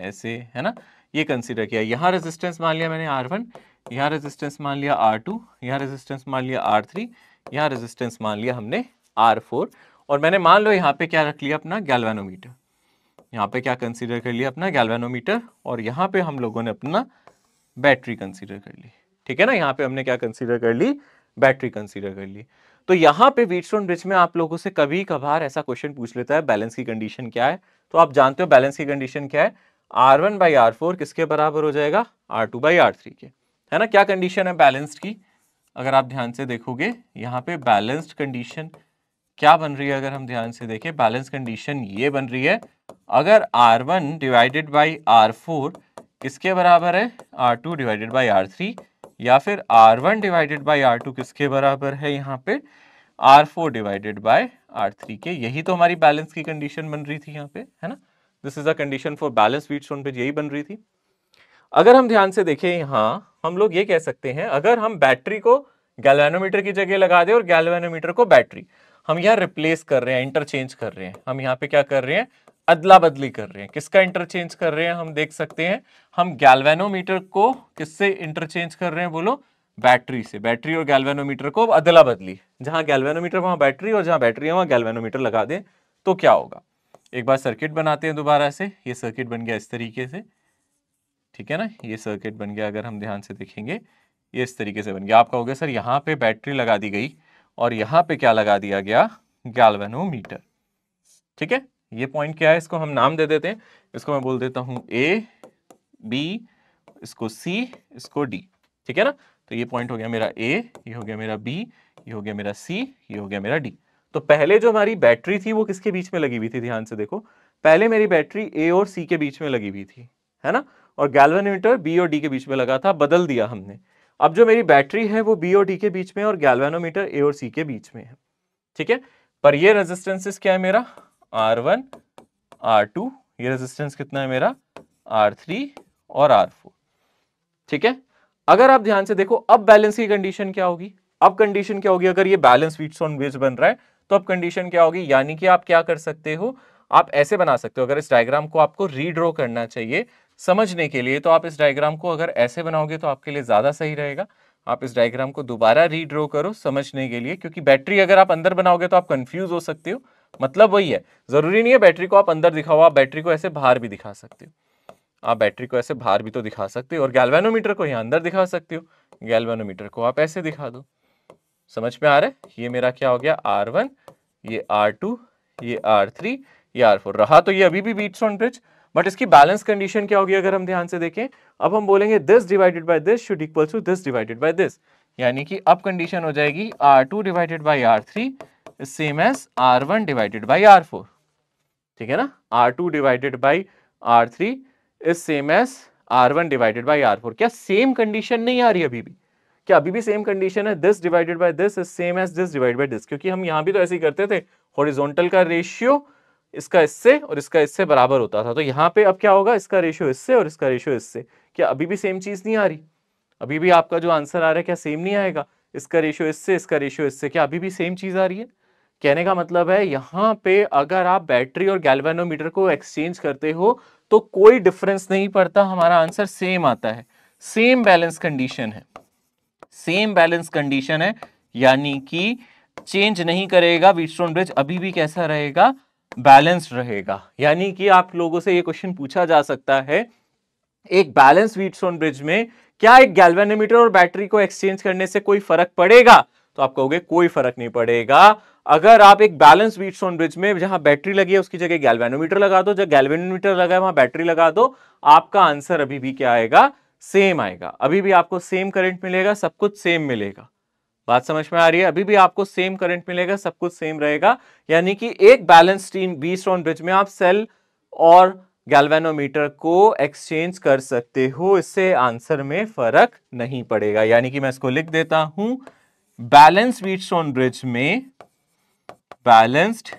ऐसे है ना ये कंसीडर किया यहाँ रेजिस्टेंस मान लिया मैंने आर वन यहाँ रेजिस्टेंस मान लिया आर टू यहाँ रेजिस्टेंस मान लिया आर थ्री यहाँ रेजिस्टेंस मान लिया हमने आर फोर और मैंने मान लो यहाँ पे क्या रख लिया अपना गैल्वेनोमीटर यहाँ पे क्या कंसीडर कर लिया अपना गैल्वेनोमीटर और यहाँ पे हम लोगों ने अपना बैटरी कंसीडर कर ली ठीक है ना यहाँ पे हमने क्या कंसीडर कर ली बैटरी कंसीडर कर ली तो यहाँ पे वीटस्टोन ब्रिज में आप लोगों से कभी कभार ऐसा क्वेश्चन पूछ लेता है बैलेंस की कंडीशन क्या है तो आप जानते हो बैलेंस की कंडीशन क्या है आर वन बाई किसके बराबर हो जाएगा आर टू बाई के है ना क्या कंडीशन है बैलेंस्ड की अगर आप ध्यान से देखोगे यहाँ पे बैलेंस्ड कंडीशन क्या बन रही है अगर हम ध्यान से देखें बैलेंस कंडीशन ये बन रही है अगर R1 one divided by are किसके बराबर है R2 to divided by are या फिर R1 one divided by are किसके बराबर है यहाँ पे R4 four divided by are के यही तो हमारी बैलेंस की कंडीशन बन रही थी यहाँ पे है ना this is a condition for balance Wheatstone पे यही बन रही थी अगर हम ध्यान से देखें यहाँ हम लोग ये कह सकते हैं अगर हम बैटरी को गैलवेनोमीटर की जगह लगा दें और गैलवेनोमीटर को बैटरी हम यहाँ रिप्लेस कर रहे हैं इंटरचेंज कर रहे हैं हम यहाँ पे क्या कर रहे हैं अदला बदली कर रहे हैं किसका इंटरचेंज कर रहे हैं हम देख सकते हैं हम गैल्वेनोमीटर को किससे इंटरचेंज कर रहे हैं बोलो बैटरी से बैटरी और गैल्वेनोमीटर को अदला बदली जहां गैल्वेनोमीटर वहां बैटरी और जहां बैटरी है वहां गैल्वेनोमीटर लगा दें तो क्या होगा एक बार सर्किट बनाते हैं दोबारा से ये सर्किट बन गया इस तरीके से ठीक है ना ये सर्किट बन गया अगर हम ध्यान से देखेंगे ये इस तरीके से बन गया आप कहोगे सर यहाँ पे बैटरी लगा दी गई और यहां पे क्या लगा दिया गया गैल्वेनोमीटर ठीक है ये पॉइंट क्या है इसको हम नाम दे देते हैं इसको मैं बोल देता हूं ए बी इसको सी इसको डी ठीक है ना तो ये पॉइंट हो गया मेरा ए ये हो गया मेरा बी ये हो गया मेरा सी ये हो गया मेरा डी तो पहले जो हमारी बैटरी थी वो किसके बीच में लगी हुई थी ध्यान से देखो पहले मेरी बैटरी ए और सी के बीच में लगी हुई थी है ना और गैल्वेनोमीटर बी और डी के बीच में लगा था बदल दिया हमने अब जो मेरी बैटरी है वो बी और डी के बीच में और गैल्वेनोमीटर ए और सी के बीच में है ठीक है पर ये रेजिस्टेंसेस क्या है मेरा आर वन आर टू ये रेजिस्टेंस कितना है मेरा आर थ्री और आर फोर ठीक है अगर आप ध्यान से देखो अब बैलेंस की कंडीशन क्या होगी अब कंडीशन क्या होगी अगर ये बैलेंस वीट्स ऑन वेज बन रहा है तो अब कंडीशन क्या होगी यानी कि आप क्या कर सकते हो आप ऐसे बना सकते हो अगर इस डायग्राम को आपको रीड्रॉ करना चाहिए समझने के लिए तो आप इस डायग्राम को अगर ऐसे बनाओगे तो आपके लिए ज़्यादा सही रहेगा आप इस डायग्राम को दोबारा रीड्रॉ करो समझने के लिए क्योंकि बैटरी अगर आप अंदर बनाओगे तो आप कंफ्यूज हो सकते हो मतलब वही है ज़रूरी नहीं है बैटरी को आप अंदर दिखाओ आप बैटरी को ऐसे बाहर भी दिखा सकते हो आप बैटरी को ऐसे बाहर भी तो दिखा सकते हो और गैल्वेनोमीटर को यहाँ अंदर दिखा सकते हो गैल्वेनोमीटर को आप ऐसे दिखा दो समझ में आ रहा है ये मेरा क्या हो गया आर वन ये आर टू ये आर थ्री ये आर फोर रहा तो ये अभी भी बीट्स ऑन ब्रिज बट इसकी बैलेंस कंडीशन क्या होगी अगर हम ध्यान से देखें अब हम बोलेंगे this divided by this should equal to this divided by this यानी कि अब कंडीशन हो जाएगी R two divided by R three same as R one divided by R four ठीक है ना R two divided by R three is same as R one divided by R four क्या same condition नहीं आ रही अभी भी क्या अभी भी सेम कंडीशन है this divided by this is same as this divide by this क्योंकि हम यहां भी तो ऐसे ही करते थे हॉरिजोंटल का रेशियो इसका इससे और इसका इससे बराबर होता था तो यहाँ पे अब क्या होगा इसका रेशियो इससे और इसका रेशियो इससे क्या अभी भी सेम चीज़ नहीं आ रही अभी भी आपका जो आंसर आ रहा है क्या सेम नहीं आएगा इसका रेशियो इससे इसका रेशियो इससे क्या अभी भी सेम चीज़ आ रही है कहने का मतलब है यहाँ पे अगर आप बैटरी और गैल्वेनोमीटर को एक्सचेंज करते हो तो कोई डिफरेंस नहीं पड़ता हमारा आंसर सेम आता है सेम बैलेंस कंडीशन है सेम बैलेंस कंडीशन है यानी कि चेंज नहीं करेगा वीटस्टोन ब्रिज अभी भी कैसा रहेगा बैलेंस्ड रहेगा यानी कि आप लोगों से ये क्वेश्चन पूछा जा सकता है एक बैलेंस व्हीटस्टोन ब्रिज में क्या एक गैल्वेनोमीटर और बैटरी को एक्सचेंज करने से कोई फर्क पड़ेगा तो आप कहोगे कोई फर्क नहीं पड़ेगा अगर आप एक बैलेंस व्हीटस्टोन ब्रिज में जहां बैटरी लगी है उसकी जगह गैल्वेनोमीटर लगा दो जब गैल्वेनोमीटर लगा है वहां बैटरी लगा दो आपका आंसर अभी भी क्या आएगा सेम आएगा अभी भी आपको सेम करंट मिलेगा सब कुछ सेम मिलेगा बात समझ में आ रही है अभी भी आपको सेम करंट मिलेगा सब कुछ सेम रहेगा यानी कि एक बैलेंस बी बीस्टोन ब्रिज में आप सेल और गैल्वेनोमीटर को एक्सचेंज कर सकते हो इससे आंसर में फर्क नहीं पड़ेगा यानी कि मैं इसको लिख देता हूं बैलेंस वीट स्टोन ब्रिज में बैलेंस्ड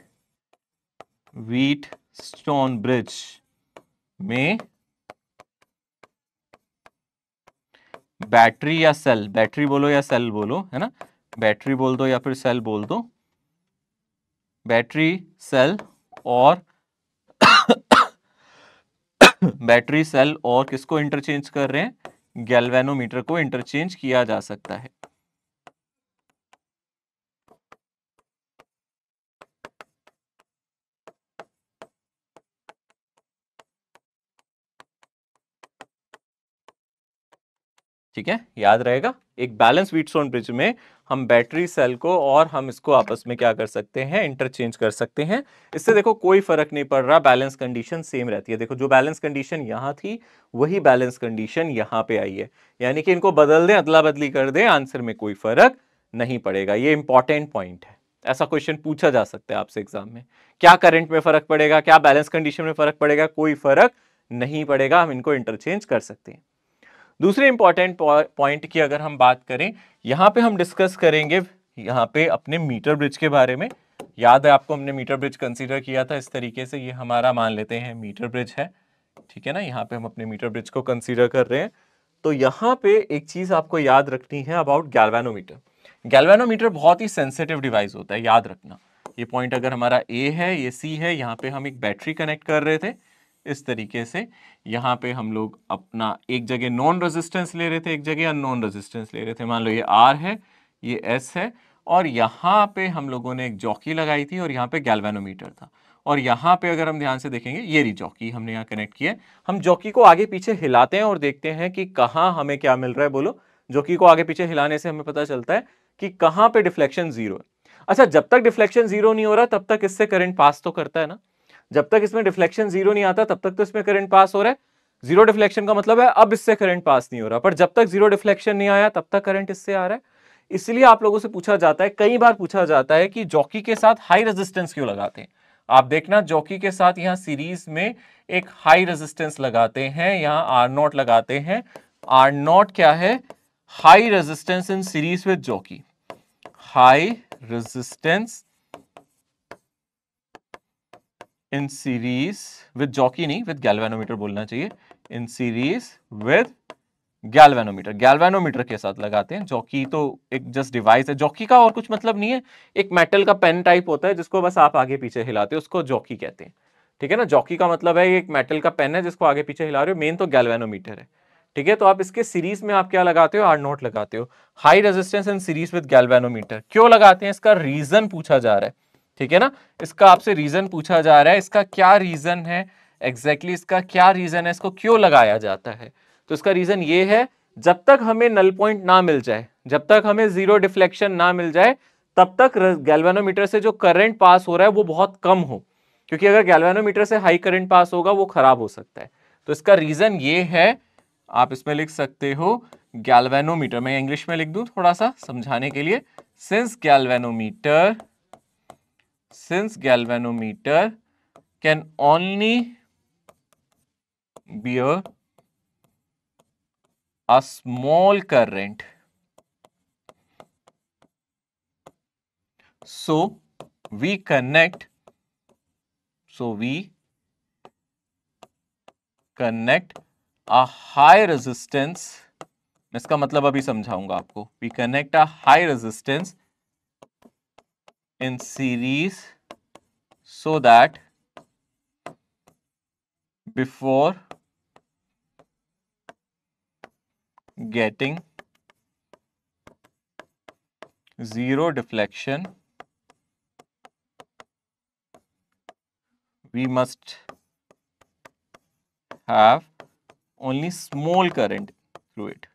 वीट स्टोन ब्रिज में बैटरी या सेल बैटरी बोलो या सेल बोलो है ना बैटरी बोल दो या फिर सेल बोल दो बैटरी सेल और बैटरी सेल और किसको इंटरचेंज कर रहे हैं गैल्वेनोमीटर को इंटरचेंज किया जा सकता है ठीक है याद रहेगा एक बैलेंस व्हीटस्टोन ब्रिज में हम बैटरी सेल को और हम इसको आपस में क्या कर सकते हैं इंटरचेंज कर सकते हैं इससे देखो कोई फर्क नहीं पड़ रहा बैलेंस कंडीशन सेम रहती है देखो जो बैलेंस कंडीशन यहाँ थी वही बैलेंस कंडीशन यहाँ पे आई है यानी कि इनको बदल दें अदला बदली कर दें आंसर में कोई फर्क नहीं पड़ेगा ये इंपॉर्टेंट पॉइंट है ऐसा क्वेश्चन पूछा जा सकता है आपसे एग्जाम में क्या करंट में फर्क पड़ेगा क्या बैलेंस कंडीशन में फर्क पड़ेगा कोई फर्क नहीं पड़ेगा हम इनको इंटरचेंज कर सकते हैं दूसरे इंपॉर्टेंट पॉइंट की अगर हम बात करें यहां पे हम डिस्कस करेंगे यहाँ पे अपने मीटर ब्रिज के बारे में याद है आपको हमने मीटर ब्रिज कंसीडर किया था इस तरीके से ये हमारा मान लेते हैं मीटर ब्रिज है ठीक है ना यहाँ पे हम अपने मीटर ब्रिज को कंसीडर कर रहे हैं तो यहाँ पे एक चीज़ आपको याद रखनी है अबाउट गैल्वेनोमीटर गैल्वेनोमीटर बहुत ही सेंसिटिव डिवाइस होता है याद रखना ये पॉइंट अगर हमारा ए है ये सी है यहाँ पे हम एक बैटरी कनेक्ट कर रहे थे इस तरीके से यहाँ पे हम लोग अपना एक जगह नॉन रेजिस्टेंस ले रहे थे एक जगह अन रेजिस्टेंस ले रहे थे मान लो ये आर है ये एस है और यहाँ पे हम लोगों ने एक जॉकी लगाई थी और यहाँ पे गैल्वेनोमीटर था और यहाँ पे अगर हम ध्यान से देखेंगे ये रही जॉकी हमने यहाँ कनेक्ट किया हम जॉकी को आगे पीछे हिलाते हैं और देखते हैं कि कहाँ हमें क्या मिल रहा है बोलो जॉकी को आगे पीछे हिलाने से हमें पता चलता है कि कहाँ पे डिफ्लेक्शन जीरो है अच्छा जब तक डिफ्लेक्शन जीरो नहीं हो रहा तब तक इससे करंट पास तो करता है ना जब तक इसमें डिफ्लेक्शन जीरो नहीं आता तब तक तो इसमें करंट पास हो रहा है जीरो डिफ्लेक्शन का मतलब है अब इससे करंट पास नहीं हो रहा पर जब तक जीरो डिफ्लेक्शन नहीं आया तब तक करंट इससे आ रहा है इसलिए आप लोगों से पूछा जाता है कई बार पूछा जाता है कि जॉकी के साथ हाई रेजिस्टेंस क्यों लगाते हैं आप देखना जॉकी के साथ यहाँ सीरीज में एक हाई रेजिस्टेंस लगाते हैं यहाँ आर नॉट लगाते हैं आर नॉट क्या है high resistance in series with jockey high resistance in series with jockey नहीं विद गैल्वेनोमीटर बोलना चाहिए in series with galvanometer galvanometer के साथ लगाते हैं जॉकी तो एक जस्ट डिवाइस है जॉकी का और कुछ मतलब नहीं है एक मेटल का पेन टाइप होता है जिसको बस आप आगे पीछे हिलाते हो उसको जॉकी कहते हैं ठीक है ना जॉकी का मतलब है एक मेटल का पेन है जिसको आगे पीछे हिला रहे हो मेन तो गैल्वेनोमीटर है ठीक है तो आप इसके सीरीज में आप क्या लगाते हो आर नोट लगाते हो high resistance in series with galvanometer क्यों लगाते हैं इसका रीजन पूछा जा रहा है ठीक है ना इसका आपसे रीजन पूछा जा रहा है इसका क्या रीजन है एग्जैक्टली exactly इसका क्या रीजन है इसको क्यों लगाया जाता है तो इसका रीजन ये है जब तक हमें नल पॉइंट ना मिल जाए जब तक हमें जीरो डिफ्लेक्शन ना मिल जाए तब तक गैल्वेनोमीटर से जो करंट पास हो रहा है वो बहुत कम हो क्योंकि अगर गैल्वेनोमीटर से हाई करंट पास होगा वो खराब हो सकता है तो इसका रीजन ये है आप इसमें लिख सकते हो गैल्वेनोमीटर मैं इंग्लिश में लिख दूं थोड़ा सा समझाने के लिए since galvanometer since galvanometer can only bear a small current. So we connect, so we connect a high resistance, मैं इसका मतलब अभी समझाऊंगा आपको, we connect a high resistance in series so that before getting zero deflection we must have only small current through it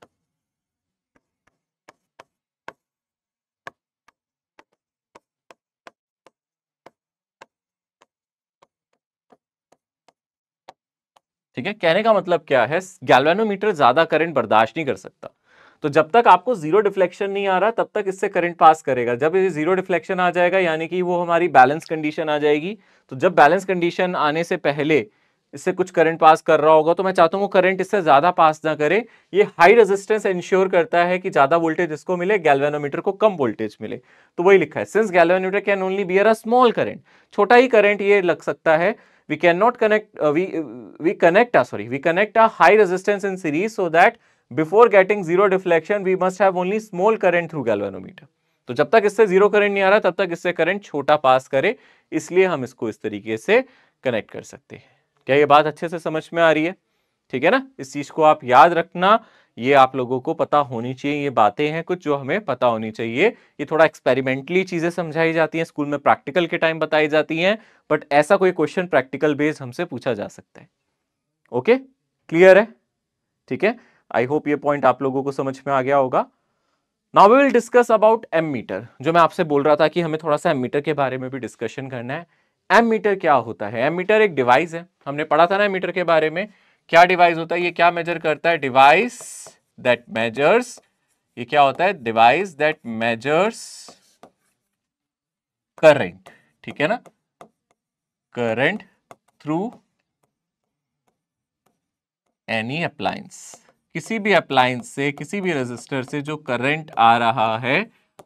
ठीक है कहने का मतलब क्या है गैल्वेनोमीटर ज्यादा करंट बर्दाश्त नहीं कर सकता तो जब तक आपको जीरो डिफ्लेक्शन नहीं आ रहा तब तक इससे करंट पास करेगा जब ये जीरो डिफ्लेक्शन आ जाएगा यानी कि वो हमारी बैलेंस कंडीशन आ जाएगी तो जब बैलेंस कंडीशन आने से पहले इससे कुछ करंट पास कर रहा होगा तो मैं चाहता हूँ वो करंट इससे ज़्यादा पास ना करे ये हाई रेजिस्टेंस इंश्योर करता है कि ज़्यादा वोल्टेज इसको मिले गैल्वेनोमीटर को कम वोल्टेज मिले तो वही लिखा है since galvanometer can only bear a small current छोटा ही करंट ये लग सकता है we can not connect we we connect uh sorry we connect a high resistance in series so that before getting zero deflection we must have only small current through galvanometer तो जब तक इससे zero current नहीं आ रहा तब तक इससे current छोटा पास करे इसलिए हम इसको इस तरीके से कनेक्ट कर सकते हैं क्या ये बात अच्छे से समझ में आ रही है ठीक है ना इस चीज को आप याद रखना ये आप लोगों को पता होनी चाहिए ये बातें हैं कुछ जो हमें पता होनी चाहिए ये थोड़ा एक्सपेरिमेंटली चीज़ें समझाई जाती हैं स्कूल में प्रैक्टिकल के टाइम बताई जाती हैं बट ऐसा कोई क्वेश्चन प्रैक्टिकल बेस हमसे पूछा जा सकता है ओके क्लियर है ठीक है आई होप ये पॉइंट आप लोगों को समझ में आ गया होगा now we will discuss about ammeter जो मैं आपसे बोल रहा था कि हमें थोड़ा सा एम मीटर के बारे में भी डिस्कशन करना है एम मीटर क्या होता है एम मीटर एक डिवाइस है हमने पढ़ा था ना मीटर के बारे में क्या डिवाइस होता है ये क्या मेजर करता है डिवाइस दैट मेजर्स ये क्या होता है डिवाइस दैट मेजर्स करंट ठीक है ना करंट थ्रू एनी अप्लायंस किसी भी अप्लायंस से किसी भी रजिस्टर से जो करंट आ रहा है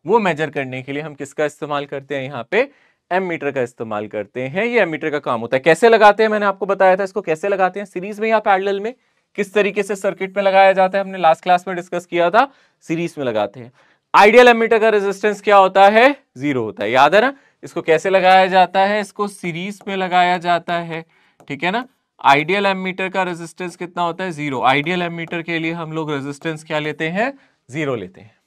वो मेजर करने के लिए हम किसका इस्तेमाल करते हैं यहां पे एम मीटर का इस्तेमाल करते हैं ये एम मीटर का काम होता है कैसे लगाते हैं मैंने आपको बताया था इसको कैसे लगाते हैं सीरीज में या पैडल में किस तरीके से सर्किट में लगाया जाता है हमने लास्ट क्लास में डिस्कस किया था सीरीज में लगाते हैं आइडियल मीटर का रेजिस्टेंस क्या होता है जीरो होता है याद है ना इसको कैसे लगाया जाता है इसको सीरीज में लगाया जाता है ठीक है ना आइडियल मीटर का रेजिस्टेंस कितना होता है जीरो आइडियल मीटर के लिए हम लोग रेजिस्टेंस क्या लेते हैं जीरो लेते हैं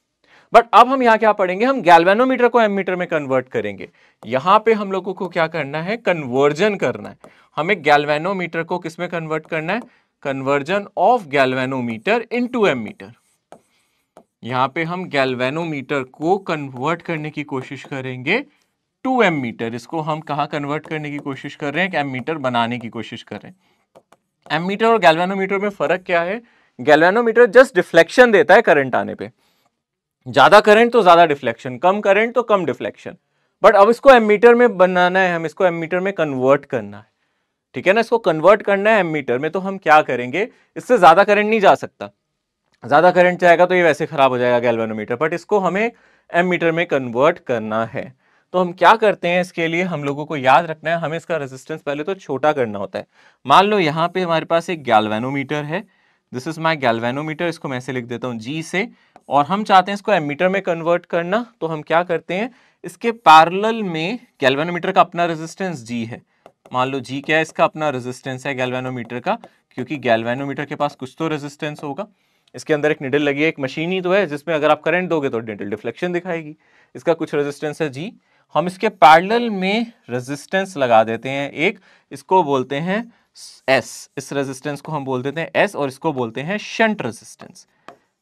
बट अब हम यहाँ क्या पढ़ेंगे हम गैल्वेनोमीटर को एमीटर में कन्वर्ट करेंगे यहाँ पे हम लोगों को क्या करना है कन्वर्जन करना है हमें गैल्वेनोमीटर को किसमें कन्वर्ट करना है conversion of galvanometer into ammeter यहाँ पे हम गैल्वेनोमीटर को कन्वर्ट करने की कोशिश करेंगे टू एम मीटर इसको हम कहा कन्वर्ट करने की कोशिश कर रहे हैं एम मीटर बनाने की कोशिश कर रहे हैं एम मीटर और गैल्वेनोमीटर में फ़र्क क्या है गैल्वेनोमीटर जस्ट डिफ्लेक्शन देता है करंट आने पे ज़्यादा करंट तो ज़्यादा डिफ्लेक्शन कम करंट तो कम डिफ्लेक्शन बट अब इसको एमीटर में बनाना है हम इसको एमीटर में कन्वर्ट करना है ठीक है ना इसको कन्वर्ट करना है एमीटर में तो हम क्या करेंगे इससे ज़्यादा करंट नहीं जा सकता ज़्यादा करंट जाएगा तो ये वैसे ख़राब हो जाएगा गैल्वेनोमीटर बट इसको हमें एमीटर में कन्वर्ट करना है तो हम क्या करते हैं इसके लिए हम लोगों को याद रखना है हमें इसका रेजिस्टेंस पहले तो छोटा करना होता है मान लो यहाँ पे हमारे पास एक गैल्वेनोमीटर है दिस इज माई गैल्वेनोमीटर इसको मैं लिख देता हूँ जी से और हम चाहते हैं इसको एमीटर में कन्वर्ट करना तो हम क्या करते हैं इसके पैरल में गैल्वेनोमीटर का अपना रेजिस्टेंस जी है मान लो जी क्या है इसका अपना रेजिस्टेंस है गैल्वेनोमीटर का क्योंकि गैल्वेनोमीटर के पास कुछ तो रेजिस्टेंस होगा इसके अंदर एक निडल लगी है एक मशीन ही तो है जिसमें अगर आप करंट दोगे तो निडल डिफ्लेक्शन दिखाएगी इसका कुछ रेजिस्टेंस है जी हम इसके पैरल में रेजिस्टेंस लगा देते हैं एक इसको बोलते हैं एस इस रेजिस्टेंस को हम बोल देते हैं एस और इसको बोलते हैं शंट रेजिस्टेंस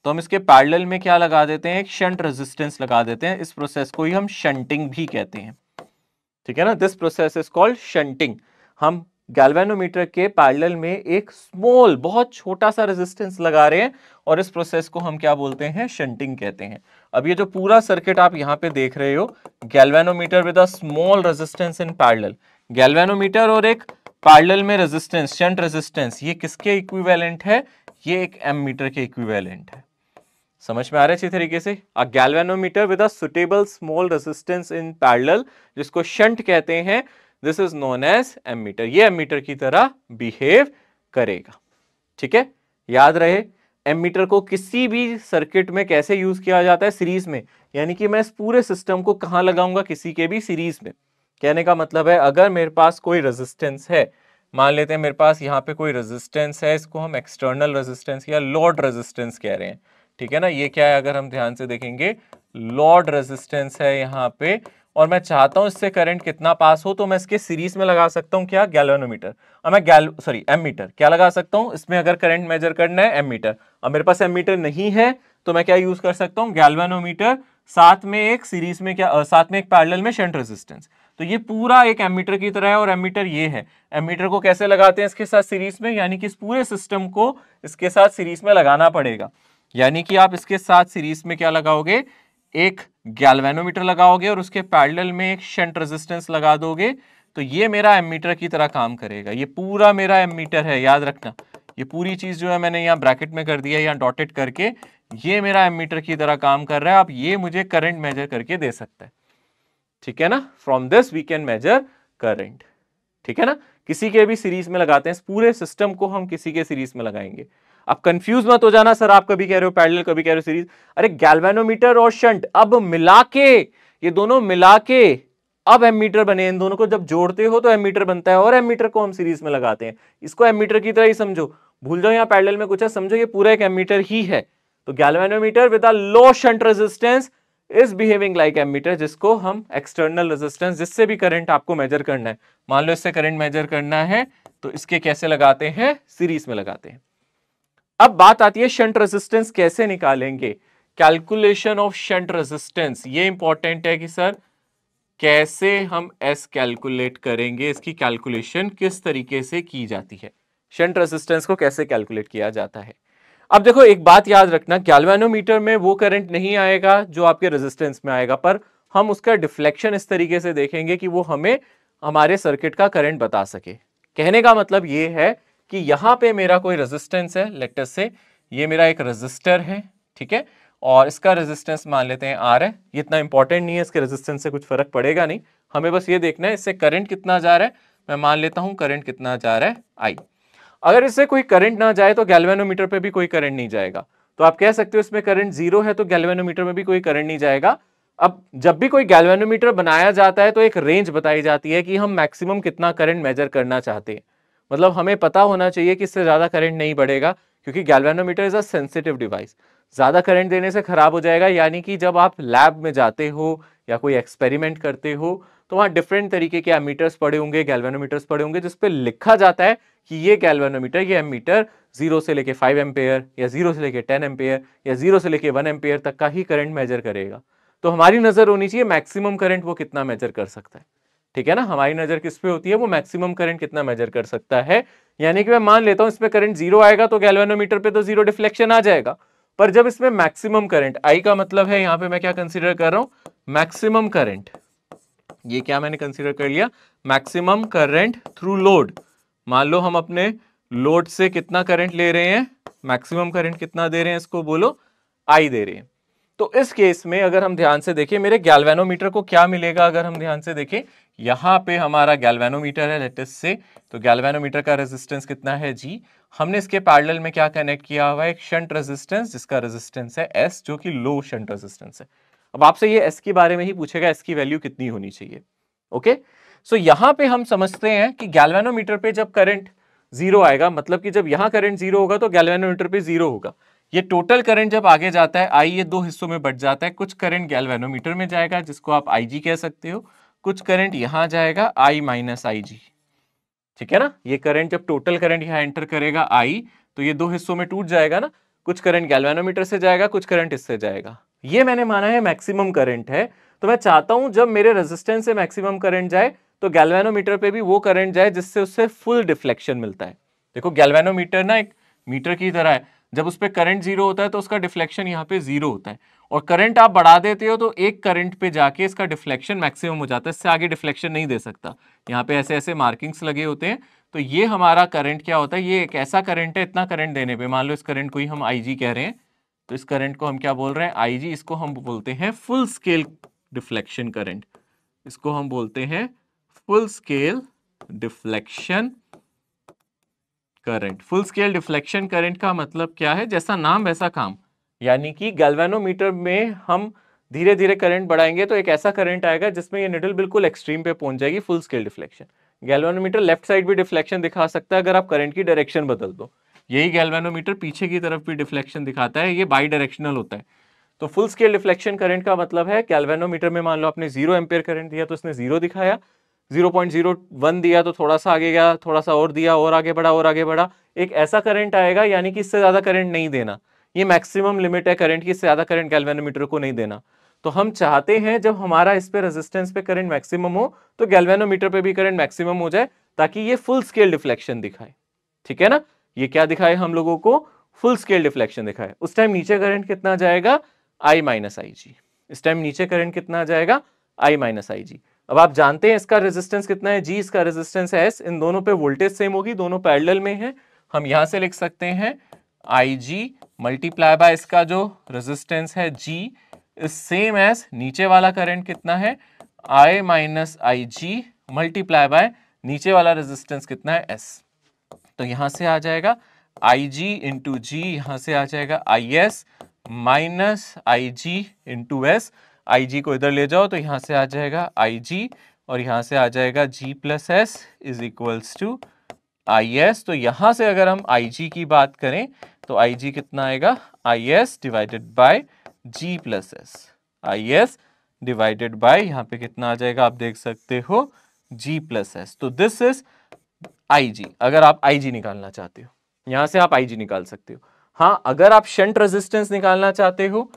तो हम इसके पैरेलल में क्या लगा देते हैं एक शंट रेजिस्टेंस लगा देते हैं इस प्रोसेस को ही हम शंटिंग भी कहते हैं ठीक है ना this process is called shunting हम गैल्वेनोमीटर के पैरेलल में एक स्मॉल बहुत छोटा सा रेजिस्टेंस लगा रहे हैं और इस प्रोसेस को हम क्या बोलते हैं शंटिंग कहते हैं अब ये जो पूरा सर्किट आप यहाँ पे देख रहे हो galvanometer with a small resistance in parallel galvanometer और एक पैरेलल में रेजिस्टेंस शंट रेजिस्टेंस ये किसके इक्विवेलेंट है ये एक एम मीटर के इक्विवेलेंट है समझ में आ रहा है अच्छी तरीके से a galvanometer with a suitable small resistance in parallel जिसको शंट कहते हैं this is known as ammeter ये एमीटर की तरह बिहेव करेगा ठीक है याद रहे एमीटर को किसी भी सर्किट में कैसे यूज किया जाता है सीरीज में यानी कि मैं इस पूरे सिस्टम को कहाँ लगाऊंगा किसी के भी सीरीज में कहने का मतलब है अगर मेरे पास कोई रेजिस्टेंस है मान लेते हैं मेरे पास यहाँ पे कोई रेजिस्टेंस है इसको हम एक्सटर्नल रेजिस्टेंस या लोड रेजिस्टेंस कह रहे हैं ठीक है ना ये क्या है अगर हम ध्यान से देखेंगे लॉर्ड रेजिस्टेंस है यहाँ पे और मैं चाहता हूँ इससे करंट कितना पास हो तो मैं इसके सीरीज में लगा सकता हूँ क्या गैलोनोमीटर और मैं गैल सॉरी एम मीटर क्या लगा सकता हूँ इसमें अगर करंट मेजर करना है एम मीटर और मेरे पास एम मीटर नहीं है तो मैं क्या यूज कर सकता हूँ गैल्वेनोमीटर साथ में एक सीरीज में क्या आ, साथ में एक पैरेलल में शंट रेजिस्टेंस तो ये पूरा एक एमीटर की तरह है और एमीटर ये है एमीटर को कैसे लगाते हैं इसके साथ सीरीज में यानी कि इस पूरे सिस्टम को इसके साथ सीरीज में लगाना पड़ेगा यानी कि आप इसके साथ सीरीज में क्या लगाओगे एक गैल्वेनोमीटर लगाओगे और उसके पैडल में एक शंट रेजिस्टेंस लगा दोगे तो ये मेरा एमीटर की तरह काम करेगा ये पूरा मेरा एमीटर है याद रखना ये पूरी चीज़ जो है मैंने यहाँ ब्रैकेट में कर दिया या डॉटेड करके ये मेरा एमीटर की तरह काम कर रहा है आप ये मुझे करंट मेजर करके दे सकते हैं ठीक है ना from this we can measure current ठीक है ना किसी के भी सीरीज में लगाते हैं पूरे सिस्टम को हम किसी के सीरीज में लगाएंगे अब कंफ्यूज मत हो जाना सर आप कभी कह रहे हो पैरेलल कभी कह रहे हो सीरीज अरे गैल्वेनोमीटर और शंट अब मिला के ये दोनों मिला के अब एमीटर बने इन दोनों को जब जोड़ते हो तो एमीटर बनता है और एमीटर को हम सीरीज में लगाते हैं इसको एमीटर की तरह ही समझो भूल जाओ यहाँ पैडल में कुछ है समझो ये पूरा एक एमीटर ही है तो galvanometer with a low shunt resistance is behaving like ammeter जिसको हम एक्सटर्नल रेजिस्टेंस जिससे भी करंट आपको मेजर करना है मान लो इससे करंट मेजर करना है तो इसके कैसे लगाते हैं सीरीज में लगाते हैं अब बात आती है शंट रेजिस्टेंस कैसे निकालेंगे कैलकुलेशन ऑफ शंट रेजिस्टेंस ये इंपॉर्टेंट है कि सर कैसे हम एस कैलकुलेट करेंगे इसकी कैलकुलेशन किस तरीके से की जाती है शंट रेजिस्टेंस को कैसे कैलकुलेट किया जाता है अब देखो एक बात याद रखना गैल्वेनोमीटर में वो करंट नहीं आएगा जो आपके रेजिस्टेंस में आएगा पर हम उसका डिफ्लेक्शन इस तरीके से देखेंगे कि वो हमें हमारे सर्किट का करंट बता सके कहने का मतलब ये है कि यहां पे मेरा कोई रेजिस्टेंस है लेटर से ये मेरा एक रेजिस्टर है ठीक है और इसका रेजिस्टेंस मान लेते हैं आर है ये इतना इंपॉर्टेंट नहीं है इसके रेजिस्टेंस से कुछ फर्क पड़ेगा नहीं हमें बस ये देखना है इससे करंट कितना जा रहा है मैं मान लेता हूं करंट कितना जा रहा है आई अगर इससे कोई करंट ना जाए तो गैल्वेनोमीटर पर भी कोई करंट नहीं जाएगा तो आप कह सकते हो इसमें करंट जीरो है तो गैल्वेनोमीटर में भी कोई करंट नहीं जाएगा अब जब भी कोई गैल्वेनोमीटर बनाया जाता है तो एक रेंज बताई जाती है कि हम मैक्सिमम कितना करंट मेजर करना चाहते हैं मतलब हमें पता होना चाहिए कि इससे ज़्यादा करंट नहीं बढ़ेगा क्योंकि galvanometer is a sensitive device ज़्यादा करंट देने से ख़राब हो जाएगा यानी कि जब आप लैब में जाते हो या कोई एक्सपेरिमेंट करते हो तो वहाँ डिफरेंट तरीके के एमीटर्स पड़े होंगे गैल्वेनोमीटर्स पड़े होंगे जिसपे लिखा जाता है कि ये गैल्वेनोमीटर ये एमीटर जीरो से लेके फाइव एम्पेयर या जीरो से लेके टेन एम्पेयर या जीरो से लेके वन एम्पेयर तक का ही करंट मेजर करेगा तो हमारी नज़र होनी चाहिए मैक्सिमम करंट वो कितना मेजर कर सकता है ठीक है ना हमारी नज़र किस पे होती है वो मैक्सिमम करंट कितना मेजर कर सकता है यानी कि मैं मान लेता हूं इसमें करंट जीरो आएगा तो गैल्वेनोमीटर पे तो जीरो डिफ्लेक्शन आ जाएगा पर जब इसमें मैक्सिमम करंट आई का मतलब है यहां पे मैं क्या कंसिडर कर रहा हूं मैक्सिमम करंट ये क्या मैंने कंसिडर कर लिया मैक्सिमम करंट थ्रू लोड मान लो हम अपने लोड से कितना करंट ले रहे हैं मैक्सिमम करंट कितना दे रहे हैं इसको बोलो आई दे रहे हैं तो इस केस में अगर हम ध्यान से देखें मेरे गैल्वेनोमीटर को क्या मिलेगा अगर हम ध्यान से देखें यहां पे हमारा गैल्वेनोमीटर है लेटेस्ट से तो गैल्वेनोमीटर का रेजिस्टेंस कितना है जी हमने इसके पैरेलल में क्या कनेक्ट किया हुआ है एक शंट रेजिस्टेंस जिसका रेजिस्टेंस है एस जो कि लो शंट रेजिस्टेंस है अब आपसे ये एस के बारे में ही पूछेगा एस की वैल्यू कितनी होनी चाहिए ओके सो यहां पर हम समझते हैं कि गैल्वेनोमीटर पर जब करंट जीरो आएगा मतलब कि जब यहां करंट जीरो होगा तो गैल्वेनोमीटर पे जीरो होगा ये टोटल करंट जब आगे जाता है आई ये दो हिस्सों में बट जाता है कुछ करंट गैल्वेनोमीटर में जाएगा जिसको आप आई जी कह सकते हो कुछ करंट यहाँ जाएगा आई माइनस आई जी ठीक है ना ये करंट जब टोटल करंट यहाँ एंटर करेगा आई तो ये दो हिस्सों में टूट जाएगा ना कुछ करंट गैल्वेनोमीटर से जाएगा कुछ करंट इससे जाएगा ये मैंने माना है मैक्सिमम करंट है तो मैं चाहता हूं जब मेरे रेजिस्टेंस से मैक्सिमम करंट जाए तो गैल्वेनोमीटर पे भी वो करंट जाए जिससे उससे फुल डिफ्लेक्शन मिलता है देखो गैल्वेनोमीटर ना एक मीटर की तरह है जब उस पर करंट जीरो होता है तो उसका डिफ्लेक्शन यहाँ पे जीरो होता है और करंट आप बढ़ा देते हो तो एक करंट पे जाके इसका डिफ्लेक्शन मैक्सिमम हो जाता है इससे आगे डिफ्लेक्शन नहीं दे सकता यहाँ पे ऐसे ऐसे मार्किंग्स लगे होते हैं तो ये हमारा करंट क्या होता है ये एक ऐसा करंट है इतना करंट देने पे मान लो इस करंट को ही हम आई कह रहे हैं तो इस करंट को हम क्या बोल रहे हैं आई इसको हम बोलते हैं फुल स्केल डिफ्लेक्शन करंट इसको हम बोलते हैं full scale deflection current full scale deflection current का मतलब क्या है जैसा नाम वैसा काम यानी कि गैल्वेनोमीटर में हम धीरे धीरे करंट बढ़ाएंगे तो एक ऐसा करंट आएगा जिसमें ये निडल बिल्कुल एक्सट्रीम पे पहुंच जाएगी full scale deflection galvanometer left side भी डिफ्लेक्शन दिखा सकता है अगर आप करंट की डायरेक्शन बदल दो यही गैल्वेनोमीटर पीछे की तरफ भी डिफ्लेक्शन दिखाता है ये बाई डायरेक्शनल होता है तो फुल स्केल डिफ्लेक्शन करंट का मतलब है गैल्वेनोमीटर में मान लो आपने जीरो एम्पेयर करंट दिया तो उसने जीरो दिखाया 0.01 दिया तो थोड़ा सा आगे गया थोड़ा सा और दिया और आगे बढ़ा और आगे बढ़ा एक ऐसा करंट आएगा यानी कि इससे ज़्यादा करंट नहीं देना ये मैक्सिमम लिमिट है करंट की इससे ज़्यादा करंट गैल्वेनोमीटर को नहीं देना तो हम चाहते हैं जब हमारा इस पे रेजिस्टेंस पे करंट मैक्सिमम हो तो गैल्वेनोमीटर पे भी करंट मैक्सिमम हो जाए ताकि ये फुल स्केल डिफ्लेक्शन दिखाए ठीक है ना ये क्या दिखाए हम लोगों को फुल स्केल डिफ्लेक्शन दिखाए उस टाइम नीचे करंट कितना जाएगा आई माइनस आई जी इस टाइम नीचे करंट कितना जाएगा आई माइनस आई जी अब आप जानते हैं इसका रेजिस्टेंस कितना है जी इसका रेजिस्टेंस है एस इन दोनों पे वोल्टेज सेम होगी दोनों पैरेलल में है हम यहां से लिख सकते हैं आई जी मल्टीप्लाई बाय इसका जो रेजिस्टेंस है जी इज सेम एज नीचे वाला करंट कितना है I minus I G multiply by नीचे वाला रेजिस्टेंस कितना है एस तो यहां से आ जाएगा आई जी इंटू जी यहां से आ जाएगा I S minus I G into S IG को इधर ले जाओ तो यहां से आ जाएगा आईजी और यहां से आ जाएगा G plus S is equals to I S तो यहां से अगर हम आई जी की बात करें तो आई जी कितना आएगा I S divided by G plus S I S divided by यहाँ पे कितना आ जाएगा आप देख सकते हो जी प्लस एस तो दिस इज आई जी अगर आप आई जी निकालना चाहते हो यहाँ से आप आई जी निकाल सकते हो हाँ अगर आप शंट रेजिस्टेंस निकालना चाहते हो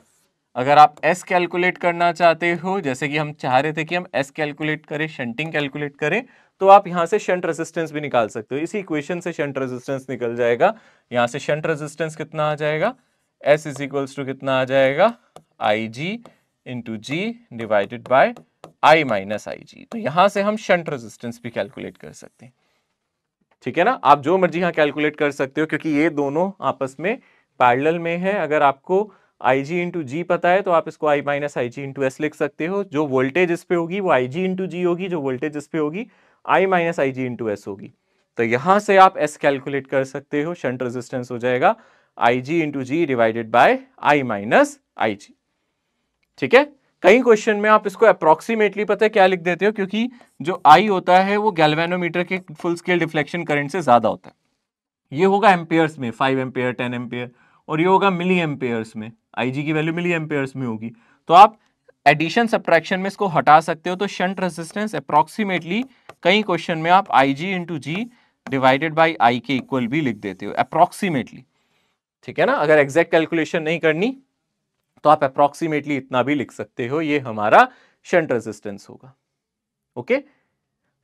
अगर आप एस कैलकुलेट करना चाहते हो जैसे कि हम चाह रहे थे कि हम एस कैलकुलेट करें शंटिंग कैलकुलेट करें तो आप यहाँ से शंट रेजिस्टेंस भी निकाल सकते हो इसी इक्वेशन से शंट रेजिस्टेंस निकल जाएगा यहां से शंट रेजिस्टेंस कितना आ जाएगा एस इज इक्वल्स टू कितना आ जाएगा I G into G divided by I minus I G तो यहां से हम शंट रेजिस्टेंस भी कैलकुलेट कर सकते हैं ठीक है ना आप जो मर्जी यहाँ कैलकुलेट कर सकते हो क्योंकि ये दोनों आपस में पैरेलल में है अगर आपको आई जी इंटू जी पता है तो आप इसको I minus I G into S लिख सकते हो जो वोल्टेज इस पे होगी वो आई जी इंटू जी होगी जो वोल्टेज इस पे होगी I minus I G into S होगी तो यहां से आप एस कैलकुलेट कर सकते हो शंट रेजिस्टेंस हो जाएगा I G into G divided by I minus I G ठीक है कई क्वेश्चन में आप इसको अप्रोक्सीमेटली पता है क्या लिख देते हो क्योंकि जो आई होता है वो गैल्वेनोमीटर के फुल स्केल डिफ्लेक्शन करंट से ज्यादा होता है ये होगा एम्पेयर में फाइव एम्पेयर टेन एम्पेयर और ये होगा मिली एम्पेयर्स में आई की वैल्यू मिली एम्पेयर्स में होगी तो आप एडिशन सब्ट्रैक्शन में इसको हटा सकते हो तो शंट रेजिस्टेंस अप्रोक्सीमेटली कई क्वेश्चन में आप I G into G divided by I के इक्वल भी लिख देते हो अप्रोक्सीमेटली ठीक है ना अगर एग्जैक्ट कैलकुलेशन नहीं करनी तो आप अप्रोक्सीमेटली इतना भी लिख सकते हो ये हमारा शंट रेजिस्टेंस होगा ओके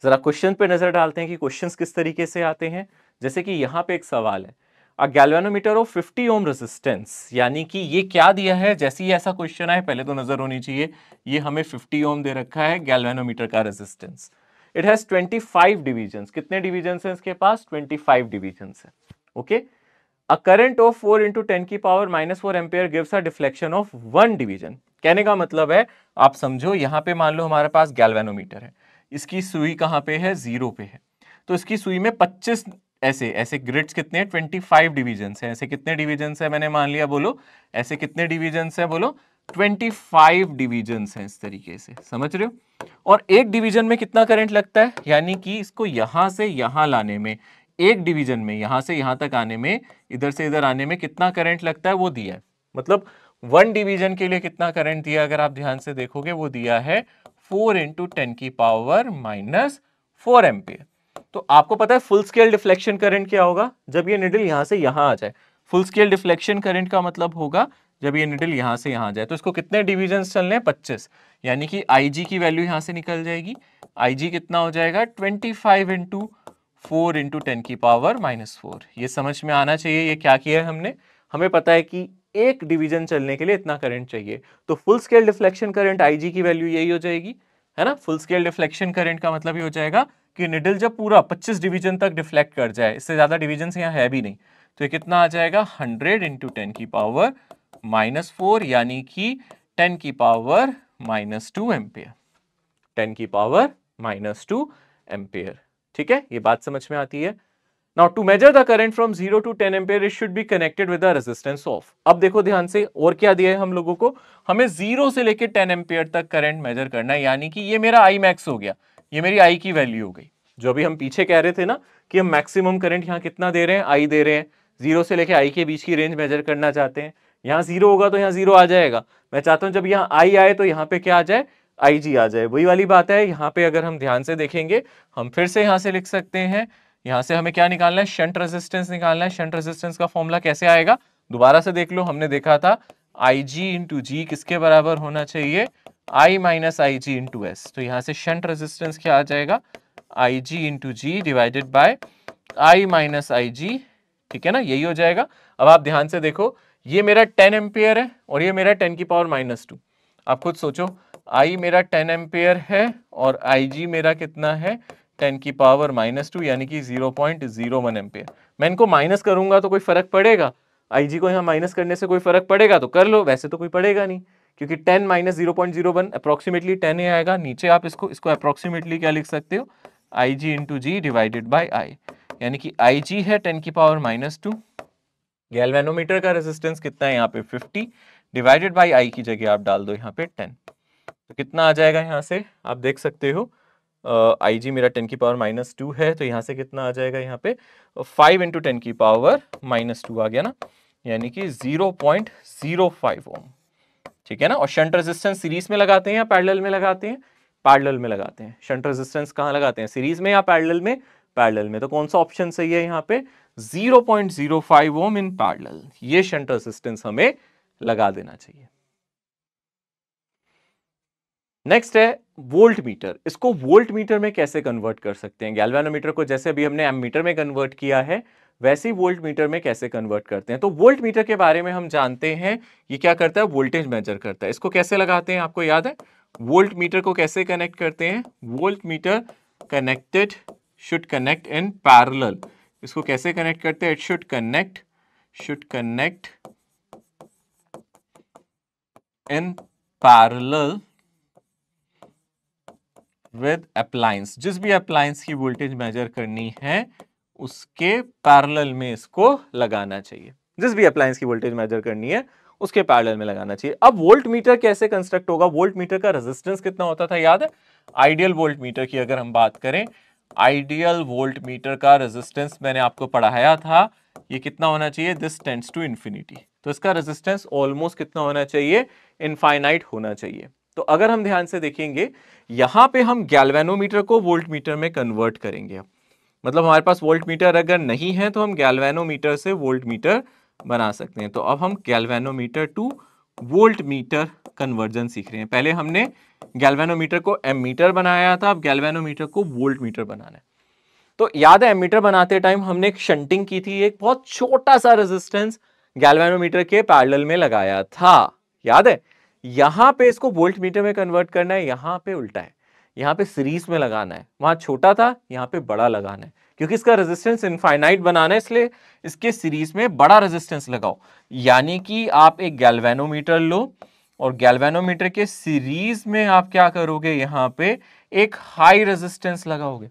जरा क्वेश्चन पे नजर डालते हैं कि क्वेश्चंस किस तरीके से आते हैं जैसे कि यहाँ पे एक सवाल है a galvanometer of 50 ohm resistance यानी कि ये क्या दिया है जैसे ही ऐसा क्वेश्चन आए पहले तो नजर होनी चाहिए ये हमें 50 ओम दे रखा है गैल्वेनोमीटर का रेजिस्टेंस इट हैज 25 डिवीजंस कितने डिवीजंस हैं इसके पास 25 डिवीजंस है okay a current of 4 into ten की power minus four ampere gives a deflection of one division कहने का मतलब है आप समझो यहाँ पे मान लो हमारे पास गैल्वेनोमीटर है इसकी सुई कहाँ पे है जीरो पे है तो इसकी सुई में 25 ऐसे ऐसे ग्रिड्स कितने ट्वेंटी फाइव डिविजन है ऐसे कितने डिविजन है मैंने मान लिया बोलो ऐसे कितने डिविजन है बोलो ट्वेंटी फाइव डिविजन्स हैं इस तरीके से समझ रहे हो और एक डिवीजन में कितना करंट लगता है यानी कि इसको यहां से यहां लाने में एक डिवीजन में यहां से यहां तक आने में इधर से इधर आने में कितना करंट लगता है वो दिया है मतलब वन डिवीजन के लिए कितना करंट दिया अगर आप ध्यान से देखोगे वो दिया है फोर इंटू टेन की पावर माइनस फोर एम्पियर तो आपको पता है फुल स्केल डिफ्लेक्शन करंट क्या होगा जब ये निडल यहां से यहां आ जाए फुल स्केल डिफ्लेक्शन करंट का मतलब होगा जब ये निडल यहां से यहाँ जाए तो इसको कितने डिविजन चल रहे हैं पच्चीस यानी कि आई की वैल्यू यहां से निकल जाएगी आई कितना हो जाएगा twenty five into four into ten की पावर माइनस फोर ये समझ में आना चाहिए ये क्या किया है हमने हमें पता है कि एक डिवीजन चलने के लिए इतना करंट चाहिए तो full scale deflection current IG की वैल्यू यही हो जाएगी है ना फुल स्केल डिफ्लेक्शन करंट का मतलब ये हो जाएगा कि निडल जब पूरा 25 डिवीजन तक डिफ्लेक्ट कर जाए इससे ज़्यादा डिवीजन यहाँ है भी नहीं तो ये कितना आ जाएगा 100 इंटू टेन की पावर माइनस फोर यानी कि 10 की power minus two ampere ten की पावर माइनस टू एम्पेयर ठीक है ये बात समझ में आती है now to measure the current from zero to ten ampere it should be connected with the resistance of अब देखो ध्यान से और क्या दिया है हम लोगों को हमें जीरो से लेकर टेन एम्पेयर तक करंट मेजर करना है यानी कि ये मेरा आई मैक्स हो गया ये मेरी आई की वैल्यू हो गई जो अभी हम पीछे कह रहे थे ना कि हम मैक्सिमम करंट यहाँ कितना दे रहे हैं आई दे रहे हैं जीरो से लेके आई के बीच की रेंज मेजर करना चाहते हैं यहाँ जीरो होगा तो यहाँ जीरो आ जाएगा मैं चाहता हूँ जब यहाँ आई आए तो यहाँ पे क्या आ जाए आई जी आ जाए वही वाली बात है यहाँ पे अगर हम ध्यान से देखेंगे हम फिर से यहाँ से लिख सकते हैं यहाँ से हमें क्या निकालना है शंट रेजिस्टेंस निकालना है शंट रेजिस्टेंस का फॉर्मूला कैसे आएगा दोबारा से देख लो हमने देखा था आई जी इंटू जी किसके बराबर होना चाहिए I minus I G into S तो यहां से शंट रेजिस्टेंस क्या आ जाएगा I G into G divided by I minus I G ठीक है ना यही हो जाएगा अब आप ध्यान से देखो ये मेरा टेन एम्पेयर है और ये मेरा टेन की पावर माइनस टू आप खुद सोचो आई मेरा टेन एम्पेयर है और आई जी मेरा कितना है टेन की पावर माइनस टू यानी कि zero point zero one ampere मैं इनको माइनस करूंगा तो कोई फर्क पड़ेगा आई जी को यहाँ माइनस करने से कोई फर्क पड़ेगा तो कर लो वैसे तो कोई पड़ेगा नहीं क्योंकि ten minus zero point zero one approximately ten ही आएगा नीचे आप इसको इसको अप्रोक्सीमेटली क्या लिख सकते हो I G into G divided by I यानी कि आई जी है टेन की पावर माइनस टू गैलवेनोमीटर का रेजिस्टेंस कितना है यहाँ पे फिफ्टी डिवाइडेड बाई आई की जगह आप डाल दो यहाँ पे टेन तो कितना आ जाएगा यहाँ से आप देख सकते हो आई uh, जी मेरा टेन की पावर माइनस टू है तो यहाँ से कितना आ जाएगा यहाँ पे फाइव इंटू टेन की पावर माइनस टू आ गया ना यानी कि zero point zero five ohm ठीक है ना और शंट रेजिस्टेंस सीरीज में लगाते हैं या पैरेलल में लगाते हैं पैरेलल में लगाते हैं शंट रेजिस्टेंस कहाँ लगाते हैं सीरीज में या पैरेलल में पैरेलल में तो कौन सा ऑप्शन सही है यहाँ पे 0.05 ओम इन पैरेलल ये शंट रेजिस्टेंस हमें लगा देना चाहिए नेक्स्ट है वोल्ट मीटर इसको वोल्ट मीटर में कैसे कन्वर्ट कर सकते हैं गैल्वेनोमीटर को जैसे अभी हमने एमीटर में कन्वर्ट किया है वैसे ही वोल्ट मीटर में कैसे कन्वर्ट करते हैं तो वोल्ट मीटर के बारे में हम जानते हैं ये क्या करता है वोल्टेज मेजर करता है इसको कैसे लगाते हैं आपको याद है वोल्ट मीटर को कैसे कनेक्ट करते हैं voltmeter connected should connect in parallel इसको कैसे कनेक्ट करते हैं it should connect should connect in parallel with appliance जिस भी अप्लायंस की वोल्टेज मेजर करनी है उसके पैरेलल में इसको लगाना चाहिए जिस भी अप्लायंस की वोल्टेज मेजर करनी है उसके पैरेलल में लगाना चाहिए अब वोल्ट मीटर कैसे कंस्ट्रक्ट होगा वोल्ट मीटर का रेजिस्टेंस कितना होता था याद है आइडियल वोल्ट मीटर की अगर हम बात करें आइडियल वोल्ट मीटर का रेजिस्टेंस मैंने आपको पढ़ाया था ये कितना होना चाहिए दिस टेंस टू इन्फिनिटी तो इसका रेजिस्टेंस ऑलमोस्ट कितना होना चाहिए इनफाइनाइट होना चाहिए तो अगर हम ध्यान से देखेंगे यहां पे हम गैल्वेनोमीटर को वोल्ट मीटर में कन्वर्ट करेंगे अब मतलब हमारे पास वोल्ट मीटर अगर नहीं है तो हम गैल्वेनोमीटर से वोल्ट मीटर बना सकते हैं तो अब हम galvanometer to voltmeter conversion सीख रहे हैं पहले हमने गैल्वेनोमीटर को एम मीटर बनाया था अब गैल्वेनोमीटर को वोल्ट मीटर बनाना है तो याद है एम मीटर बनाते टाइम हमने एक शंटिंग की थी एक बहुत छोटा सा रेजिस्टेंस गैल्वेनोमीटर के पैरेलल में लगाया था याद है यहां पे इसको वोल्ट मीटर में कन्वर्ट करना है यहां पे उल्टा है यहाँ पे सीरीज में लगाना है वहां छोटा था यहाँ पे बड़ा लगाना है क्योंकि इसका रेजिस्टेंस इनफाइनाइट बनाना है इसलिए इसके सीरीज में बड़ा रेजिस्टेंस लगाओ यानी कि आप एक गैल्वेनोमीटर लो और गैल्वेनोमीटर के सीरीज में आप क्या करोगे यहाँ पे एक हाई रेजिस्टेंस लगाओगे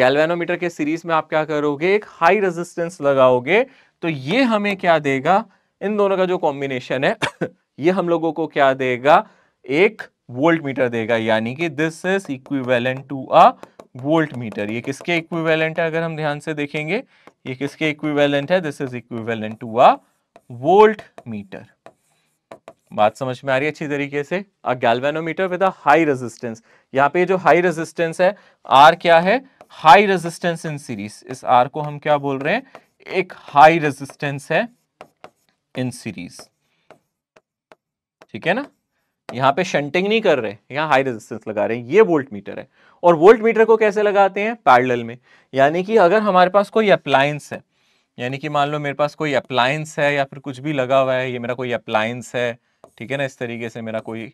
गैल्वेनोमीटर के सीरीज में आप क्या करोगे एक हाई रेजिस्टेंस लगाओगे तो ये हमें क्या देगा इन दोनों का जो कॉम्बिनेशन है ये हम लोगों को क्या देगा एक वोल्ट मीटर देगा यानी कि this is equivalent to a voltmeter ये किसके इक्विवेलेंट है अगर हम ध्यान से देखेंगे ये किसके इक्विवेलेंट है this is equivalent to a voltmeter बात समझ में आ रही है अच्छी तरीके से a galvanometer with a high resistance यहाँ पे जो हाई रेजिस्टेंस है आर क्या है हाई रेजिस्टेंस इन सीरीज इस आर को हम क्या बोल रहे हैं एक हाई रेजिस्टेंस है इन सीरीज ठीक है ना यहाँ पे शंटिंग नहीं कर रहे यहाँ हाई रेजिस्टेंस लगा रहे हैं ये वोल्ट मीटर है और वोल्ट मीटर को कैसे लगाते हैं पैरेलल में यानी कि अगर हमारे पास कोई अप्लायंस है यानी कि मान लो मेरे पास कोई अप्लायंस है या फिर कुछ भी लगा हुआ है ये मेरा कोई अप्लायंस है ठीक है ना इस तरीके से मेरा कोई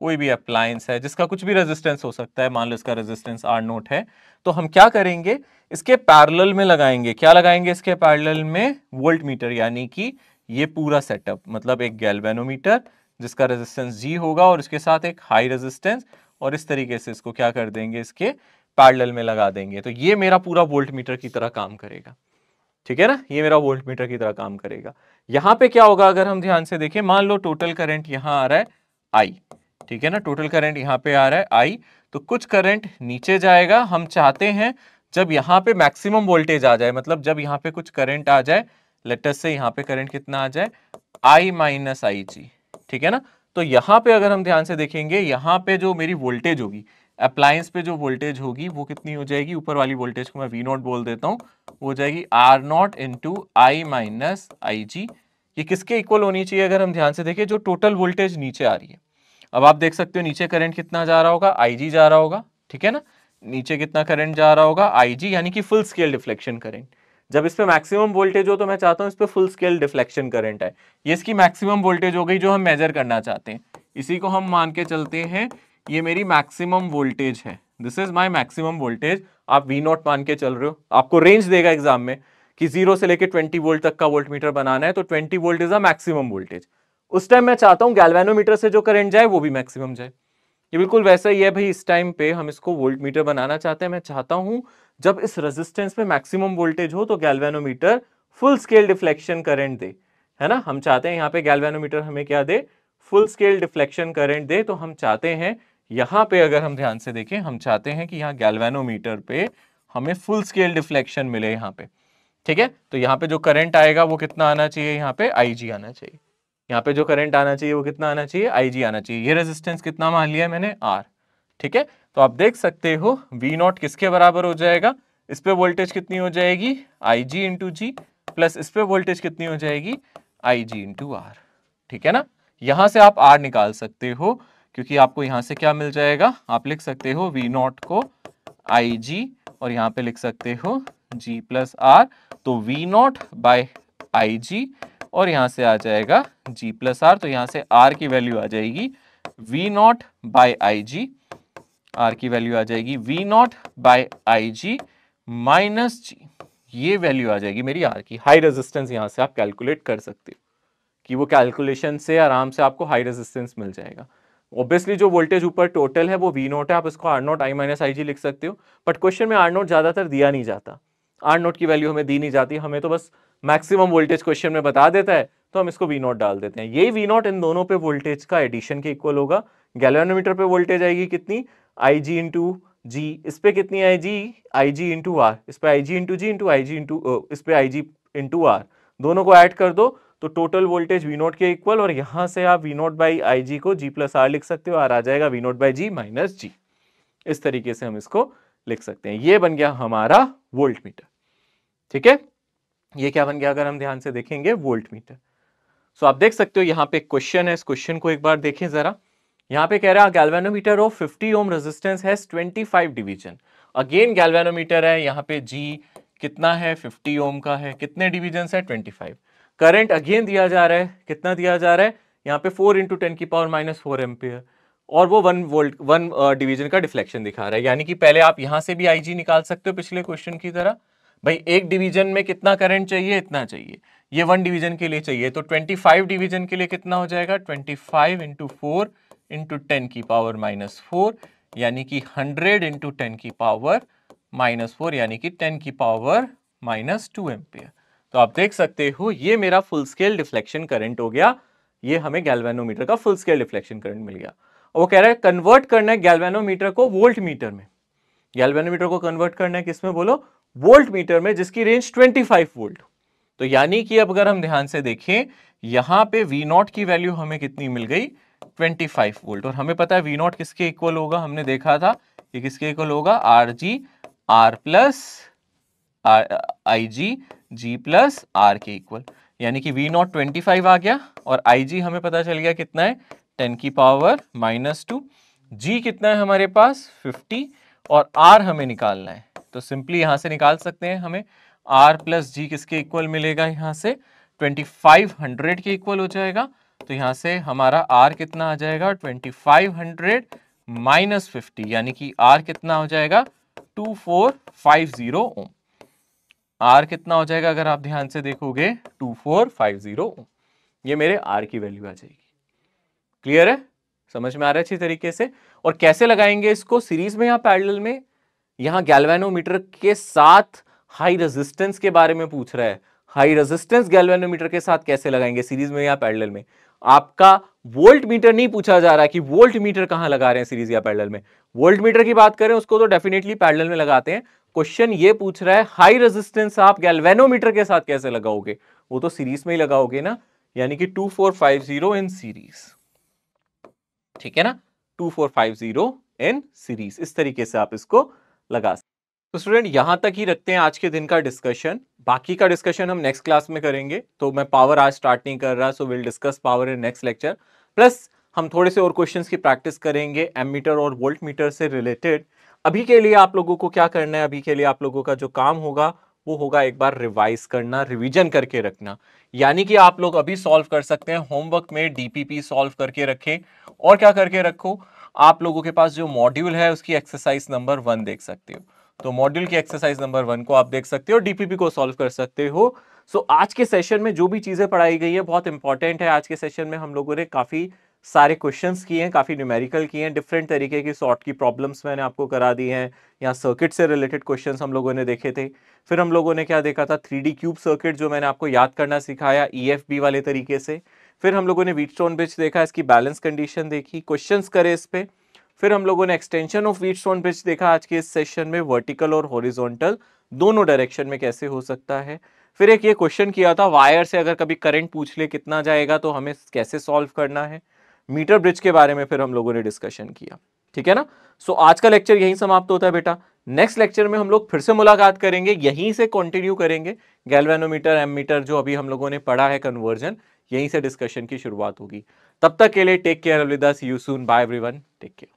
कोई भी अप्लायंस है जिसका कुछ भी रेजिस्टेंस हो सकता है मान लो इसका रेजिस्टेंस आर नोट है तो हम क्या करेंगे इसके पैरल में लगाएंगे क्या लगाएंगे इसके पैरल में वोल्ट मीटर यानी कि ये पूरा सेटअप मतलब एक गैल्वेनोमीटर जिसका रेजिस्टेंस जी होगा और इसके साथ एक हाई रेजिस्टेंस और इस तरीके से इसको क्या कर देंगे इसके पैडल में लगा देंगे तो ये मेरा पूरा वोल्ट मीटर की तरह काम करेगा ठीक है ना ये मेरा वोल्ट मीटर की तरह काम करेगा यहां पे क्या होगा अगर हम ध्यान से देखें मान लो टोटल करंट यहाँ आ रहा है आई ठीक है ना टोटल करंट यहाँ पे आ रहा है आई तो कुछ करंट नीचे जाएगा हम चाहते हैं जब यहाँ पे मैक्सिमम वोल्टेज आ जाए मतलब जब यहाँ पे कुछ करंट आ जाए लेटस से यहाँ पे करंट कितना आ जाए आई माइनस आई जी ठीक है ना तो यहाँ पे अगर हम ध्यान से देखेंगे यहाँ पे जो मेरी वोल्टेज होगी अप्लायंस पे जो वोल्टेज होगी वो कितनी हो जाएगी ऊपर वाली वोल्टेज को मैं वी नॉट बोल देता हूँ वो हो जाएगी R naught into I minus I G ये किसके इक्वल होनी चाहिए अगर हम ध्यान से देखें जो टोटल वोल्टेज नीचे आ रही है अब आप देख सकते हो नीचे करंट कितना जा रहा होगा आई जा रहा होगा ठीक है ना नीचे कितना करंट जा रहा होगा आई यानी कि फुल स्केल डिफ्लेक्शन करंट जब इस पर मैक्सिमम वोल्टेज हो तो मैं चाहता हूँ इस पर फुल स्केल डिफ्लेक्शन करंट है ये इसकी मैक्सिमम वोल्टेज हो गई जो हम मेजर करना चाहते हैं इसी को हम मान के चलते हैं ये मेरी मैक्सिमम वोल्टेज है this is my maximum voltage आप वी नॉट मान के चल रहे हो आपको रेंज देगा एग्जाम में कि जीरो से लेकर ट्वेंटी वोल्ट तक का वोल्ट मीटर बनाना है तो twenty volt is a maximum voltage उस टाइम मैं चाहता हूँ गैलवेनोमीटर से जो करंट जाए वो भी मैक्सिमम जाए ये बिल्कुल वैसा ही है भाई इस टाइम पे हम इसको वोल्ट मीटर बनाना चाहते हैं मैं चाहता हूँ जब इस रेजिस्टेंस में मैक्सिमम वोल्टेज हो तो galvanometer full scale deflection current दे है ना हम चाहते हैं यहाँ पे गैल्वेनोमीटर हमें क्या दे फुल स्केल डिफ्लेक्शन करंट दे तो हम चाहते हैं यहाँ पे अगर हम ध्यान से देखें हम चाहते हैं कि यहाँ गैल्वेनोमीटर पे हमें फुल स्केल डिफ्लेक्शन मिले यहाँ पे ठीक है तो यहाँ पे जो करंट आएगा वो कितना आना चाहिए यहाँ पे आई आना चाहिए यहाँ पे जो करंट आना चाहिए वो कितना आना चाहिए आई आना चाहिए ये रेजिस्टेंस कितना मान लिया मैंने आर ठीक है तो आप देख सकते हो वी नॉट किसके बराबर हो जाएगा इस पे वोल्टेज कितनी हो जाएगी आई जी इंटू जी प्लस इस पे वोल्टेज कितनी हो जाएगी आई जी इंटू आर ठीक है ना यहां से आप आर निकाल सकते हो क्योंकि आपको यहां से क्या मिल जाएगा आप लिख सकते हो वी नॉट को आई जी और यहां पे लिख सकते हो जी प्लस आर तो V naught by I G और यहां से आ जाएगा जी प्लस आर तो यहां से आर की वैल्यू आ जाएगी V naught by I G R की वैल्यू आ जाएगी V naught by I G minus G ये वैल्यू आ जाएगी मेरी आर की हाई रेजिस्टेंस यहाँ से आप कैलकुलेट कर सकते हो कि वो कैलकुलेशन से आराम से आपको हाई रेजिस्टेंस मिल जाएगा ऑब्वियसली जो वोल्टेज ऊपर टोटल है वो वी नोट है आप इसको R naught I minus I G लिख सकते हो बट क्वेश्चन में आर नोट ज़्यादातर दिया नहीं जाता आर नोट की वैल्यू हमें दी नहीं जाती हमें तो बस मैक्सिमम वोल्टेज क्वेश्चन में बता देता है तो हम इसको वी नोट डाल देते हैं यही वी नोट इन दोनों पे वोल्टेज का एडिशन के इक्वल होगा गैलोनोमीटर पे वोल्टेज आएगी कितनी आई जी इंटू जी इस पर कितनी आई जी आई जी इंटू आर इस पर I G into G into I G into इस पर आई जी इंटू आर दोनों को ऐड कर दो तो टोटल वोल्टेज वी नोट के इक्वल और यहाँ से आप V naught by I G को जी प्लस आर लिख सकते हो आर आ जाएगा V naught by G minus G इस तरीके से हम इसको लिख सकते हैं ये बन गया हमारा वोल्ट मीटर ठीक है ये क्या बन गया अगर हम ध्यान से देखेंगे वोल्ट मीटर सो आप देख सकते हो यहाँ पे क्वेश्चन है इस क्वेश्चन को एक बार देखें जरा यहाँ पे कह रहा है गैल्वेनोमीटर ऑफ 50 ओम रेजिस्टेंस है 25 डिवीजन अगेन गैल्वेनोमीटर है यहाँ पे जी कितना है 50 ओम का है कितने डिवीजन है 25 करंट अगेन दिया जा रहा है कितना दिया जा रहा है यहाँ पे 4 इंटू टेन की पावर माइनस फोर एम्पियर और वो वन वोल्ट वन डिवीजन का डिफ्लेक्शन दिखा रहा है यानी कि पहले आप यहाँ से भी आई निकाल सकते हो पिछले क्वेश्चन की तरह भाई एक डिवीजन में कितना करंट चाहिए इतना चाहिए ये वन डिवीजन के लिए चाहिए तो ट्वेंटी डिवीजन के लिए कितना हो जाएगा ट्वेंटी फाइव इंटू टेन की पावर माइनस फोर यानी कि हंड्रेड इंटू टेन की पावर माइनस फोर यानी कि टेन की पावर माइनस टू एम्पियर तो आप देख सकते हो ये मेरा फुल स्केल डिफ्लेक्शन करंट हो गया ये हमें गैल्वेनोमीटर का फुल स्केल डिफ्लेक्शन करंट मिल गया वो कह रहा है कन्वर्ट करना है गैल्वेनोमीटर को वोल्ट मीटर में गैल्वेनोमीटर को कन्वर्ट करना है किसमें बोलो वोल्ट मीटर में जिसकी रेंज 25 वोल्ट तो यानी कि अब अगर हम ध्यान से देखें यहां पे नॉट की वैल्यू हमें कितनी मिल गई ट्वेंटी फाइव वोल्ट और हमें पता है वी नॉट किसके इक्वल होगा हमने देखा था ये किसके इक्वल होगा R G R plus I G G plus R के इक्वल यानी कि वी नॉट ट्वेंटी फाइव आ गया और आई जी हमें पता चल गया कितना है टेन की पावर माइनस टू जी कितना है हमारे पास फिफ्टी और आर हमें निकालना है तो सिंपली यहाँ से निकाल सकते हैं हमें आर प्लस जी किसके इक्वल मिलेगा यहाँ से ट्वेंटी फाइव हंड्रेड के इक्वल हो जाएगा तो यहाँ से हमारा आर कितना आ जाएगा twenty five hundred minus fifty यानी कि आर कितना हो जाएगा two four five zero ohm R कितना हो जाएगा अगर आप ध्यान से देखोगे two four five zero ohm ये मेरे आर की वैल्यू आ जाएगी क्लियर है समझ में आ रहा है अच्छी तरीके से और कैसे लगाएंगे इसको सीरीज में या पैडल में यहाँ गैलवेनोमीटर के साथ हाई रेजिस्टेंस के बारे में पूछ रहा है हाई रेजिस्टेंस गैल्वेनोमीटर के साथ कैसे लगाएंगे सीरीज में या पैडल में आपका वोल्ट मीटर नहीं पूछा जा रहा है कि वोल्ट मीटर कहां लगा रहे हैं सीरीज या पैडल में वोल्ट मीटर की बात करें उसको तो डेफिनेटली पैडल में लगाते हैं क्वेश्चन ये पूछ रहा है हाई रेजिस्टेंस आप गैल्वेनोमीटर के साथ कैसे लगाओगे वो तो सीरीज में ही लगाओगे ना यानी कि two four five zero in series ठीक है ना two four five zero in series इस तरीके से आप इसको लगा सकते तो स्टूडेंट यहाँ तक ही रखते हैं आज के दिन का डिस्कशन बाकी का डिस्कशन हम नेक्स्ट क्लास में करेंगे तो मैं पावर आज स्टार्ट नहीं कर रहा so will discuss power in next lecture plus हम थोड़े से और क्वेश्चंस की प्रैक्टिस करेंगे एम और वोल्ट मीटर से रिलेटेड अभी के लिए आप लोगों को क्या करना है अभी के लिए आप लोगों का जो काम होगा वो होगा एक बार रिवाइज करना रिवीजन करके रखना यानी कि आप लोग अभी सॉल्व कर सकते हैं होमवर्क में डीपीपी सॉल्व करके रखें और क्या करके रखो आप लोगों के पास जो मॉड्यूल है उसकी एक्सरसाइज नंबर वन देख सकते हो तो मॉड्यूल की एक्सरसाइज नंबर वन को आप देख सकते हो डीपीपी को सॉल्व कर सकते हो सो so, आज के सेशन में जो भी चीज़ें पढ़ाई गई है बहुत इंपॉर्टेंट है आज के सेशन में हम लोगों ने काफ़ी सारे क्वेश्चंस किए हैं काफ़ी न्यूमेरिकल किए हैं डिफरेंट तरीके की सॉर्ट की प्रॉब्लम्स मैंने आपको करा दी हैं यहाँ सर्किट से रिलेटेड क्वेश्चंस हम लोगों ने देखे थे फिर हम लोगों ने क्या देखा था थ्री क्यूब सर्किट जो मैंने आपको याद करना सिखाया ई e वाले तरीके से फिर हम लोगों ने वीट स्टोन ब्रिज देखा इसकी बैलेंस कंडीशन देखी क्वेश्चन करे इस पर फिर हम लोगों ने extension of Wheatstone bridge देखा आज के इस सेशन में वर्टिकल और हॉरिजॉन्टल दोनों डायरेक्शन में कैसे हो सकता है फिर एक ये क्वेश्चन किया था वायर से अगर कभी करंट पूछ ले कितना जाएगा तो हमें कैसे सॉल्व करना है मीटर ब्रिज के बारे में फिर हम लोगों ने डिस्कशन किया ठीक है ना सो so, आज का लेक्चर यहीं समाप्त होता है बेटा नेक्स्ट लेक्चर में हम लोग फिर से मुलाकात करेंगे यहीं से कंटिन्यू करेंगे गैल्वेनोमीटर एम मीटर जो अभी हम लोगों ने पढ़ा है कन्वर्जन यहीं से डिस्कशन की शुरुआत होगी तब तक के लिए टेक केयर अलविदा see you soon bye everyone take care